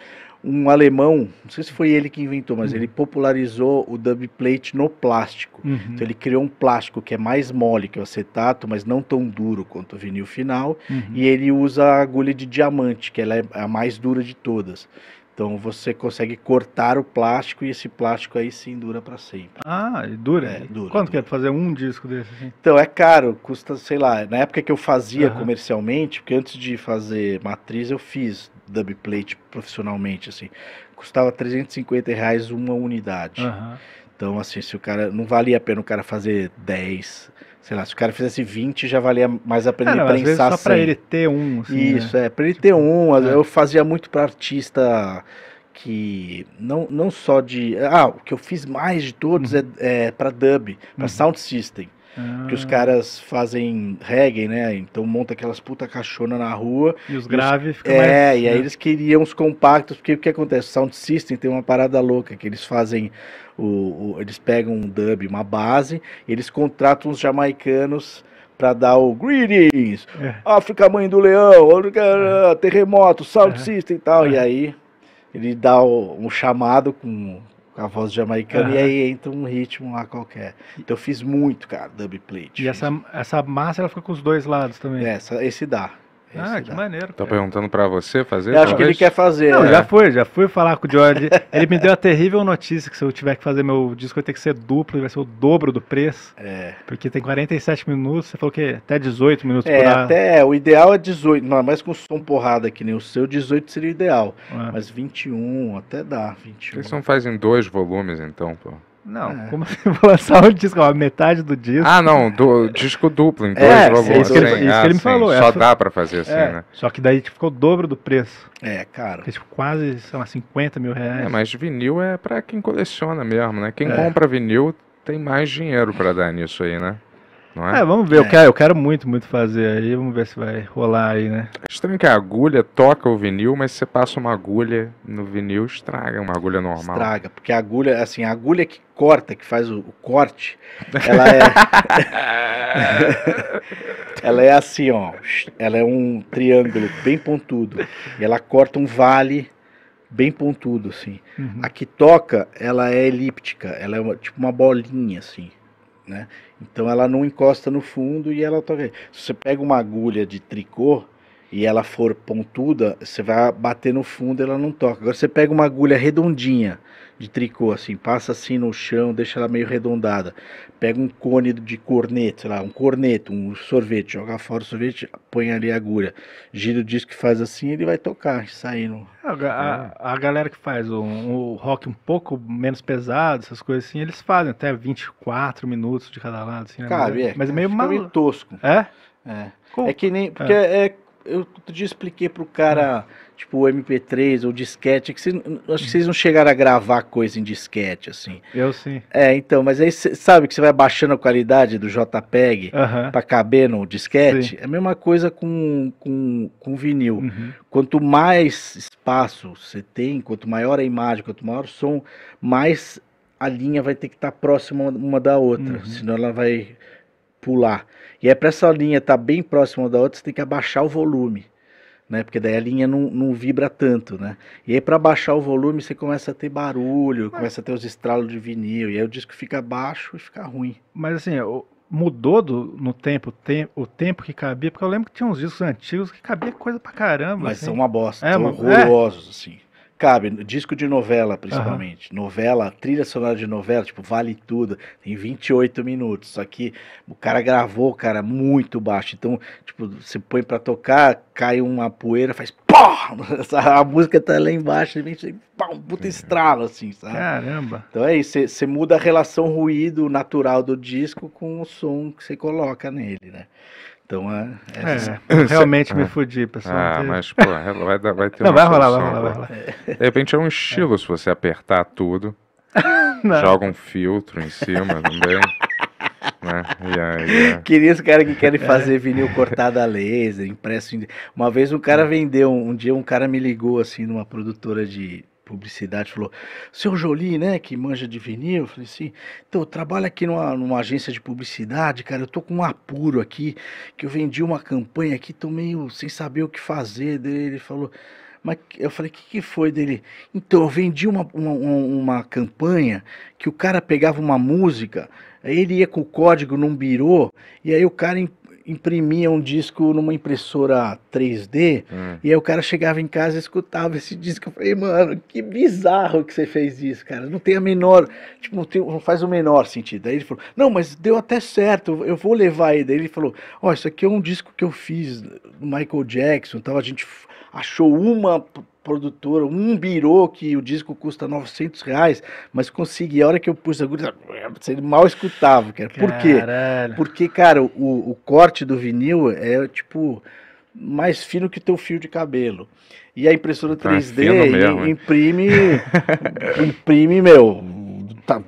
um alemão, não sei se foi ele que inventou, mas uhum. ele popularizou o plate no plástico. Uhum. Então ele criou um plástico que é mais mole que o acetato, mas não tão duro quanto o vinil final, uhum. e ele usa a agulha de diamante, que ela é a mais dura de todas. Então você consegue cortar o plástico e esse plástico aí sim dura para sempre. Ah, dura? É, dura. Quanto dura. que é fazer um disco desse? Assim? Então é caro, custa, sei lá, na época que eu fazia comercialmente, porque antes de fazer matriz eu fiz dubplate profissionalmente, assim. Custava 350 reais uma unidade. Uhum. Então, assim, se o cara. Não valia a pena o cara fazer 10. Sei lá, se o cara fizesse 20, já valia mais a pena ah, ele prensar só 100. Assim, né? é, pra ele ter um. Assim, Isso, né? é. Pra ele tipo, ter um. É. Eu fazia muito pra artista que não, não só de ah o que eu fiz mais de todos uhum. é, é para dub para uhum. sound system ah. Que os caras fazem reggae, né? Então monta aquelas puta caixona na rua. E os graves ficam É, mais, e aí né? eles queriam os compactos, porque o que acontece? O Sound System tem uma parada louca, que eles fazem. O, o eles pegam um dub, uma base, eles contratam os jamaicanos para dar o greetings, é. África Mãe do Leão, é. terremoto, Sound é. System e tal. É. E aí ele dá o, um chamado com com a voz jamaicana, uhum. e aí entra um ritmo lá qualquer. Então eu fiz muito, cara, dub plate. E essa, essa massa, ela fica com os dois lados também. Essa, esse dá. É ah, que maneiro. Tá perguntando para você fazer? Eu acho que ele quer fazer. Não, é. já foi, já fui falar com o George. [laughs] ele me deu a terrível notícia que se eu tiver que fazer meu disco, vai ter que ser duplo, vai ser o dobro do preço. É. Porque tem 47 minutos, você falou que é até 18 minutos é, por Até, o ideal é 18, não, é mas com som porrada que nem né? o seu, 18 seria o ideal. É. Mas 21, até dá, 21. Por que você não faz em dois volumes então, pô? Não, é. como assim [laughs] vou lançar um disco? a metade do disco. Ah, não, disco duplo, em dois robôs. É, é isso que ele, assim. que ah, ele me falou. É só dá pra fazer assim, é, né? Só que daí tipo, ficou o dobro do preço. É, cara. Porque, tipo, quase, sei lá, 50 mil reais. É, mas vinil é pra quem coleciona mesmo, né? Quem é. compra vinil tem mais dinheiro pra dar nisso aí, né? não é? É, vamos ver. Eu, é. quero, eu quero muito, muito fazer aí. Vamos ver se vai rolar aí, né? Estranho que a agulha toca o vinil, mas se você passa uma agulha no vinil, estraga uma agulha normal. Estraga, porque a agulha, assim, a agulha que corta, que faz o, o corte, ela é. [laughs] ela é assim, ó. Ela é um triângulo bem pontudo. E ela corta um vale bem pontudo, assim. Uhum. A que toca, ela é elíptica, ela é uma, tipo uma bolinha, assim né? Então ela não encosta no fundo e ela toca. Se você pega uma agulha de tricô e ela for pontuda, você vai bater no fundo, e ela não toca. Agora você pega uma agulha redondinha de tricô, assim, passa assim no chão, deixa ela meio redondada. Pega um cone de corneto, sei lá, um corneto, um sorvete, joga fora o sorvete, põe ali a agulha. Gira o disco que faz assim, ele vai tocar, saindo. É, a, a, é. a galera que faz o, o, rock um pouco menos pesado, essas coisas assim, eles fazem até 24 minutos de cada lado, assim, né? Cara, mas, é, mas é meio maluco. tosco. É? É. É que nem. Porque é, é eu outro dia expliquei pro cara, tipo, o MP3 ou disquete, que cês, acho que vocês não chegaram a gravar coisa em disquete, assim. Eu sim. É, então, mas aí cê, sabe que você vai baixando a qualidade do JPEG para caber no disquete? Sim. É a mesma coisa com, com, com vinil. Uhum. Quanto mais espaço você tem, quanto maior a imagem, quanto maior o som, mais a linha vai ter que estar tá próxima uma da outra, uhum. senão ela vai pular. E é para essa linha estar tá bem próxima da outra, você tem que abaixar o volume. Né? Porque daí a linha não, não vibra tanto, né? E aí para baixar o volume você começa a ter barulho, mas... começa a ter os estralos de vinil, e aí o disco fica baixo e fica ruim. Mas assim, mudou do, no tempo, tem, o tempo que cabia, porque eu lembro que tinha uns discos antigos que cabia coisa pra caramba. Mas assim. são uma bosta, é, são é. horrorosos, é. assim cabe. Disco de novela, principalmente. Uhum. Novela, trilha sonora de novela, tipo, vale tudo. Tem 28 minutos. Só que o cara gravou, cara, muito baixo. Então, tipo, você põe pra tocar, cai uma poeira, faz pó! [laughs] A música tá lá embaixo, vem um puta é. estralo, assim, sabe? Caramba! Então é isso, você muda a relação ruído natural do disco com o som que você coloca nele, né? Então é, é, é [laughs] realmente me é. fudi, pessoal. Ah, mas pô, vai, vai ter Não, vai rolar, solução, vai rolar, vai rolar. De repente é um estilo se você apertar tudo, [laughs] joga um filtro em cima também. Né? Yeah, yeah. É. Queria esse cara que querem fazer vinil cortado a laser, impresso. Em... Uma vez um cara hum. vendeu, um dia um cara me ligou assim numa produtora de publicidade falou, seu Jolie, né, que manja de vinil, eu falei assim, então trabalha aqui numa, numa, agência de publicidade, cara, eu tô com um apuro aqui, que eu vendi uma campanha aqui, tô meio sem saber o que fazer, dele ele falou, mas eu falei, o que, que foi dele? Então, eu vendi uma, uma, uma campanha que o cara pegava uma música, aí ele ia com o código num birô, e aí o cara imprimia um disco numa impressora 3D, hum. e aí o cara chegava em casa e escutava esse disco. Eu falei, mano, que bizarro que você fez isso, cara. Não tem a menor. Tipo, não, tem, não faz o menor sentido. Aí ele falou, não, mas deu até certo, eu vou levar ele. Daí ele falou, ó, oh, isso aqui é um disco que eu fiz do Michael Jackson, tal, então a gente achou uma produtora, um birô que o disco custa 900 reais, mas consegui. A hora que eu pus a agulha, você mal escutava, cara. Por quê? Porque, cara, o, o corte do vinil é tipo mais fino que teu fio de cabelo. E a impressora 3D tá, mesmo, imprime, imprime, meu, tá,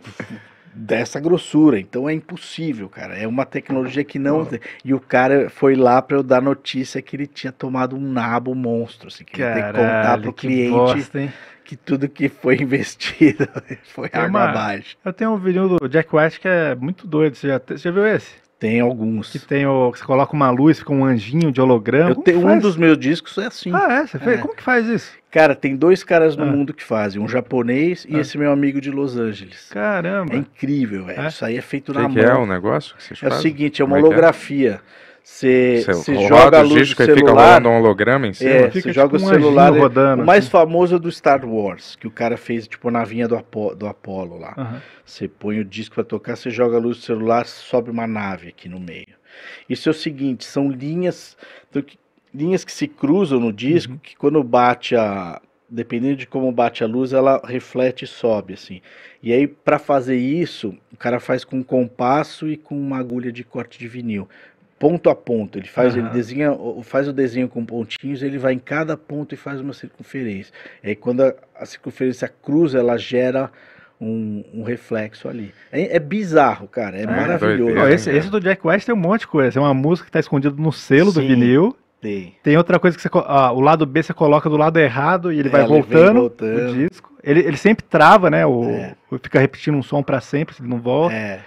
dessa grossura. Então é impossível, cara. É uma tecnologia que não. Uhum. E o cara foi lá para eu dar notícia que ele tinha tomado um nabo monstro. Assim, que Caralho, ele tem que contar pro que cliente bosta, que tudo que foi [laughs] investido [laughs] foi tem água abaixo. Eu tenho um vídeo do Jack West que é muito doido. Você já, você já viu esse? Tem alguns. Que tem o, você coloca uma luz, fica um anjinho de holograma. Eu tenho, um dos meus discos é assim. Ah, é? Você fez? É. Como que faz isso? Cara, tem dois caras no ah. mundo que fazem, um japonês ah. e esse meu amigo de Los Angeles. Caramba. É incrível, velho. É? Isso aí é feito que é na que mão. é o um negócio? é fazem? o seguinte, é uma é é? holografia. É? Você joga a luz do celular. Fica rolando um holograma em é, cima. Tipo é, você joga tipo o celular. rodando, o mais né? famoso é do Star Wars, que o cara fez tipo na vinha do, Apo, do Apollo lá. Você uhum. põe o disco para tocar, você joga a luz do celular, sobe uma nave aqui no meio. Isso é o seguinte, são linhas, linhas que se cruzam no disco, uhum. que quando bate a, dependendo de como bate a luz, ela reflete e sobe, assim. E aí, para fazer isso, o cara faz com um compasso e com uma agulha de corte de vinil ponto a ponto. Ele faz, uhum. ele desenha, faz o desenho com pontinhos, ele vai em cada ponto e faz uma circunferência. E aí, quando a, a circunferência cruza, ela gera um, um reflexo ali. É, é, bizarro, cara. É, é maravilhoso. Né, esse, esse, do Jack West tem um monte de coisa. É uma música que está escondida no selo Sim, do vinil. Tem. tem outra coisa que você, ah, o lado B você coloca do lado errado e ele é, vai voltando, voltando, o disco. Ele, ele sempre trava, né? O, é. Fica repetindo um som para sempre, ele não volta. É.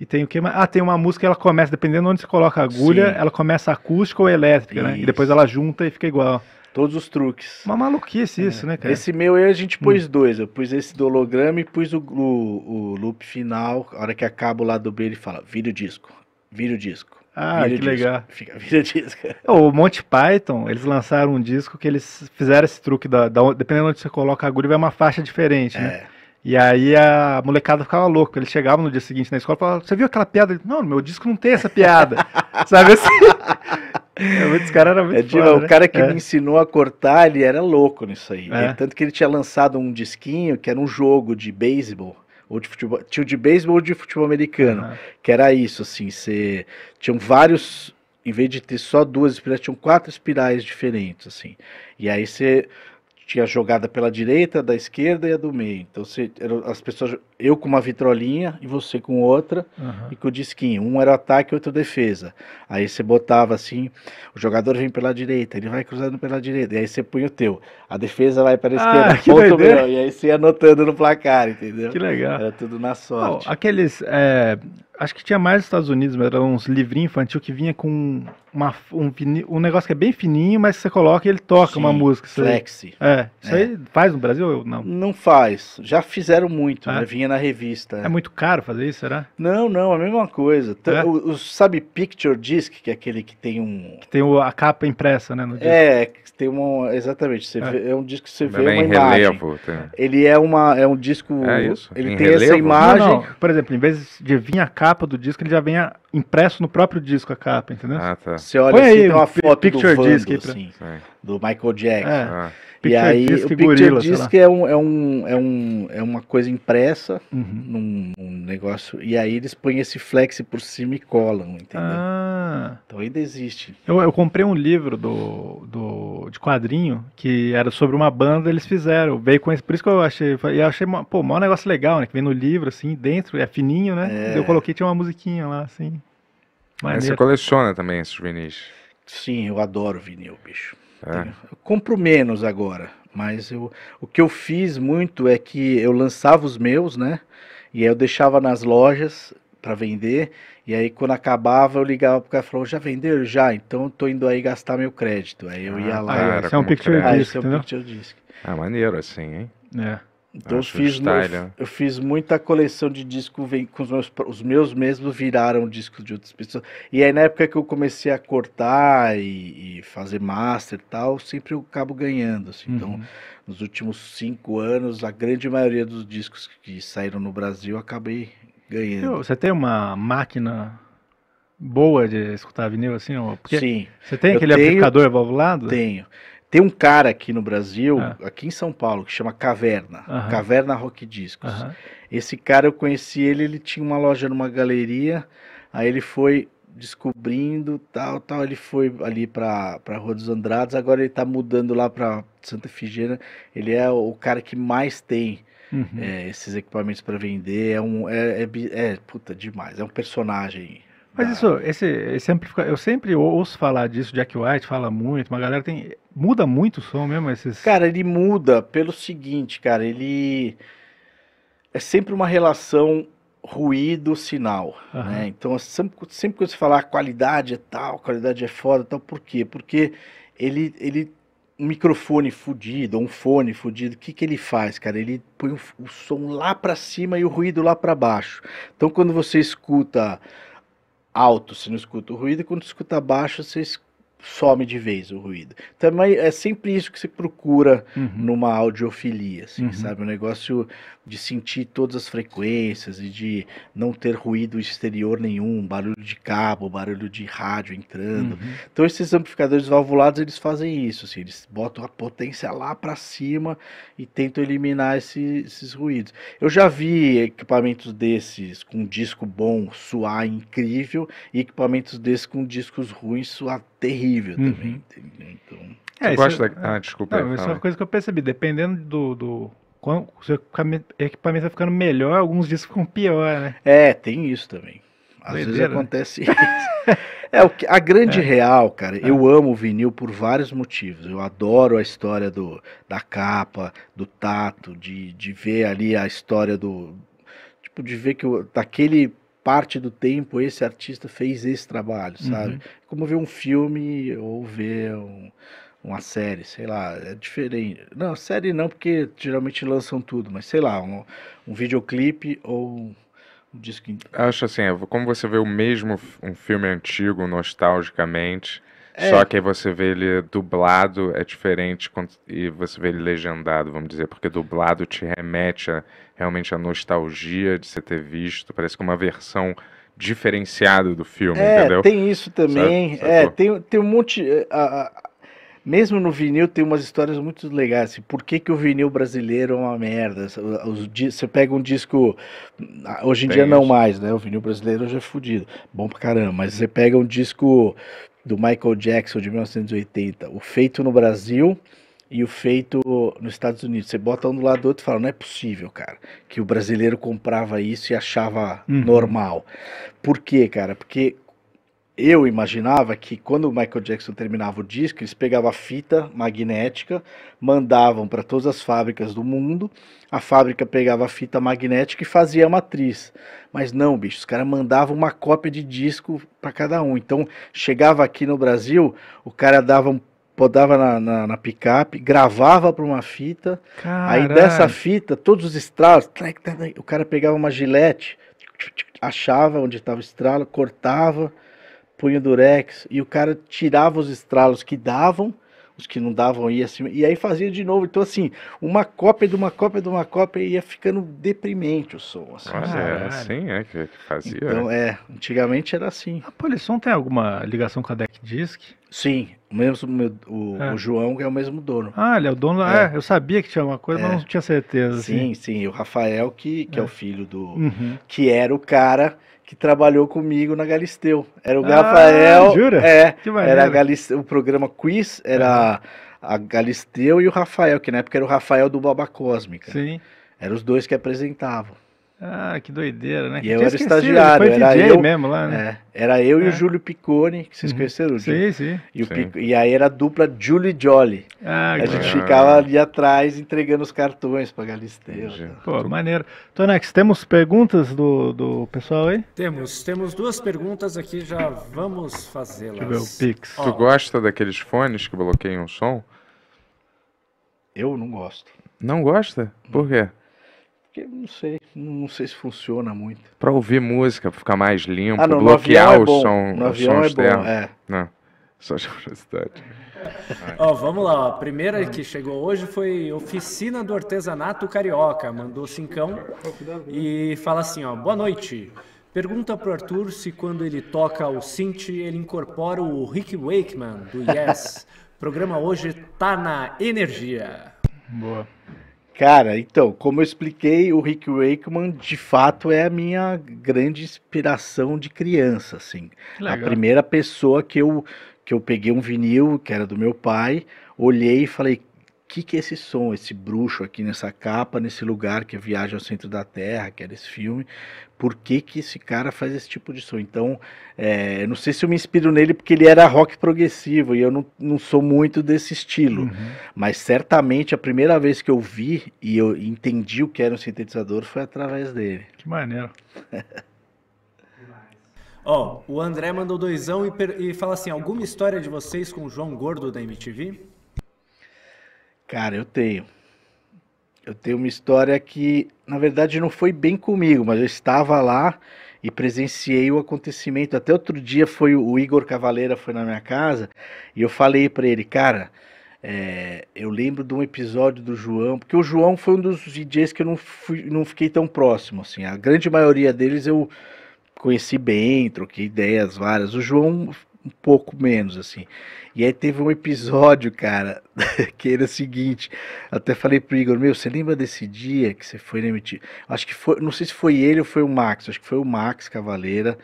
E tem o que Ah, tem uma música, ela começa, dependendo de onde você coloca a agulha, Sim. ela começa acústica ou elétrica, isso. né? E depois ela junta e fica igual. Todos os truques. Uma maluquice isso, né, cara? Esse meu aí a gente pôs hum. dois. Eu pus esse do holograma e pus o, o, o loop final. A hora que acaba o lado B, ele fala, vira o disco, vira o disco. Ah, vira que disco. legal. [laughs] Fica, vira disco. O Monty Python, eles lançaram um disco que eles fizeram esse truque, da, da dependendo de onde você coloca a agulha, vai uma faixa diferente, né? é. né? E aí a molecada ficava louca. Eles chegavam no dia seguinte na escola e falava: você viu aquela piada? Ele, não, no meu disco não tem essa piada. [laughs] Sabe assim? É, esse cara era muito é, foda, O né? cara que é. me ensinou a cortar, ele era louco nisso aí. É. Tanto que ele tinha lançado um disquinho que era um jogo de beisebol ou de futebol, tinha de beisebol ou de futebol americano, uhum. que era isso, assim, você tinham vários, em vez de ter só duas espirais, tinham quatro espirais diferentes, assim, e aí você tinha a jogada pela direita, da esquerda e a do meio. Então você, as pessoas, eu com uma vitrolinha e você com outra uhum. e com o disquinho. Um era ataque, outro defesa. Aí você botava assim, o jogador vem pela direita, ele vai cruzando pela direita. E aí você põe o teu. A defesa vai para a ah, esquerda, ah, ponto meu. E aí você ia anotando no placar, entendeu? Que legal. Era tudo na sorte. Bom, aqueles é, acho que tinha mais nos Estados Unidos, mas era uns livrinhos infantil que vinha com uma, um, um, negócio que é bem fininho, mas você coloca e ele toca Sim, uma música. Flexi. É. Isso é. aí faz no Brasil ou não? Não faz. Já fizeram muito, né? é. né? Vinha na revista. É, é. muito caro fazer isso, será? Não, não, a mesma coisa. É? O, o, sabe Picture Disc, que é aquele que tem um. Que tem o, a capa impressa, né? É, tem um, Exatamente. Você é. vê, é. um disco que você Também vê uma imagem. Relevo, tem... Tá. Ele é uma. É um disco. É isso. Ele em tem relevo? essa imagem. Não, não. Por exemplo, em vez de vir a capa capa do disco, ele já vem impresso no próprio disco a capa, entendeu? Ah, tá. Você olha Põe assim, aí, tem uma foto picture do Vando, assim do Michael Jackson. É. Ah. E aí o Picture Disc é, um, é, um, é, um, é uma coisa impressa uhum. num, num, negócio, e aí eles põem esse flex por cima e colam, entendeu? Ah. Então ainda existe. Eu, eu comprei um livro do, do, de quadrinho que era sobre uma banda, eles fizeram, veio com esse, por isso que eu achei, eu achei, pô, maior negócio legal, né, que vem no livro, assim, dentro, é fininho, né, é. eu coloquei, tinha uma musiquinha lá, assim. É, você coleciona também esses vinis. Sim, eu adoro vinil, bicho. É. Eu compro menos agora, mas eu, o que eu fiz muito é que eu lançava os meus, né? E aí eu deixava nas lojas para vender. E aí quando acabava eu ligava pro cara e falava, já vendeu? Já, então eu tô indo aí gastar meu crédito. Aí eu ia ah, lá. Ah, e... Isso é um picture disc. Ah, isso é um picture disc. Ah, maneiro assim, hein? É. Então Acho eu fiz, eu fiz muita coleção de disco vem, com os meus, os meus mesmos viraram disco de outras pessoas. E aí na época que eu comecei a cortar e, e fazer master e tal, sempre eu acabo ganhando. Assim. Então, uhum. Então, nos últimos cinco anos, a grande maioria dos discos que saíram no Brasil eu acabei ganhando. Você tem uma máquina boa de escutar vinil assim? Sim. Você tem aquele tenho, amplificador valvulado? Tenho. Tem um cara aqui no Brasil, ah. aqui em São Paulo, que chama Caverna, Caverna Rock Discos. Esse cara eu conheci ele, ele tinha uma loja numa galeria, aí ele foi descobrindo, tal, tal, ele foi ali para pra Rua dos Andrados, agora ele está mudando lá para Santa Figueira ele é o cara que mais tem uhum. é, esses equipamentos para vender, é um, é, é, é, puta, demais, é um personagem mas isso, esse, esse amplificador, eu sempre ouço falar disso, Jack White fala muito, uma galera tem. Muda muito o som mesmo esses. Cara, ele muda pelo seguinte, cara, ele é sempre uma relação ruído sinal, uhum. né? Então sempre, assim, sempre que você falar qualidade é tal, qualidade é foda, tal, por quê? Porque ele ele um microfone fudido, um fone fudido, o que, que ele faz, cara? Ele põe o, o som lá para cima e o ruído lá para baixo. Então, quando você escuta alto, você não escuta o ruído, e quando você escuta baixo, você some de vez o ruído. Também é sempre isso que se procura uhum. numa audiofilia, assim, uhum. sabe? O negócio de sentir todas as frequências e de não ter ruído exterior nenhum, barulho de cabo, barulho de rádio entrando. Uhum. Então esses amplificadores valvulados, eles fazem isso, assim, eles botam a potência lá para cima e tentam eliminar esse, esses ruídos. Eu já vi equipamentos desses com disco bom suar incrível e equipamentos desses com discos ruins suar terrível terrível uhum. também. Então, é, gosta é, da... Ah, desculpa. Não, aí, isso é uma coisa que eu percebi. Dependendo do, do quando o seu equipamento está ficando melhor, alguns discos ficam pior, né? É, tem isso também. Às Doideira, vezes né? acontece né? isso. [laughs] É, o que, a grande é. real, cara, é. eu amo o vinil por vários motivos. Eu adoro a história do, da capa, do tato, de, de ver ali a história do. Tipo, de ver que eu, daquele parte do tempo esse artista fez esse trabalho, uhum. sabe? Uhum. Como ver um filme ou ver um, uma série, sei lá, é diferente. Não, série não, porque geralmente lançam tudo, mas sei lá, um, um videoclipe ou um disco. Acho assim, é, como você vê o mesmo um filme antigo nostalgicamente, é. Só que aí você vê ele dublado é diferente e você vê ele legendado, vamos dizer, porque dublado te remete a, realmente à nostalgia de você ter visto, parece que é uma versão diferenciada do filme, é, entendeu? Tem isso também, sabe, sabe é, tem, tem um monte. Eh, a, a, mesmo no vinil tem umas histórias muito legais. Assim, por que, que o vinil brasileiro é uma merda? Os, você pega um disco. Ah, hoje em tem dia não mais, né? O vinil brasileiro já é fodido. Bom pra caramba. Mas você pega um disco do Michael Jackson de 1980, o feito no Brasil e o feito nos Estados Unidos. Você bota um do lado do outro e fala, não é possível, cara, que o brasileiro comprava isso e achava uhum. normal. Por quê, cara? Porque eu imaginava que quando o Michael Jackson terminava o disco, eles pegavam a fita magnética, mandavam para todas as fábricas do mundo, a fábrica pegava a fita magnética e fazia a matriz. Mas não, bicho, os caras mandavam uma cópia de disco para cada um. Então, chegava aqui no Brasil, o cara dava um podava na, na, na, picape, gravava para uma fita, aí dessa fita, todos os estralos, o cara pegava uma gilete, achava onde estava o estralo, cortava, punho durex, e o cara tirava os estralos que davam, os que não davam ia assim, e aí fazia de novo. Então, assim, uma cópia de uma cópia de uma cópia ia ficando deprimente o som. Assim, ah, assim, é, que fazia. Então, é, antigamente era assim. A Polisson tem alguma ligação com a Deck Disc? Sim, o mesmo o, é. o João é o mesmo dono. Ah, ele é o dono. É. é eu sabia que tinha uma coisa, é. mas não tinha certeza. Sim, assim. sim. E o Rafael, que, que é. o é. filho do. Uhum. Que era o cara que trabalhou comigo na Galisteu. Era o ah, Rafael. Jura? É. era Galisteu, o programa Quiz era a Galisteu e o Rafael, que na época era o Rafael do Baba Cósmica. Sim. Eram os dois que apresentavam. Ah, que doideira, né? E eu era estagiado, Era eu, mesmo lá, né? É, era eu é. e o é. Júlio Piccone, que vocês uhum. conheceram Sim, sim. E, sim. Pico, e aí era a dupla Júlio e Jolly. Ah, a gente ficava ali atrás entregando os cartões pra Galisteu. Pô, maneiro. Tonex, temos perguntas do, do pessoal aí? Temos, temos duas perguntas aqui, já vamos fazê-las. Tu gosta daqueles fones que bloqueiam o som? Eu não gosto. Não gosta? Por quê? Porque não sei, não sei se funciona muito. Para ouvir música, pra ficar mais limpo, ah, não, bloquear é o som, no o som é externo. É bom, é. Não, [laughs] só de curiosidade. Ó, vamos lá. A primeira que chegou hoje foi Oficina do Artesanato Carioca. Mandou cincão e fala assim, ó. Boa noite. Pergunta pro Arthur se quando ele toca o synth, ele incorpora o Rick Wakeman, do Yes. [laughs] programa hoje tá na energia. Boa. Cara, então, como eu expliquei, o Rick Wakeman de fato é a minha grande inspiração de criança, assim. Legal. A primeira pessoa que eu que eu peguei um vinil, que era do meu pai, olhei e falei: que, que é esse som, esse bruxo aqui nessa capa, nesse lugar que é viaja ao centro da Terra, que era é esse filme, por que, que esse cara faz esse tipo de som? Então, é, não sei se eu me inspiro nele porque ele era rock progressivo e eu não, não sou muito desse estilo, uhum. mas certamente a primeira vez que eu vi e eu entendi o que era um sintetizador foi através dele. Que maneiro. Ó, oh, o André mandou doisão e, e fala assim: alguma história de vocês com o João Gordo da MTV? Cara, eu tenho. Eu tenho uma história que, na verdade, não foi bem comigo, mas eu estava lá e presenciei o acontecimento. Até outro dia foi o Igor Cavaleira foi na minha casa e eu falei para ele, cara, é, eu lembro de um episódio do João, porque o João foi um dos DJs que eu não, fui, não fiquei tão próximo, assim. A grande maioria deles eu conheci bem, troquei ideias várias. O João um pouco menos, assim. E aí teve um episódio, cara, [laughs] que era o seguinte, até falei pro Igor, meu, você lembra desse dia que você foi demitido? Né, acho que foi, não sei se foi ele ou foi o Max, acho que foi o Max Cavaleira,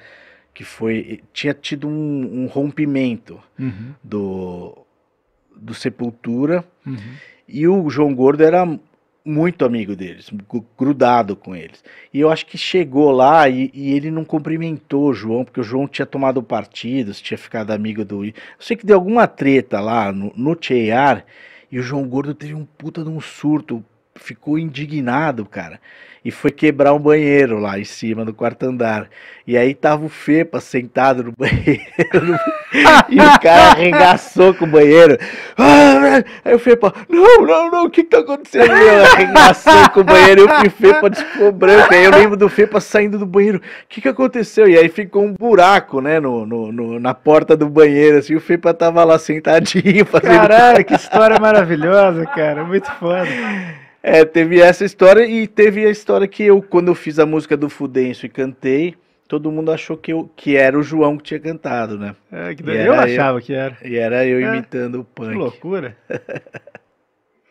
que foi, tinha tido um, um rompimento uhum. do, do Sepultura, uhum. e o João Gordo era muito amigo deles, grudado com eles. E eu acho que chegou lá e, e, ele não cumprimentou o João, porque o João tinha tomado partido, tinha ficado amigo do. Eu sei que deu alguma treta lá no, no Cheiar, e o João Gordo teve um puta de um surto ficou indignado, cara, e foi quebrar um banheiro lá em cima no quarto andar. E aí tava o Fepa sentado no [laughs] banheiro e o cara arregaçou com o banheiro. Ah, aí o Fepa, não, não, não, o que que tá acontecendo? Meu? Arregaçou com o banheiro e o Fepa ficou branco. Aí eu lembro do Fepa saindo do banheiro, o que que aconteceu? E aí ficou um buraco, né, no, no, no na porta do banheiro, assim, o Fepa tava lá sentadinho fazendo... Caralho, [laughs] que história maravilhosa, cara, muito foda. É, teve essa história e teve a história que eu, quando eu fiz a música do Fudenço e cantei, todo mundo achou que, eu, que era o João que tinha cantado, né? É, que eu achava eu, que era. E era eu é, imitando o punk. Que loucura.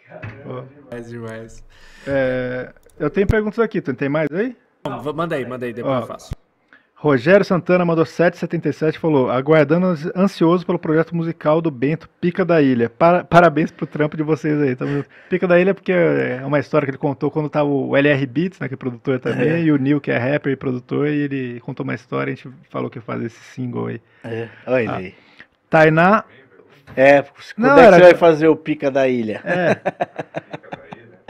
Caramba, [laughs] demais, demais. É, eu tenho perguntas aqui, tu tem mais aí? Não, manda aí, manda aí, depois Ó, eu faço. Rogério Santana mandou 777 e falou: aguardando ansioso pelo projeto musical do Bento, Pica da Ilha. Para, parabéns pro trampo de vocês aí. Tá? Pica da Ilha, é porque é uma história que ele contou quando tava o LR Beats, né, que é produtor também, é. e o Neil, que é rapper e produtor, e ele contou uma história, a gente falou que ia fazer esse single aí. É, olha ele tá. aí. Tainá. É, quando Não, é que era... você vai fazer o Pica da Ilha? É. [laughs]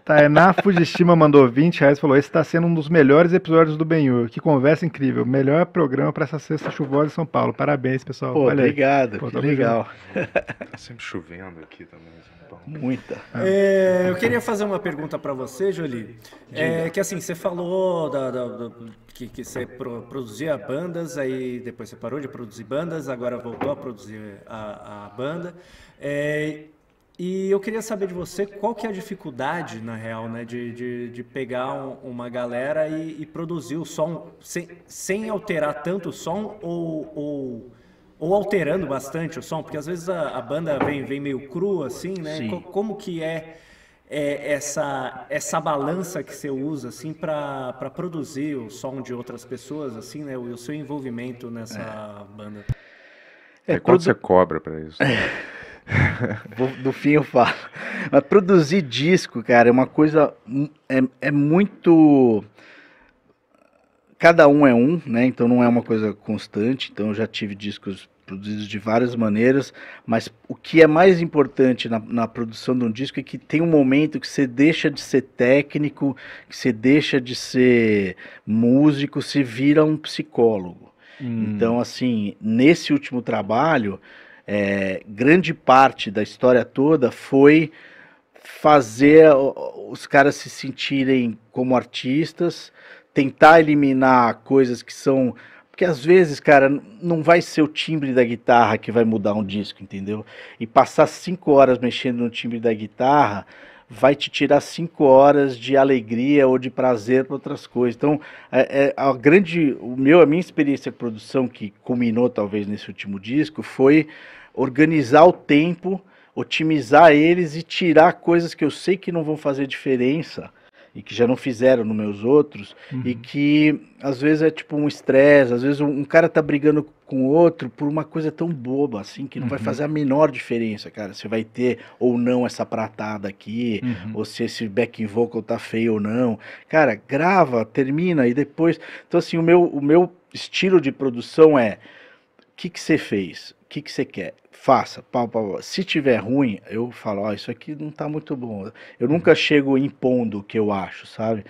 Tainá é, Fujishima mandou 20 reais e falou: Esse está sendo um dos melhores episódios do Benhur. Que conversa incrível. Melhor programa para essa sexta chuvosa em São Paulo. Parabéns, pessoal. Pô, obrigado. Pô, tá legal. Está sempre chovendo aqui também. Muita. Ah. É, eu queria fazer uma pergunta para você, Jolie. É, que assim, você falou da, da, da, que, que, você pro, produzia bandas, aí depois você parou de produzir bandas, agora voltou a produzir a, a banda. É, e eu queria saber de você qual que é a dificuldade, na real, né, de, de, de pegar um, uma galera e, e, produzir o som sem, sem alterar tanto o som ou, ou, ou alterando bastante o som, porque às vezes a, a banda vem, vem meio cru assim, né? Como que é, é, essa, essa balança que você usa, assim, para produzir o som de outras pessoas, assim, né? O, o seu envolvimento nessa é. banda. É, é quando produ... você cobra para isso? [laughs] do fim eu falo. Mas produzir disco, cara, é uma coisa. Hum, é, é muito. Cada um é um, né? Então não é uma coisa constante. Então eu já tive discos produzidos de várias maneiras, mas o que é mais importante na, na, produção de um disco é que tem um momento que você deixa de ser técnico, que você deixa de ser músico, se vira um psicólogo. Hum. Então, assim, nesse último trabalho, é, grande parte da história toda foi fazer os caras se sentirem como artistas, tentar eliminar coisas que são. Porque às vezes, cara, não vai ser o timbre da guitarra que vai mudar um disco, entendeu? E passar cinco horas mexendo no timbre da guitarra vai te tirar cinco horas de alegria ou de prazer para outras coisas. Então, é, é, a grande, o meu, a minha experiência de produção que culminou talvez nesse último disco foi organizar o tempo, otimizar eles e tirar coisas que eu sei que não vão fazer diferença e que já não fizeram nos meus outros, uhum. e que às vezes é tipo um estresse, às vezes um, um, cara tá brigando com o outro por uma coisa tão boba, assim, que não uhum. vai fazer a menor diferença, cara, se vai ter ou não essa pratada aqui, uhum. ou se esse back vocal tá feio ou não. Cara, grava, termina e depois. Então, assim, o meu, o meu estilo de produção é o que, que você fez? O que, que você quer? faça, pau, pau, pau. Se tiver ruim, eu falo, ó, oh, isso aqui não tá muito bom. Eu nunca uhum. chego impondo o que eu acho, sabe?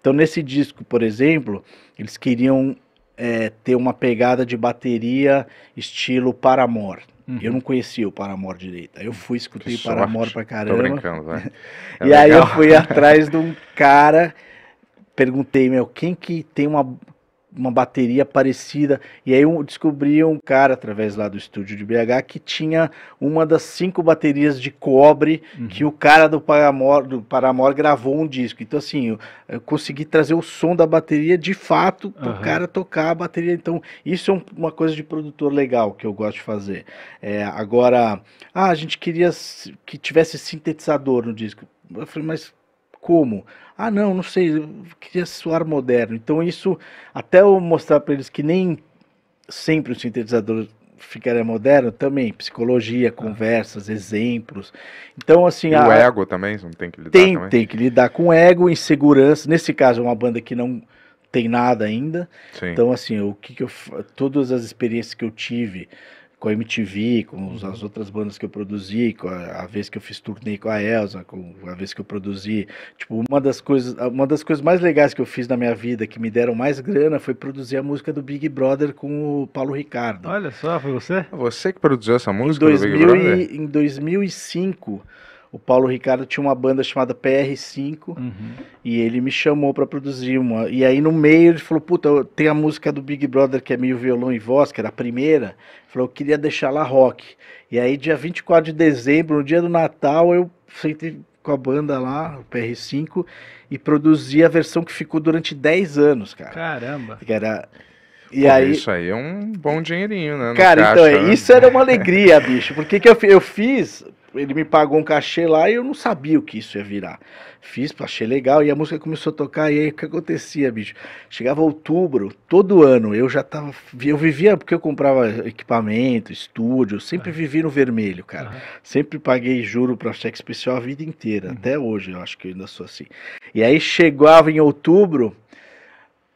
Então, nesse disco, por exemplo, eles queriam é, ter uma pegada de bateria estilo Paramore. Uhum. Eu não conhecia o Paramore direito. Aí eu fui, escutei Paramore para pra caramba. Tô brincando, vai. [laughs] É e aí eu fui [laughs] atrás de um cara, perguntei, meu, quem que tem uma uma bateria parecida. E aí eu descobri um cara através lá do estúdio de BH que tinha uma das cinco baterias de cobre uhum. que o cara do Paramore, do Paramore gravou um disco. Então, assim, eu, eu consegui trazer o som da bateria de fato para o cara tocar a bateria. Então, isso é um, uma coisa de produtor legal que eu gosto de fazer. É, agora, ah, a gente queria que tivesse sintetizador no disco. Eu falei, mas como? Ah, não, não sei, queria soar moderno. Então isso, até eu mostrar para eles que nem sempre o sintetizador ficaria moderno, também psicologia, ah. conversas, exemplos. Então assim, o ego também, não tem que lidar tem, também. tem que lidar com ego, insegurança. Nesse caso é uma banda que não tem nada ainda. Sim. Então assim, o que, que eu todas as experiências que eu tive com a MTV, com as uhum. outras bandas que eu produzi, com a, a, vez que eu fiz turnê com a Elsa, com a vez que eu produzi. Tipo, uma das coisas, uma das coisas mais legais que eu fiz na minha vida, que me deram mais grana, foi produzir a música do Big Brother com o Paulo Ricardo. Olha só, foi você? Você que produziu essa música em 2000 do Big Brother? E, em 2005, o Paulo Ricardo tinha uma banda chamada PR5 uhum. e ele me chamou para produzir uma. E aí no meio ele falou: Puta, tem a música do Big Brother que é meio violão e voz, que era a primeira. Falou, eu queria deixar lá rock. E aí, dia 24 de dezembro, no dia do Natal, eu sentei com a banda lá, o PR5, e produzi a versão que ficou durante 10 anos, cara. Caramba! Que era... E Pô, aí... Isso aí é um bom dinheirinho, né? Cara, caixa, então, né? isso era uma alegria, bicho. Porque que eu, eu fiz ele me pagou um cachê lá e eu não sabia o que isso ia virar. Fiz, achei legal, e a música começou a tocar, e aí o que acontecia, bicho? Chegava outubro, todo ano, eu já tava. Eu vivia porque eu comprava equipamento, estúdio, sempre é. vivi no vermelho, cara. Uhum. Sempre paguei juro para cheque especial a vida inteira, uhum. até hoje eu acho que eu ainda sou assim. E aí chegava em outubro,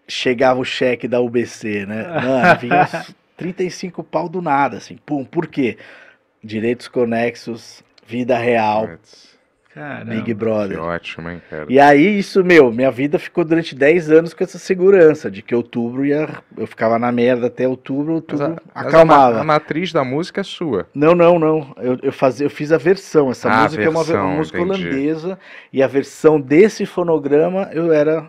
chegava o cheque da UBC, né? [laughs] Mano, vinha 35 pau do nada, assim. Pum, por quê? Direitos conexos Vida real. Caramba, Big Brother. Que ótimo, hein, cara. E aí, isso, meu, minha vida ficou durante 10 anos com essa segurança de que outubro ia. Eu ficava na merda até outubro, outubro a, acalmava. A, a matriz da música é sua. Não, não, não. Eu, eu, faz, eu fiz a versão. Essa ah, música versão, é uma, uma música entendi. holandesa. E a versão desse fonograma eu era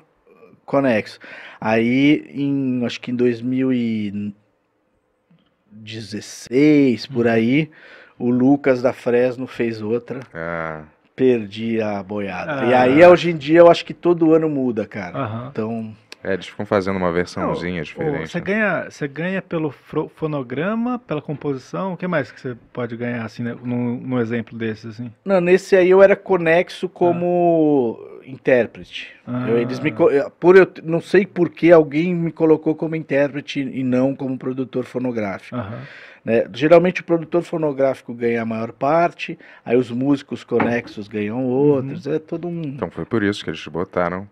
conexo. Aí, em, acho que em 2016, por uhum. aí. O Lucas da Fresno fez outra. Ah. Perdi a boiada. Ah. E aí, hoje em dia, eu acho que todo ano muda, cara. Aham. Então. É, eles ficam fazendo uma versãozinha Não, diferente. Você né? ganha, você ganha pelo fonograma, pela composição, o que mais que você pode ganhar assim, né, num, num exemplo desses assim? Não, nesse aí eu era conexo como ah. intérprete. Ah. Eu, eles me ah. por eu não sei por que alguém me colocou como intérprete e não como produtor fonográfico. Aham. Né? Geralmente o produtor fonográfico ganha a maior parte, aí os músicos conexos ganham outros, uhum. é todo um. Então foi por isso que eles botaram.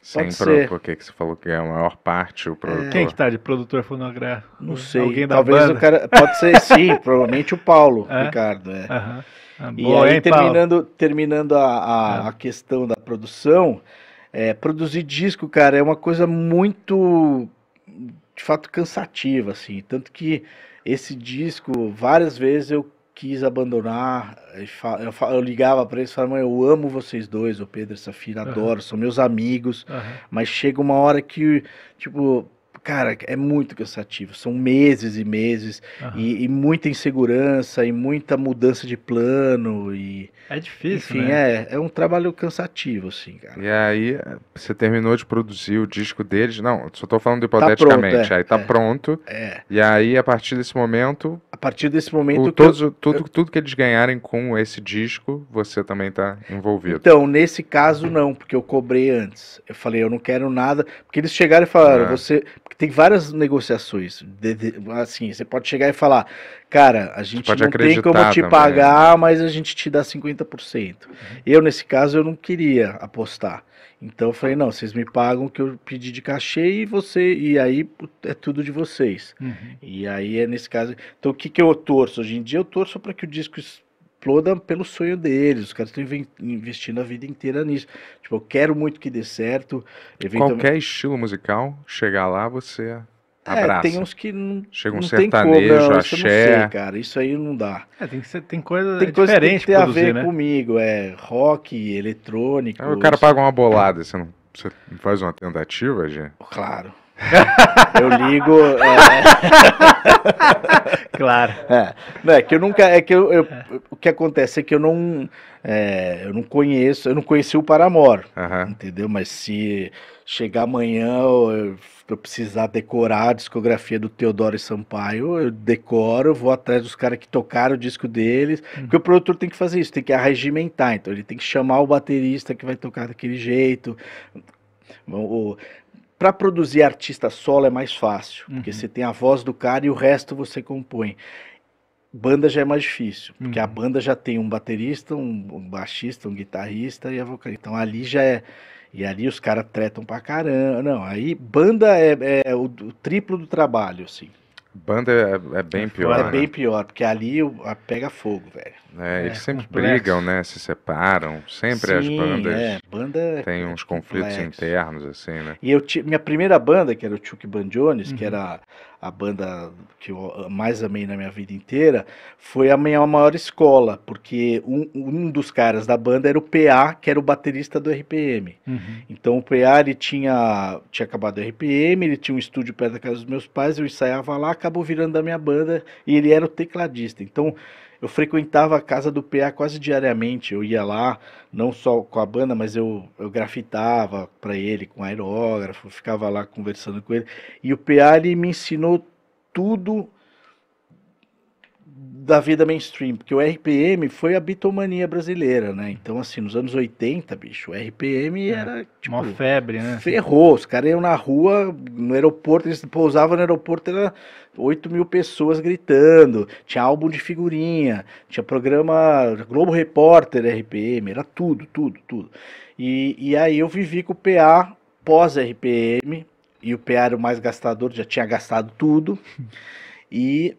Sem pro, porque que você falou que é a maior parte o produtor. Quem que tá de produtor fonográfico? Não sei. Alguém da Talvez banda? o cara. Pode ser [laughs] sim, provavelmente o Paulo, é? Ricardo. É. Uhum. Ah, e aí, hein, terminando, Paulo? terminando a, a, é. a, questão da produção, é, produzir disco, cara, é uma coisa muito, de fato, cansativa, assim. Tanto que esse disco, várias vezes eu quis abandonar. Eu, eu ligava para eles e falava, mãe, eu amo vocês dois, o Pedro e a Safira, uhum. adoro, são meus amigos. Uhum. Mas chega uma hora que, tipo, cara, é muito cansativo. São meses e meses uhum. e, e, muita insegurança e muita mudança de plano e é difícil, enfim, né? é, é um trabalho cansativo, assim, cara. E aí você terminou de produzir o disco deles? Não, só tô falando tá hipoteticamente. Tá pronto, é, aí tá é, pronto. É. E aí a partir desse momento, a partir desse momento, o, todos, eu, tudo, eu, tudo que eles ganharem com esse disco, você também tá envolvido. Então nesse caso não, porque eu cobrei antes. Eu falei, eu não quero nada, porque eles chegaram e falaram, é. você tem várias negociações. De, de, assim, você pode chegar e falar, cara, a gente não tem como te também. Né? pagar, mas a gente te dá 50%. Uhum. Eu, nesse caso, eu não queria apostar. Então eu falei, não, vocês me pagam o que eu pedi de cachê e você, e aí é tudo de vocês. Uhum. E aí é nesse caso. Então o que, que eu torço hoje em dia? Eu torço para que o disco explodam pelo sonho deles. Os caras estão investindo a vida inteira nisso. Tipo, eu quero muito que dê certo. Eventualmente... Qualquer estilo musical, chegar lá, você é, abraça. É, tem uns que não. Chega um não sertanejo, como, não, axé. Eu não sei, cara. Isso aí não dá. É, tem, que ser, tem coisa tem coisa diferente que tem produzir, a ver né? comigo. É rock, eletrônico. o cara paga uma bolada, você não, você faz uma tentativa, gente? Claro. [laughs] eu ligo. É... [laughs] claro. É. Não, é que eu nunca. É que eu, eu, o que acontece é que eu não. É, eu não conheço. Eu não conheci o Paramor. Uhum. Entendeu? Mas se chegar amanhã eu, eu, precisar decorar a discografia do Teodoro Sampaio, eu decoro, vou atrás dos caras que tocaram o disco deles. Uhum. Porque o produtor tem que fazer isso, tem que arregimentar. Então ele tem que chamar o baterista que vai tocar daquele jeito. O, para produzir artista solo é mais fácil, uhum. porque você tem a voz do cara e o resto você compõe. Banda já é mais difícil, porque uhum. a banda já tem um baterista, um baixista, um guitarrista e a vocalista. Então ali já é. E ali os caras tretam pra caramba. Não, aí banda é, é o, o triplo do trabalho, assim. Banda é, é bem é pior. Agora é né? bem né? pior, porque ali pega fogo, velho. É, é, eles sempre complexo. brigam, né? Se separam. Sempre Sim, as bandas. É, banda. É Tem uns conflitos internos, assim, né? E eu minha primeira banda, que era o Chuck Banjones, uhum. que era a banda que eu mais amei na minha vida inteira, foi a minha maior escola, porque um, um dos caras da banda era o PA, que era o baterista do RPM. Uhum. Então o PA ele tinha, tinha acabado o RPM, ele tinha um estúdio perto da casa dos meus pais, eu ensaiava lá, acabou virando da minha banda, e ele era o tecladista. Então eu frequentava a casa do PA quase diariamente. Eu ia lá, não só com a banda, mas eu, eu grafitava para ele com aerógrafo, ficava lá conversando com ele. E o PA ele me ensinou tudo da vida mainstream, porque o RPM foi a bitomania brasileira, né? Então, assim, nos anos 80, bicho, o RPM é, era tipo. Uma febre, né? Ferrou. Os caras iam na rua, no aeroporto, eles pousavam no aeroporto, era 8 mil pessoas gritando. Tinha álbum de figurinha, tinha programa Globo Repórter RPM, era tudo, tudo, tudo. E, e aí eu vivi com o PA pós-RPM, e o PA era o mais gastador, já tinha gastado tudo. [laughs] E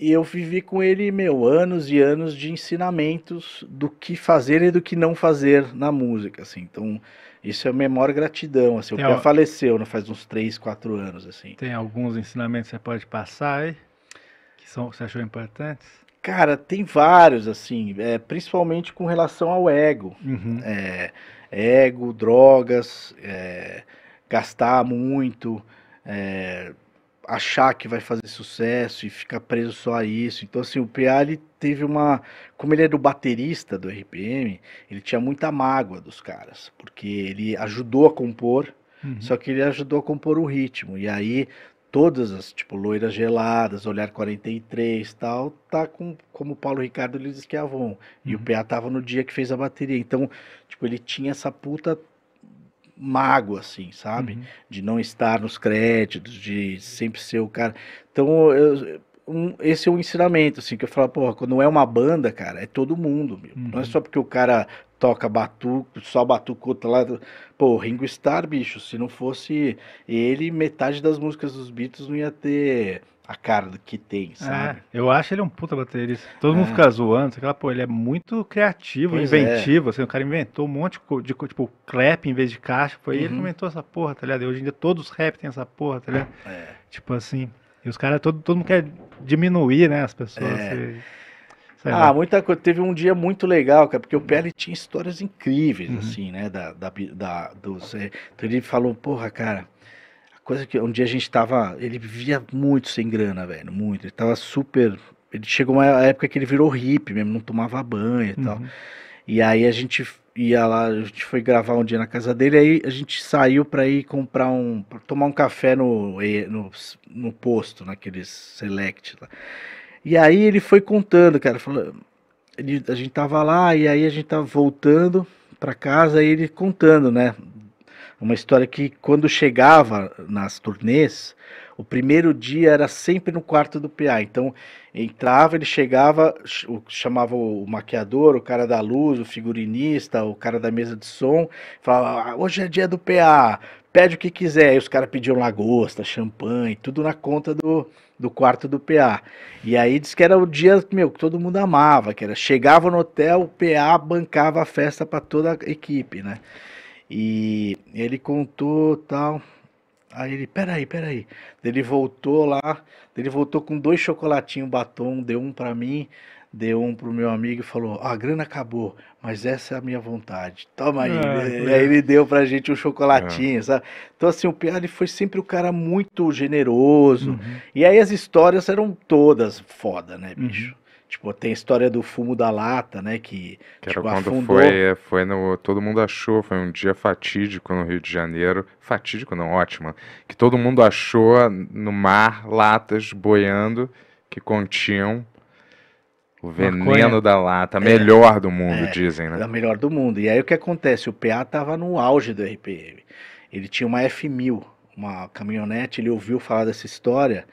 e eu vivi com ele, meu, anos e anos de ensinamentos do que fazer e do que não fazer na música, assim. Então, isso é a minha maior gratidão, assim. Tem o Pé al... faleceu, não né, faz uns três quatro anos, assim. Tem alguns ensinamentos que você pode passar aí? Que são, você achou importantes? Cara, tem vários, assim, é, principalmente com relação ao ego. Uhum. É, ego, drogas, é, gastar muito, é, achar que vai fazer sucesso e ficar preso só a isso. Então, assim, o PA ele teve uma. Como ele era é o baterista do RPM, ele tinha muita mágoa dos caras, porque ele ajudou a compor, uhum. só que ele ajudou a compor o ritmo. E aí, todas as, tipo, Loiras Geladas, Olhar 43 tal, tá com. Como o Paulo Ricardo ele diz que é Avon. Uhum. E o uhum. PA tava no dia que fez a bateria. Então, tipo, ele tinha essa puta mago assim, sabe? Uhum. De não estar nos créditos, de sempre ser o cara. Então, eu, um, esse é um ensinamento, assim, que eu falo, porra, quando é uma banda, cara, é todo mundo, uhum. Não é uhum. só porque o cara toca batuco, só batuco outro lá. Pô, Ringo Starr, bicho, se não fosse ele, metade das músicas dos Beatles não ia ter a cara do que tem, é, sabe? É, eu acho ele um puta baterista. Todo é. mundo fica zoando, sei lá, pô, ele é muito criativo, pois é. inventivo, é. assim, o cara inventou um monte de, tipo, clap em vez de caixa, foi uhum. ele que uhum. inventou essa porra, tá ligado? E hoje em dia todos os rap tem essa porra, tá ligado? É. Tipo assim, e os caras, todo, todo mundo quer diminuir, né, as pessoas. Assim, ah, lá. muita coisa. Teve um dia muito legal, cara, porque o Pele tinha histórias incríveis, uhum. assim, né? Da, da, da, dos, eh, então ele falou, porra, cara, Coisa que um dia a gente tava. Ele vivia muito sem grana, velho. Muito. Ele tava super. Ele chegou uma época que ele virou hippie mesmo, não tomava banho e uhum. tal. E aí a gente ia lá, a gente foi gravar um dia na casa dele, aí a gente saiu para ir comprar um. tomar um café no, no, no posto, naqueles select lá. E aí ele foi contando, cara, falou, ele, a gente tava lá e aí a gente tava voltando para casa e ele contando, né, uma história que quando chegava nas turnês, o primeiro dia era sempre no quarto do PA. Então entrava, ele chegava, chamava o maquiador, o cara da luz, o figurinista, o cara da mesa de som, falava: ah, hoje é dia do PA, pede o que quiser. E os caras pediam lagosta, champanhe, tudo na conta do, do quarto do PA. E aí diz que era o dia meu, que todo mundo amava, que era chegava no hotel, o PA bancava a festa para toda a equipe, né? E ele contou tal. Aí ele, peraí, peraí. Ele voltou lá, ele voltou com dois chocolatinhos batom, deu um para mim, deu um pro meu amigo e falou: ah, a grana acabou, mas essa é a minha vontade. Toma aí. É, e aí é. ele deu pra gente um chocolatinho, é. sabe? Então, assim, o Piá ele foi sempre um cara muito generoso. Uhum. E aí as histórias eram todas foda, né, uhum. bicho? Uhum. Tipo, tem a história do fumo da lata, né? Que, que tipo, era quando afundou... foi, foi no. Todo mundo achou, foi um dia fatídico no Rio de Janeiro. Fatídico não, ótimo. Que todo mundo achou no mar latas boiando que continham o veneno Marconha. da lata, é. melhor é, do mundo, é, dizem, né? A é melhor do mundo. E aí o que acontece? O PA tava no auge do RPM. Ele tinha uma F1000, uma caminhonete, ele ouviu falar dessa história,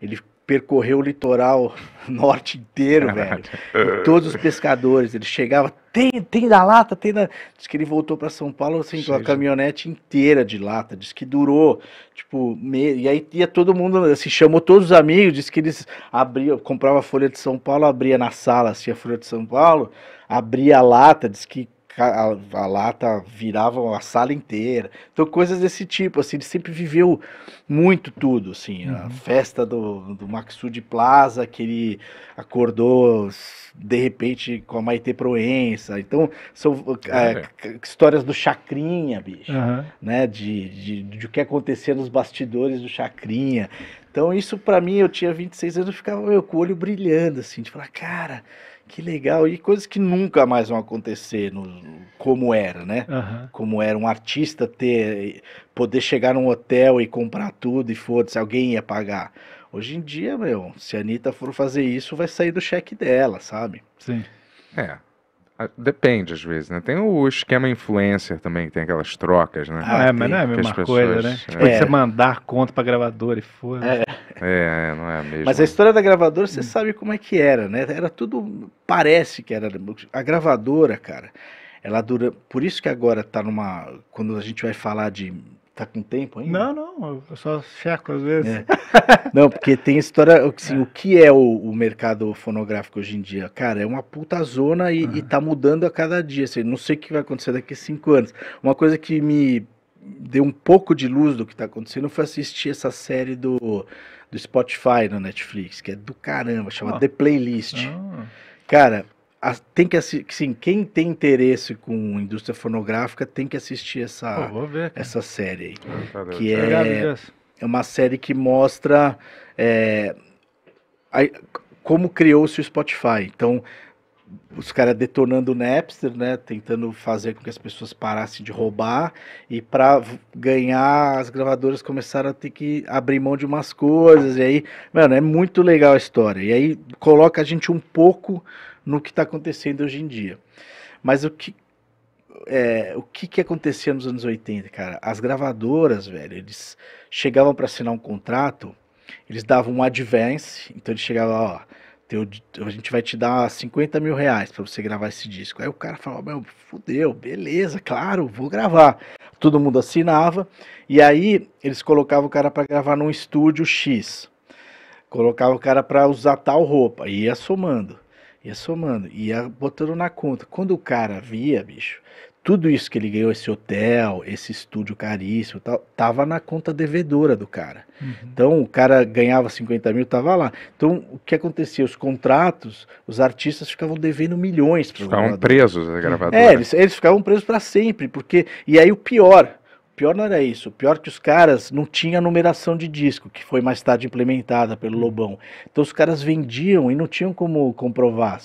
ele percorreu o litoral [laughs] norte inteiro, velho. E todos os pescadores, ele chegava, tem, tem da lata, tem da. Diz que ele voltou para São Paulo assim, com a caminhonete inteira de lata. Diz que durou, tipo, me... e aí ia todo mundo, assim, chamou todos os amigos, diz que eles abriam, comprava a Folha de São Paulo, abria na sala, assim, a Folha de São Paulo, abria a lata, diz que a, a, lata virava a sala inteira. Então, coisas desse tipo, assim, ele sempre viveu muito tudo, assim. Uhum. A festa do, do de Plaza, que ele acordou de repente com a Maite Proença. Então, são é, histórias do Chacrinha, bicho, uhum. né? De, de, de o que acontecia nos bastidores do Chacrinha. Então, isso para mim, eu tinha 26 anos, eu ficava meu, com o olho brilhando, assim, de falar, cara que legal, e coisas que nunca mais vão acontecer, no, como era, né? Uhum. Como era um artista ter, poder chegar num hotel e comprar tudo e foda-se, alguém ia pagar. Hoje em dia, meu, se a Anitta for fazer isso, vai sair do cheque dela, sabe? Sim. É, ah, depende, às vezes, né? Tem o esquema influencer também, que tem aquelas trocas, né? Ah, é, mas não é a mesma pessoas, coisa, né? É. Tipo, é. você mandar conta pra gravadora e foda. É. é, não é a mesma. Mas a história da gravadora, você hum. sabe como é que era, né? Era tudo, parece que era... A gravadora, cara, ela dura... Por isso que agora tá numa... Quando a gente vai falar de Tá com tempo ainda? Não, não, eu só checo às vezes. É. Não, porque tem história, assim, é. o que é o, o, mercado fonográfico hoje em dia? Cara, é uma puta zona e, uhum. E tá mudando a cada dia, assim, não sei o que vai acontecer daqui a cinco anos. Uma coisa que me deu um pouco de luz do que tá acontecendo foi assistir essa série do, do Spotify na Netflix, que é do caramba, chama oh. The Playlist. Oh. Cara, tem que sim quem tem interesse com indústria fonográfica tem que assistir essa, oh, essa série aí, tá que é, é uma série que mostra é, a, como criou-se o Spotify. Então, os caras detonando o Napster, né, tentando fazer com que as pessoas parassem de roubar e para ganhar as gravadoras começaram a ter que abrir mão de umas coisas e aí, mano, é muito legal a história. E aí coloca a gente um pouco no que está acontecendo hoje em dia. Mas o que é, o que que acontecia nos anos 80, cara? As gravadoras, velho, eles chegavam para assinar um contrato, eles davam um advance, então eles chegavam, ó, teu, a gente vai te dar 50 mil reais para você gravar esse disco. Aí o cara falava, meu, fudeu, beleza, claro, vou gravar. Todo mundo assinava, e aí eles colocavam o cara para gravar num estúdio X, colocavam o cara para usar tal roupa, e ia somando ia somando, ia botando na conta. Quando o cara via, bicho, tudo isso que ele ganhou, esse hotel, esse estúdio caríssimo tal, tava na conta devedora do cara. Uhum. Então o cara ganhava 50 mil, tava lá. Então o que acontecia? Os contratos, os artistas ficavam devendo milhões para Ficavam presos as gravadora. É, eles, eles ficavam presos para sempre, porque. E aí o pior, pior não era isso. O pior é que os caras não tinha numeração de disco, que foi mais tarde implementada pelo uhum. Lobão. Então os caras vendiam e não tinham como comprovar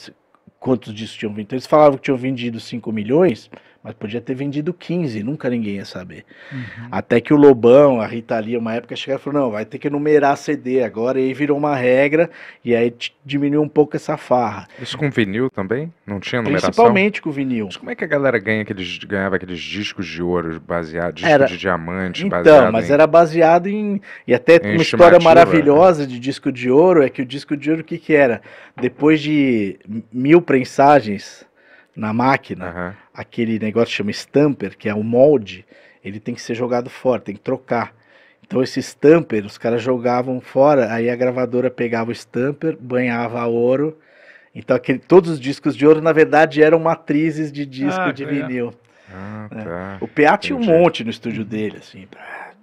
quantos discos tinham vendido. Então eles falavam que tinham vendido 5 milhões, mas podia ter vendido 15, nunca ninguém ia saber. Uhum. Até que o Lobão, a Rita Lee, uma época chegaram e falou: não, vai ter que numerar CD agora. E aí virou uma regra, e aí diminuiu um pouco essa farra. Isso com vinil também? Não tinha numeração? Principalmente com vinil. Mas como é que a galera ganha aqueles, ganhava aqueles discos de ouro baseados, discos era... de diamante então, baseado? Então, mas em... era baseado em. E até em uma história é. maravilhosa de disco de ouro é que o disco de ouro, o que, que era? Depois de mil prensagens na máquina. Uhum aquele negócio que chama stamper, que é o molde, ele tem que ser jogado fora, tem que trocar. Então esse stamper, os caras jogavam fora, aí a gravadora pegava o stamper, banhava ouro. Então aquele, todos os discos de ouro, na verdade, eram matrizes de disco ah, de vinil. Ah, é. tá. é. O PA tinha um monte no estúdio dele, assim,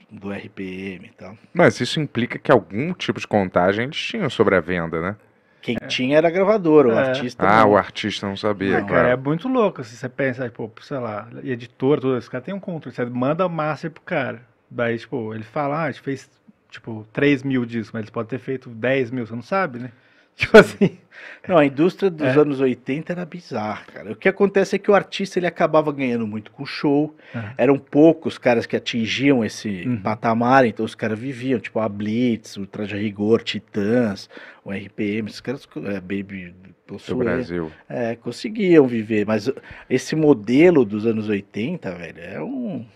do RPM e tal. Mas isso implica que algum tipo de contagem eles tinham sobre a venda, né? Quem é. tinha era gravador, o é. artista. Ah, não... o artista não sabia, não, cara. É muito louco. Se assim, você pensa, tipo, sei lá, editor, todo esse cara tem um controle. Você manda master pro cara. Daí, tipo, ele fala, ah, a gente fez, tipo, 3 mil discos, mas eles podem ter feito 10 mil, você não sabe, né? [laughs] Tipo assim. Não, a indústria dos é. anos 80 era bizarra, cara. O que acontece é que o artista ele acabava ganhando muito com o show. Uhum. Eram poucos caras que atingiam esse uhum. patamar, então os caras viviam, tipo a Blitz, o Traje Rigor, Titãs, o RPM, esses caras, é, Baby do Brasil. É, conseguiam viver, mas esse modelo dos anos 80, velho, é um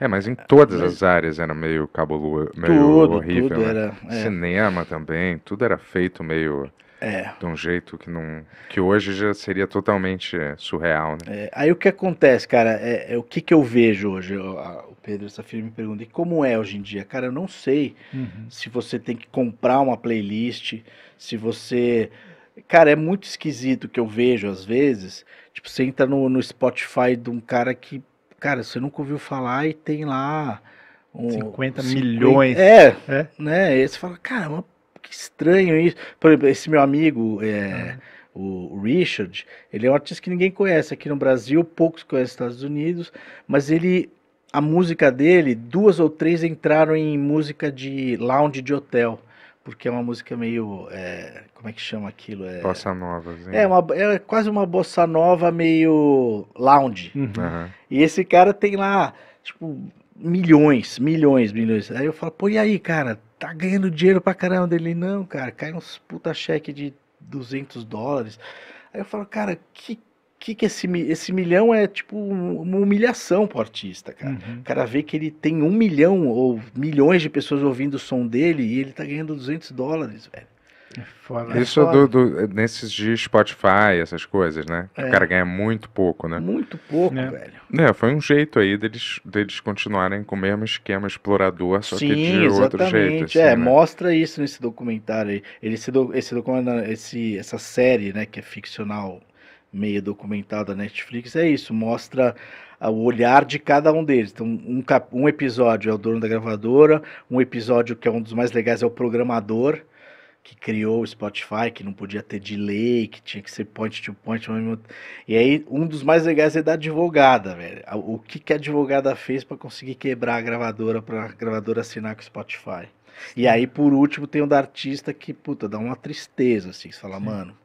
é, mas em todas mas... as áreas era meio cabuloso, meio tudo, horrível. Tudo né? era, é. Cinema também, tudo era feito meio. É. De um jeito que não. que hoje já seria totalmente surreal, né? É, aí o que acontece, cara, é, é o que, que eu vejo hoje? Eu, a, o Pedro Safir me pergunta, e como é hoje em dia? Cara, eu não sei uhum. se você tem que comprar uma playlist, se você. Cara, é muito esquisito que eu vejo às vezes. Tipo, você entra no, no Spotify de um cara que Cara, você nunca ouviu falar e tem lá. Um, 50 milhões. é, é, né? E você fala, caramba, que estranho isso. Por exemplo, esse meu amigo, é, uhum. o Richard, ele é um artista que ninguém conhece aqui no Brasil, poucos conhecem nos Estados Unidos, mas ele. A música dele, duas ou três entraram em música de lounge de hotel porque é uma música meio. É, como é que chama aquilo? É, bossa nova, sim. É, uma, é quase uma bossa nova meio lounge. Uhum. Uhum. E esse cara tem lá, tipo, milhões, milhões, milhões. Aí eu falo, pô, e aí, cara? Tá ganhando dinheiro pra caramba dele? Não, cara, cai uns puta cheque de 200 dólares. Aí eu falo, cara, que que, que esse, esse milhão é tipo uma humilhação pro artista, cara. Uhum. O cara vê que ele tem um milhão ou milhões de pessoas ouvindo o som dele e ele tá ganhando 200 dólares, velho. É foda, Isso é do, do, nesses de Spotify, essas coisas, né? É. O cara ganha muito pouco, né? Muito pouco, é. velho. É, foi um jeito aí deles, deles continuarem com o mesmo esquema explorador, só Sim, que de exatamente. outro jeito. Assim, é, né? mostra isso nesse documentário aí. Ele, esse, esse, essa série, né, que é ficcional, meio documental da Netflix, é isso, mostra o olhar de cada um deles. Então, um, um episódio é o dono da gravadora, um episódio que é um dos mais legais é o programador, que criou o Spotify, que não podia ter delay, que tinha que ser point to point. E aí, um dos mais legais é da advogada, velho. O que, que a advogada fez para conseguir quebrar a gravadora, para a gravadora assinar com o Spotify. E aí, por último, tem o da artista que, puta, dá uma tristeza, assim, você fala, Sim. mano,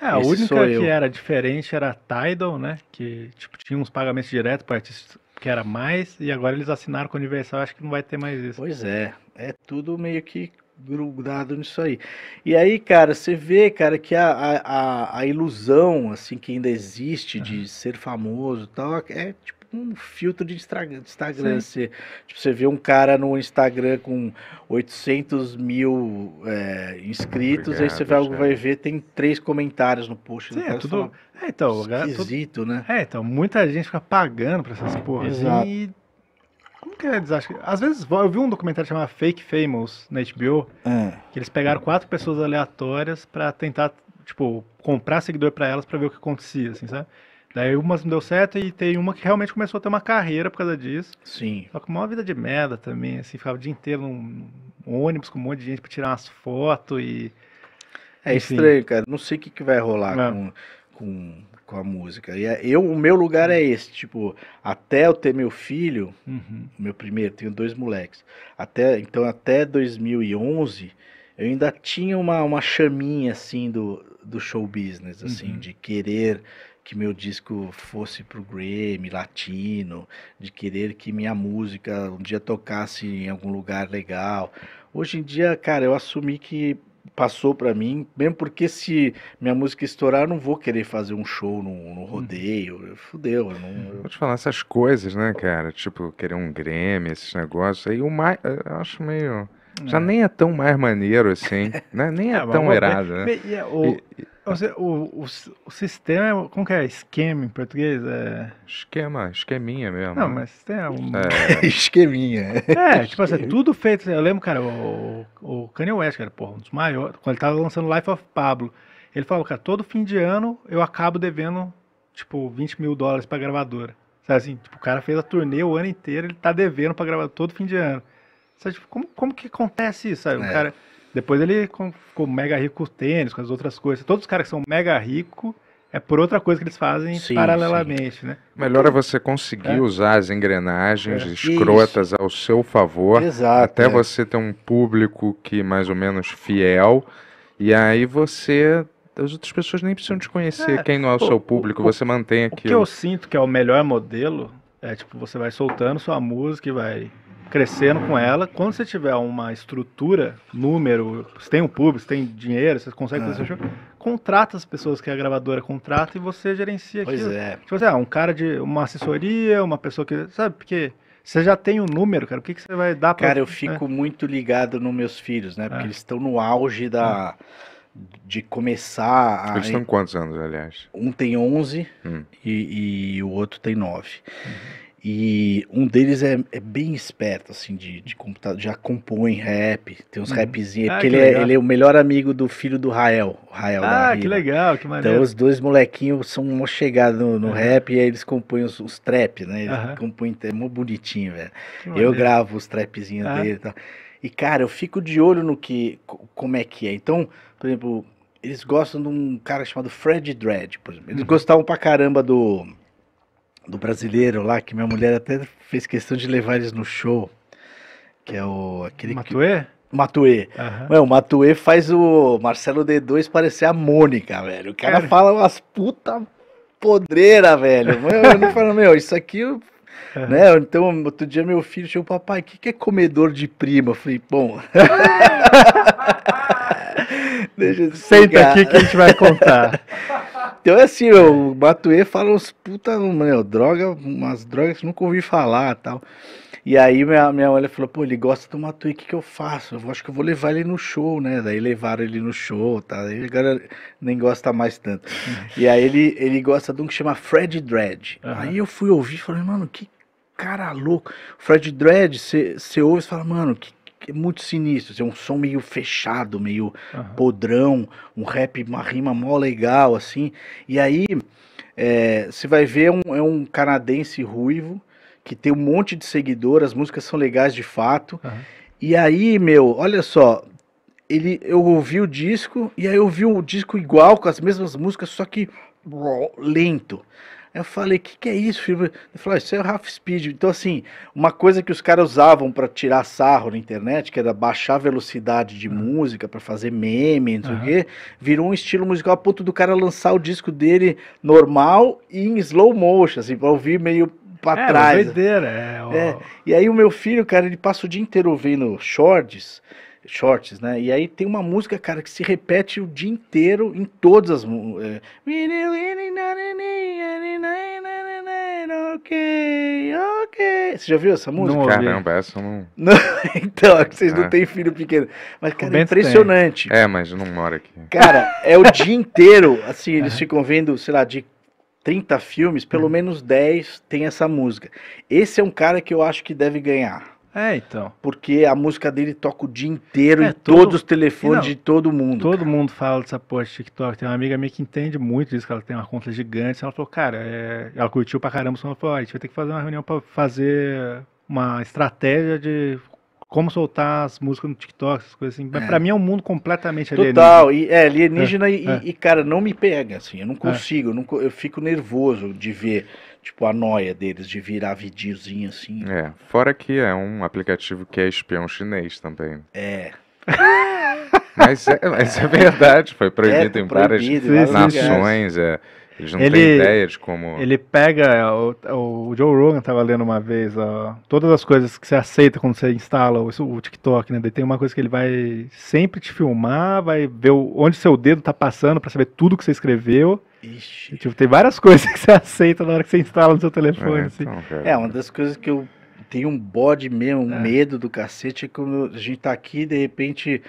é, a única que era diferente era a Tidal, né? Que tipo, tinha uns pagamentos diretos para artistas que era mais, e agora eles assinaram com a Universal, acho que não vai ter mais isso. Pois é, é tudo meio que grudado nisso aí. E aí, cara, você vê, cara, que a, a, a ilusão, assim, que ainda existe de ser famoso e tal, é, tipo, um filtro de Instagram. Instagram. Você, tipo, você vê um cara no Instagram com 800 mil é, inscritos, Obrigado, aí você vai, vai, ver, tem três comentários no post. Sim, né? é, é, então, é tudo... é, então, esquisito, né? É, então, muita gente fica pagando pra essas porras. Assim, Exato. E... Como que é desastre? Às vezes, eu vi um documentário chamado Fake Famous na HBO, é. que eles pegaram quatro pessoas aleatórias para tentar, tipo, comprar seguidor para elas para ver o que acontecia, assim, sabe? Daí umas não deu certo e tem uma que realmente começou a ter uma carreira por causa disso. Sim. Só com uma vida de merda também, assim, ficava o dia inteiro num ônibus com um monte de gente pra tirar umas fotos e. É Enfim. estranho, cara. Não sei o que, que vai rolar é. com, com, com a música. E é, eu, o meu lugar é esse, tipo, até eu ter meu filho, uhum. meu primeiro, tenho dois moleques. Até, então até 2011, eu ainda tinha uma, uma chaminha, assim, do, do show business, assim, uhum. de querer que meu disco fosse pro Grammy latino, de querer que minha música um dia tocasse em algum lugar legal. Hoje em dia, cara, eu assumi que passou para mim, mesmo porque se minha música estourar, eu não vou querer fazer um show no, no uhum. rodeio. Fudeu, eu não. Eu... Vou te falar essas coisas, né, cara? Tipo, querer um Grammy, esses negócios. Aí o mais. Eh, eu acho meio. Já é. nem é tão mais maneiro assim, né? Nem é, [laughs] ah, né? é tão irado, né? e, o, o, o, sistema, como que é? Esquema em português? É... Esquema, esqueminha mesmo. Não, né? mas tem É... [laughs] esqueminha. É, é, tipo assim, tudo feito. Eu lembro, cara, o, o Kanye West, cara, porra, um dos maiores. Quando ele tava lançando Life of Pablo, ele falou, cara, todo fim de ano eu acabo devendo, tipo, 20 mil dólares pra gravadora. Sabe assim, tipo, o cara fez a turnê o ano inteiro, ele tá devendo pra gravar todo fim de ano. Sabe, tipo, como, como que acontece isso, sabe? O é. cara... Depois ele ficou mega rico com o tênis, com as outras coisas. Todos os caras que são mega ricos é por outra coisa que eles fazem sim, paralelamente, sim. né? Melhor é você conseguir é. usar as engrenagens é. escrotas Isso. ao seu favor, Exato, até é. você ter um público que é mais ou menos fiel, e aí você as outras pessoas nem precisam te conhecer é. quem não é o, seu público, o, você mantém aquilo. O que eu sinto que é o melhor modelo é tipo, você vai soltando sua música e vai crescendo com ela. Quando você tiver uma estrutura, número, você tem um público, você tem dinheiro, você consegue fazer uhum. seu ah. show, contrata as pessoas que a gravadora contrata e você gerencia pois aquilo. Pois é. Tipo assim, ah, um cara de uma assessoria, uma pessoa que. Sabe, porque. Você já tem o um número, cara. O que, que você vai dar para Cara, eu é. fico é. muito ligado nos meus filhos, né? Porque é. eles estão no auge da hum. de começar a... Eles estão quantos anos, aliás? Um tem 11 hum. e, e, o outro tem 9. Uhum. E um deles é, é bem esperto, assim, de, de computador. Já compõe rap, tem uns uhum. rapzinhos. Ah, porque ele é, ele é, o melhor amigo do filho do Rael. Rael ah, que legal, que então, maneiro. Então os dois molequinhos são uma chegada no, no rap e aí eles compõem os, os trap, né? Eles uhum. compõem, é mó bonitinho, velho. Eu gravo os trapzinhos dele e tal. E, cara, eu fico de olho no que, como é que é. Então, por exemplo, eles gostam de um cara chamado Fred Dredd, por exemplo. Eles uhum. gostavam pra caramba do do brasileiro lá, que minha mulher até fez questão de levar eles no show. Que é o. Aquele Matuê? Que... Matuê. Uhum. Mano, o Matuê faz o Marcelo D2 parecer a Mônica, velho. O cara, é. fala umas puta podreira, velho. Mano, eu falo, meu, isso aqui. Uhum. Né? Então, outro dia meu filho chegou, papai, o que, que é comedor de prima? Eu falei, bom. [laughs] Deixa eu Senta aqui que a gente vai contar. [laughs] Então é assim, meu, o Batuê fala uns puta, meu, droga, umas drogas que nunca ouvi falar tal. E aí minha, minha mãe falou, pô, ele gosta do Matuê, o que, que eu faço? Eu acho que eu vou levar ele no show, né? Daí levaram ele no show, tá? Aí agora nem gosta mais tanto. e aí ele, ele gosta de um que chama Fred Dredd. Uhum. Aí eu fui ouvir e falei, mano, que cara louco. Fred Dredd, você ouve e fala, mano, que é muito sinistro. Assim, é um som meio fechado, meio uhum. podrão, um rap, uma rima mó legal, assim. E aí é, você é, vai ver é um, é um canadense ruivo que tem um monte de seguidor, as músicas são legais de fato. Uhum. E aí, meu, olha só, ele, eu ouvi o disco e aí eu vi o disco igual, com as mesmas músicas, só que lento. Eu falei, o que, que é isso, filho? Ele falou, ah, isso é o half speed. Então, assim, uma coisa que os caras usavam para tirar sarro na internet, que era baixar a velocidade de uhum. música para fazer meme, não sei o quê, virou um estilo musical a ponto do cara lançar o disco dele normal e em slow motion, assim, pra ouvir meio pra é, trás. Doideira, é, é. E aí o meu filho, cara, ele passa o dia inteiro ouvindo shorts shorts, né? E aí tem uma música, cara, que se repete o dia inteiro em todas as é, Ok, ok. Você já viu essa música? Não, caramba, essa não. não [laughs] então, é que vocês é. não têm filho pequeno. Mas, cara, é impressionante. Tem. É, mas não mora aqui. Cara, é o dia [laughs] inteiro, assim, eles é. ficam vendo, sei lá, de 30 filmes, pelo hum. menos 10 tem essa música. Esse é um cara que eu acho que deve ganhar é, então. Porque a música dele toca o dia inteiro é, em todo... todos os telefones não, de todo mundo. Todo cara. mundo fala dessa porra de TikTok. Tem uma amiga minha que entende muito disso, que ela tem uma conta gigante. Ela falou, cara, é... ela curtiu pra caramba. Ela falou, a gente vai ter que fazer uma reunião pra fazer uma estratégia de como soltar as músicas no TikTok, essas coisas assim. Mas é. pra mim é um mundo completamente alienígena. Total, e, é, alienígena é. E, é. e, cara, não me pega, assim, eu não é. consigo, eu, não, eu fico nervoso de ver Tipo, a noia deles de virar videozinho assim. É, fora que é um aplicativo que é espião chinês também. É. [laughs] mas, é, mas é verdade, foi é, tá proibido é, em proibido, várias nações. É. Eles não ele, têm ideia de como. Ele pega. É, o, o Joe Rogan estava lendo uma vez ó, todas as coisas que você aceita quando você instala o, o TikTok, né? tem uma coisa que ele vai sempre te filmar, vai ver onde seu dedo tá passando para saber tudo que você escreveu. Ixi. Tipo, tem várias [laughs] coisas que você aceita na hora que você instala no seu telefone. É, assim. Então, é uma das coisas que eu tenho um bode mesmo, um é. medo do cacete, é quando a gente tá aqui de repente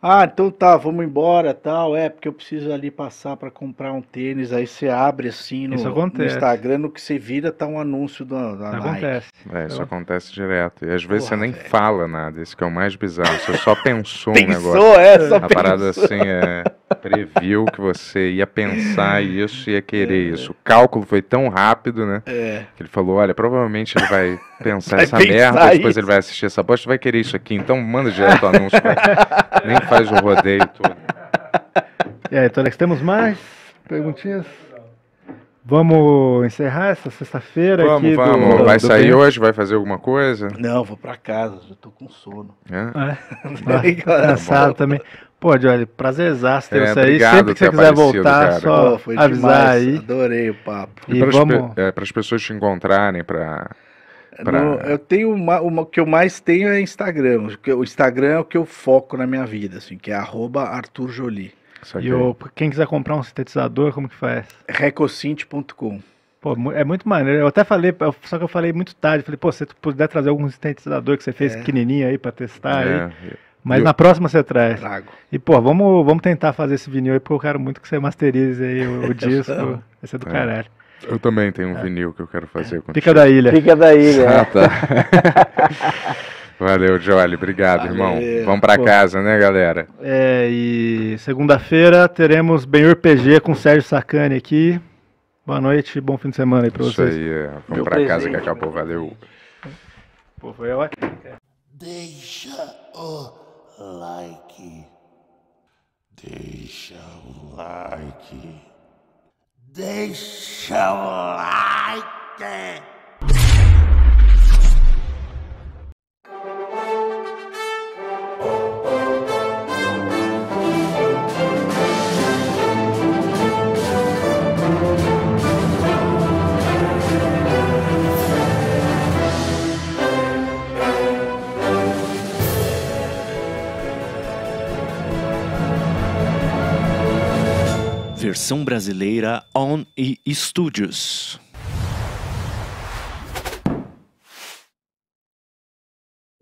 ah, então tá, vamos embora, tal. É, porque eu preciso ali passar para comprar um tênis. Aí você abre assim no, Isso no Instagram, no que você vira tá um anúncio da, Isso Nike. Acontece. É, isso acontece direto. E às vezes Porra, você nem velho. fala nada, isso que é o mais bizarro. Você só [laughs] pensou um Pensou, negócio. é, é. só A parada assim é. Previu que você ia pensar [laughs] isso, ia querer é. isso. O cálculo foi tão rápido, né? É. Que ele falou: olha, provavelmente ele vai pensar essa pensar merda, isso. depois ele vai assistir essa bosta, vai querer isso aqui. Então manda direto o anúncio. [laughs] Nem faz o rodeio todo. E aí, Torex, temos mais perguntinhas? Vamos encerrar essa sexta-feira Vamos, aqui vamos. Do, vai do sair tempo. hoje? Vai fazer alguma coisa? Não, vou para casa, já tô com sono. É? é. [laughs] Cansado também. Pô, Johnny, prazerzaço ter é, você aí. Sempre que você quiser voltar, cara. só Pô, avisar demais. aí. Adorei o papo. E, e para vamos... as, pe é, as pessoas te encontrarem, para Pra... No, eu tenho uma, uma, o que eu mais tenho é Instagram. O Instagram é o que eu foco na minha vida, assim, que é Jolie. E o, quem quiser comprar um sintetizador, como que faz? Recocint.com. Pô, é muito maneiro. Eu até falei, só que eu falei muito tarde. Falei, pô, se tu puder trazer algum sintetizador que você fez é. pequenininho aí pra testar é. aí. Mas eu... na próxima você traz. Trago. E, pô, vamos, vamos tentar fazer esse vinil aí, porque eu quero muito que você masterize aí o, o [laughs] disco. Esse é do é. caralho. Eu também tenho um é. vinil que eu quero fazer é. contigo. Pica da Ilha. Pica da Ilha. Ah, tá. [laughs] Valeu, Jolly. Obrigado, Valeu. irmão. Vamos para casa, né, galera? É, e segunda-feira teremos bem RPG com Sérgio Sacani aqui. Boa noite, e bom fim de semana aí para vocês. Isso aí, é. vamos para casa que acabou. Valeu. Pô, foi ótimo. Deixa o like. Deixa o like. They shall like it. Versão brasileira On e Studios.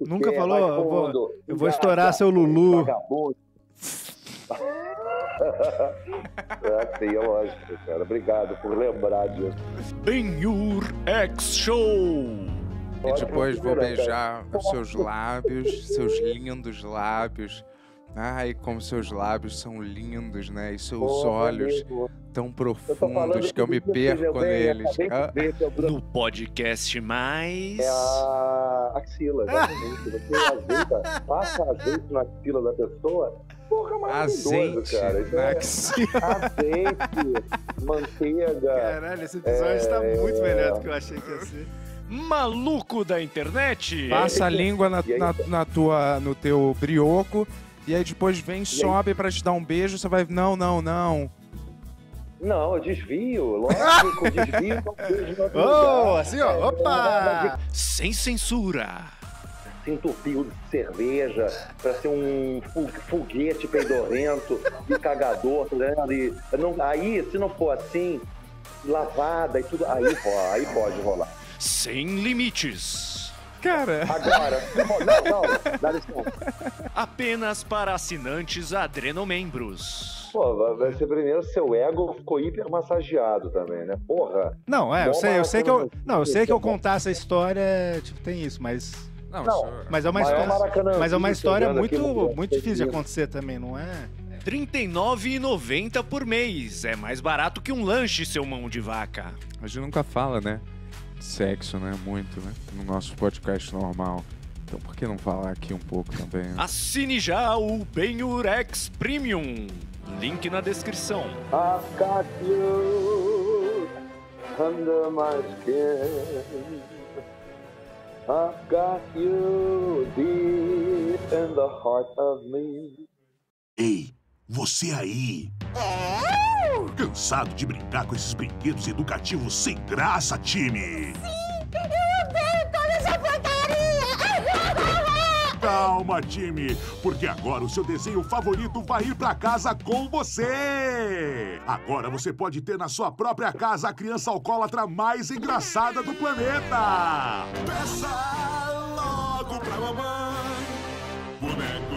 Nunca é falou, eu vou, eu vou estourar seu Lulu. Vagabundo. ah, [laughs] é sim, é lógico, cara. Obrigado por lembrar disso. Benhur X Show. E depois vou beijar os seus lábios, seus lindos lábios. Ai, como seus lábios são lindos, né? E seus oh, olhos amigo. tão profundos eu que eu me perco neles. Ah, é no podcast mais. É a axila, exatamente. Você [laughs] ajeita, passa azeite na axila da pessoa. Porra, é maravilhoso, azeite cara. Isso na é... axila. Azeite, manteiga. Caralho, esse episódio tá é... está muito melhor do que eu achei que ia ser maluco da internet. Passa a língua na, na, na, tua, no teu brioco e aí depois vem, e sobe aí? pra te dar um beijo, você vai, não, não, não. Não, eu desvio, lógico, desvio. Oh, assim, ó, opa! Sem censura. Sem entupiu de cerveja para ser um foguete peidorento, e cagador, tá E não, aí, se não for assim, lavada e tudo, aí, aí pode rolar. Sem limites cara? Agora. Não, não, dá Apenas para assinantes adrenomembros. Pô, vai ser primeiro seu ego ficou hiper massageado também, né? Porra. Não, é, eu sei, eu sei que eu, não, eu sei que eu contar essa história, tipo, tem isso, mas não, não é- mas é uma é história, mas é uma história muito, muito difícil de acontecer também, não é? R$ 39,90 por mês. É mais barato que um lanche, seu mão de vaca. A gente nunca fala, né? sexo, né? Muito, né? No nosso podcast normal. Então por que não falar aqui um pouco também? Né? Assine já o Benurex Premium. Link na descrição. I've got you under my skin. I've got you deep in the heart of me. Ei, você aí. É? Cansado de brincar com esses brinquedos educativos sem graça, time? Sim, eu odeio toda essa porcaria! Calma, time, porque agora o seu desenho favorito vai ir pra casa com você! Agora você pode ter na sua própria casa a criança alcoólatra mais engraçada do planeta! Peça logo pra mamãe, boneco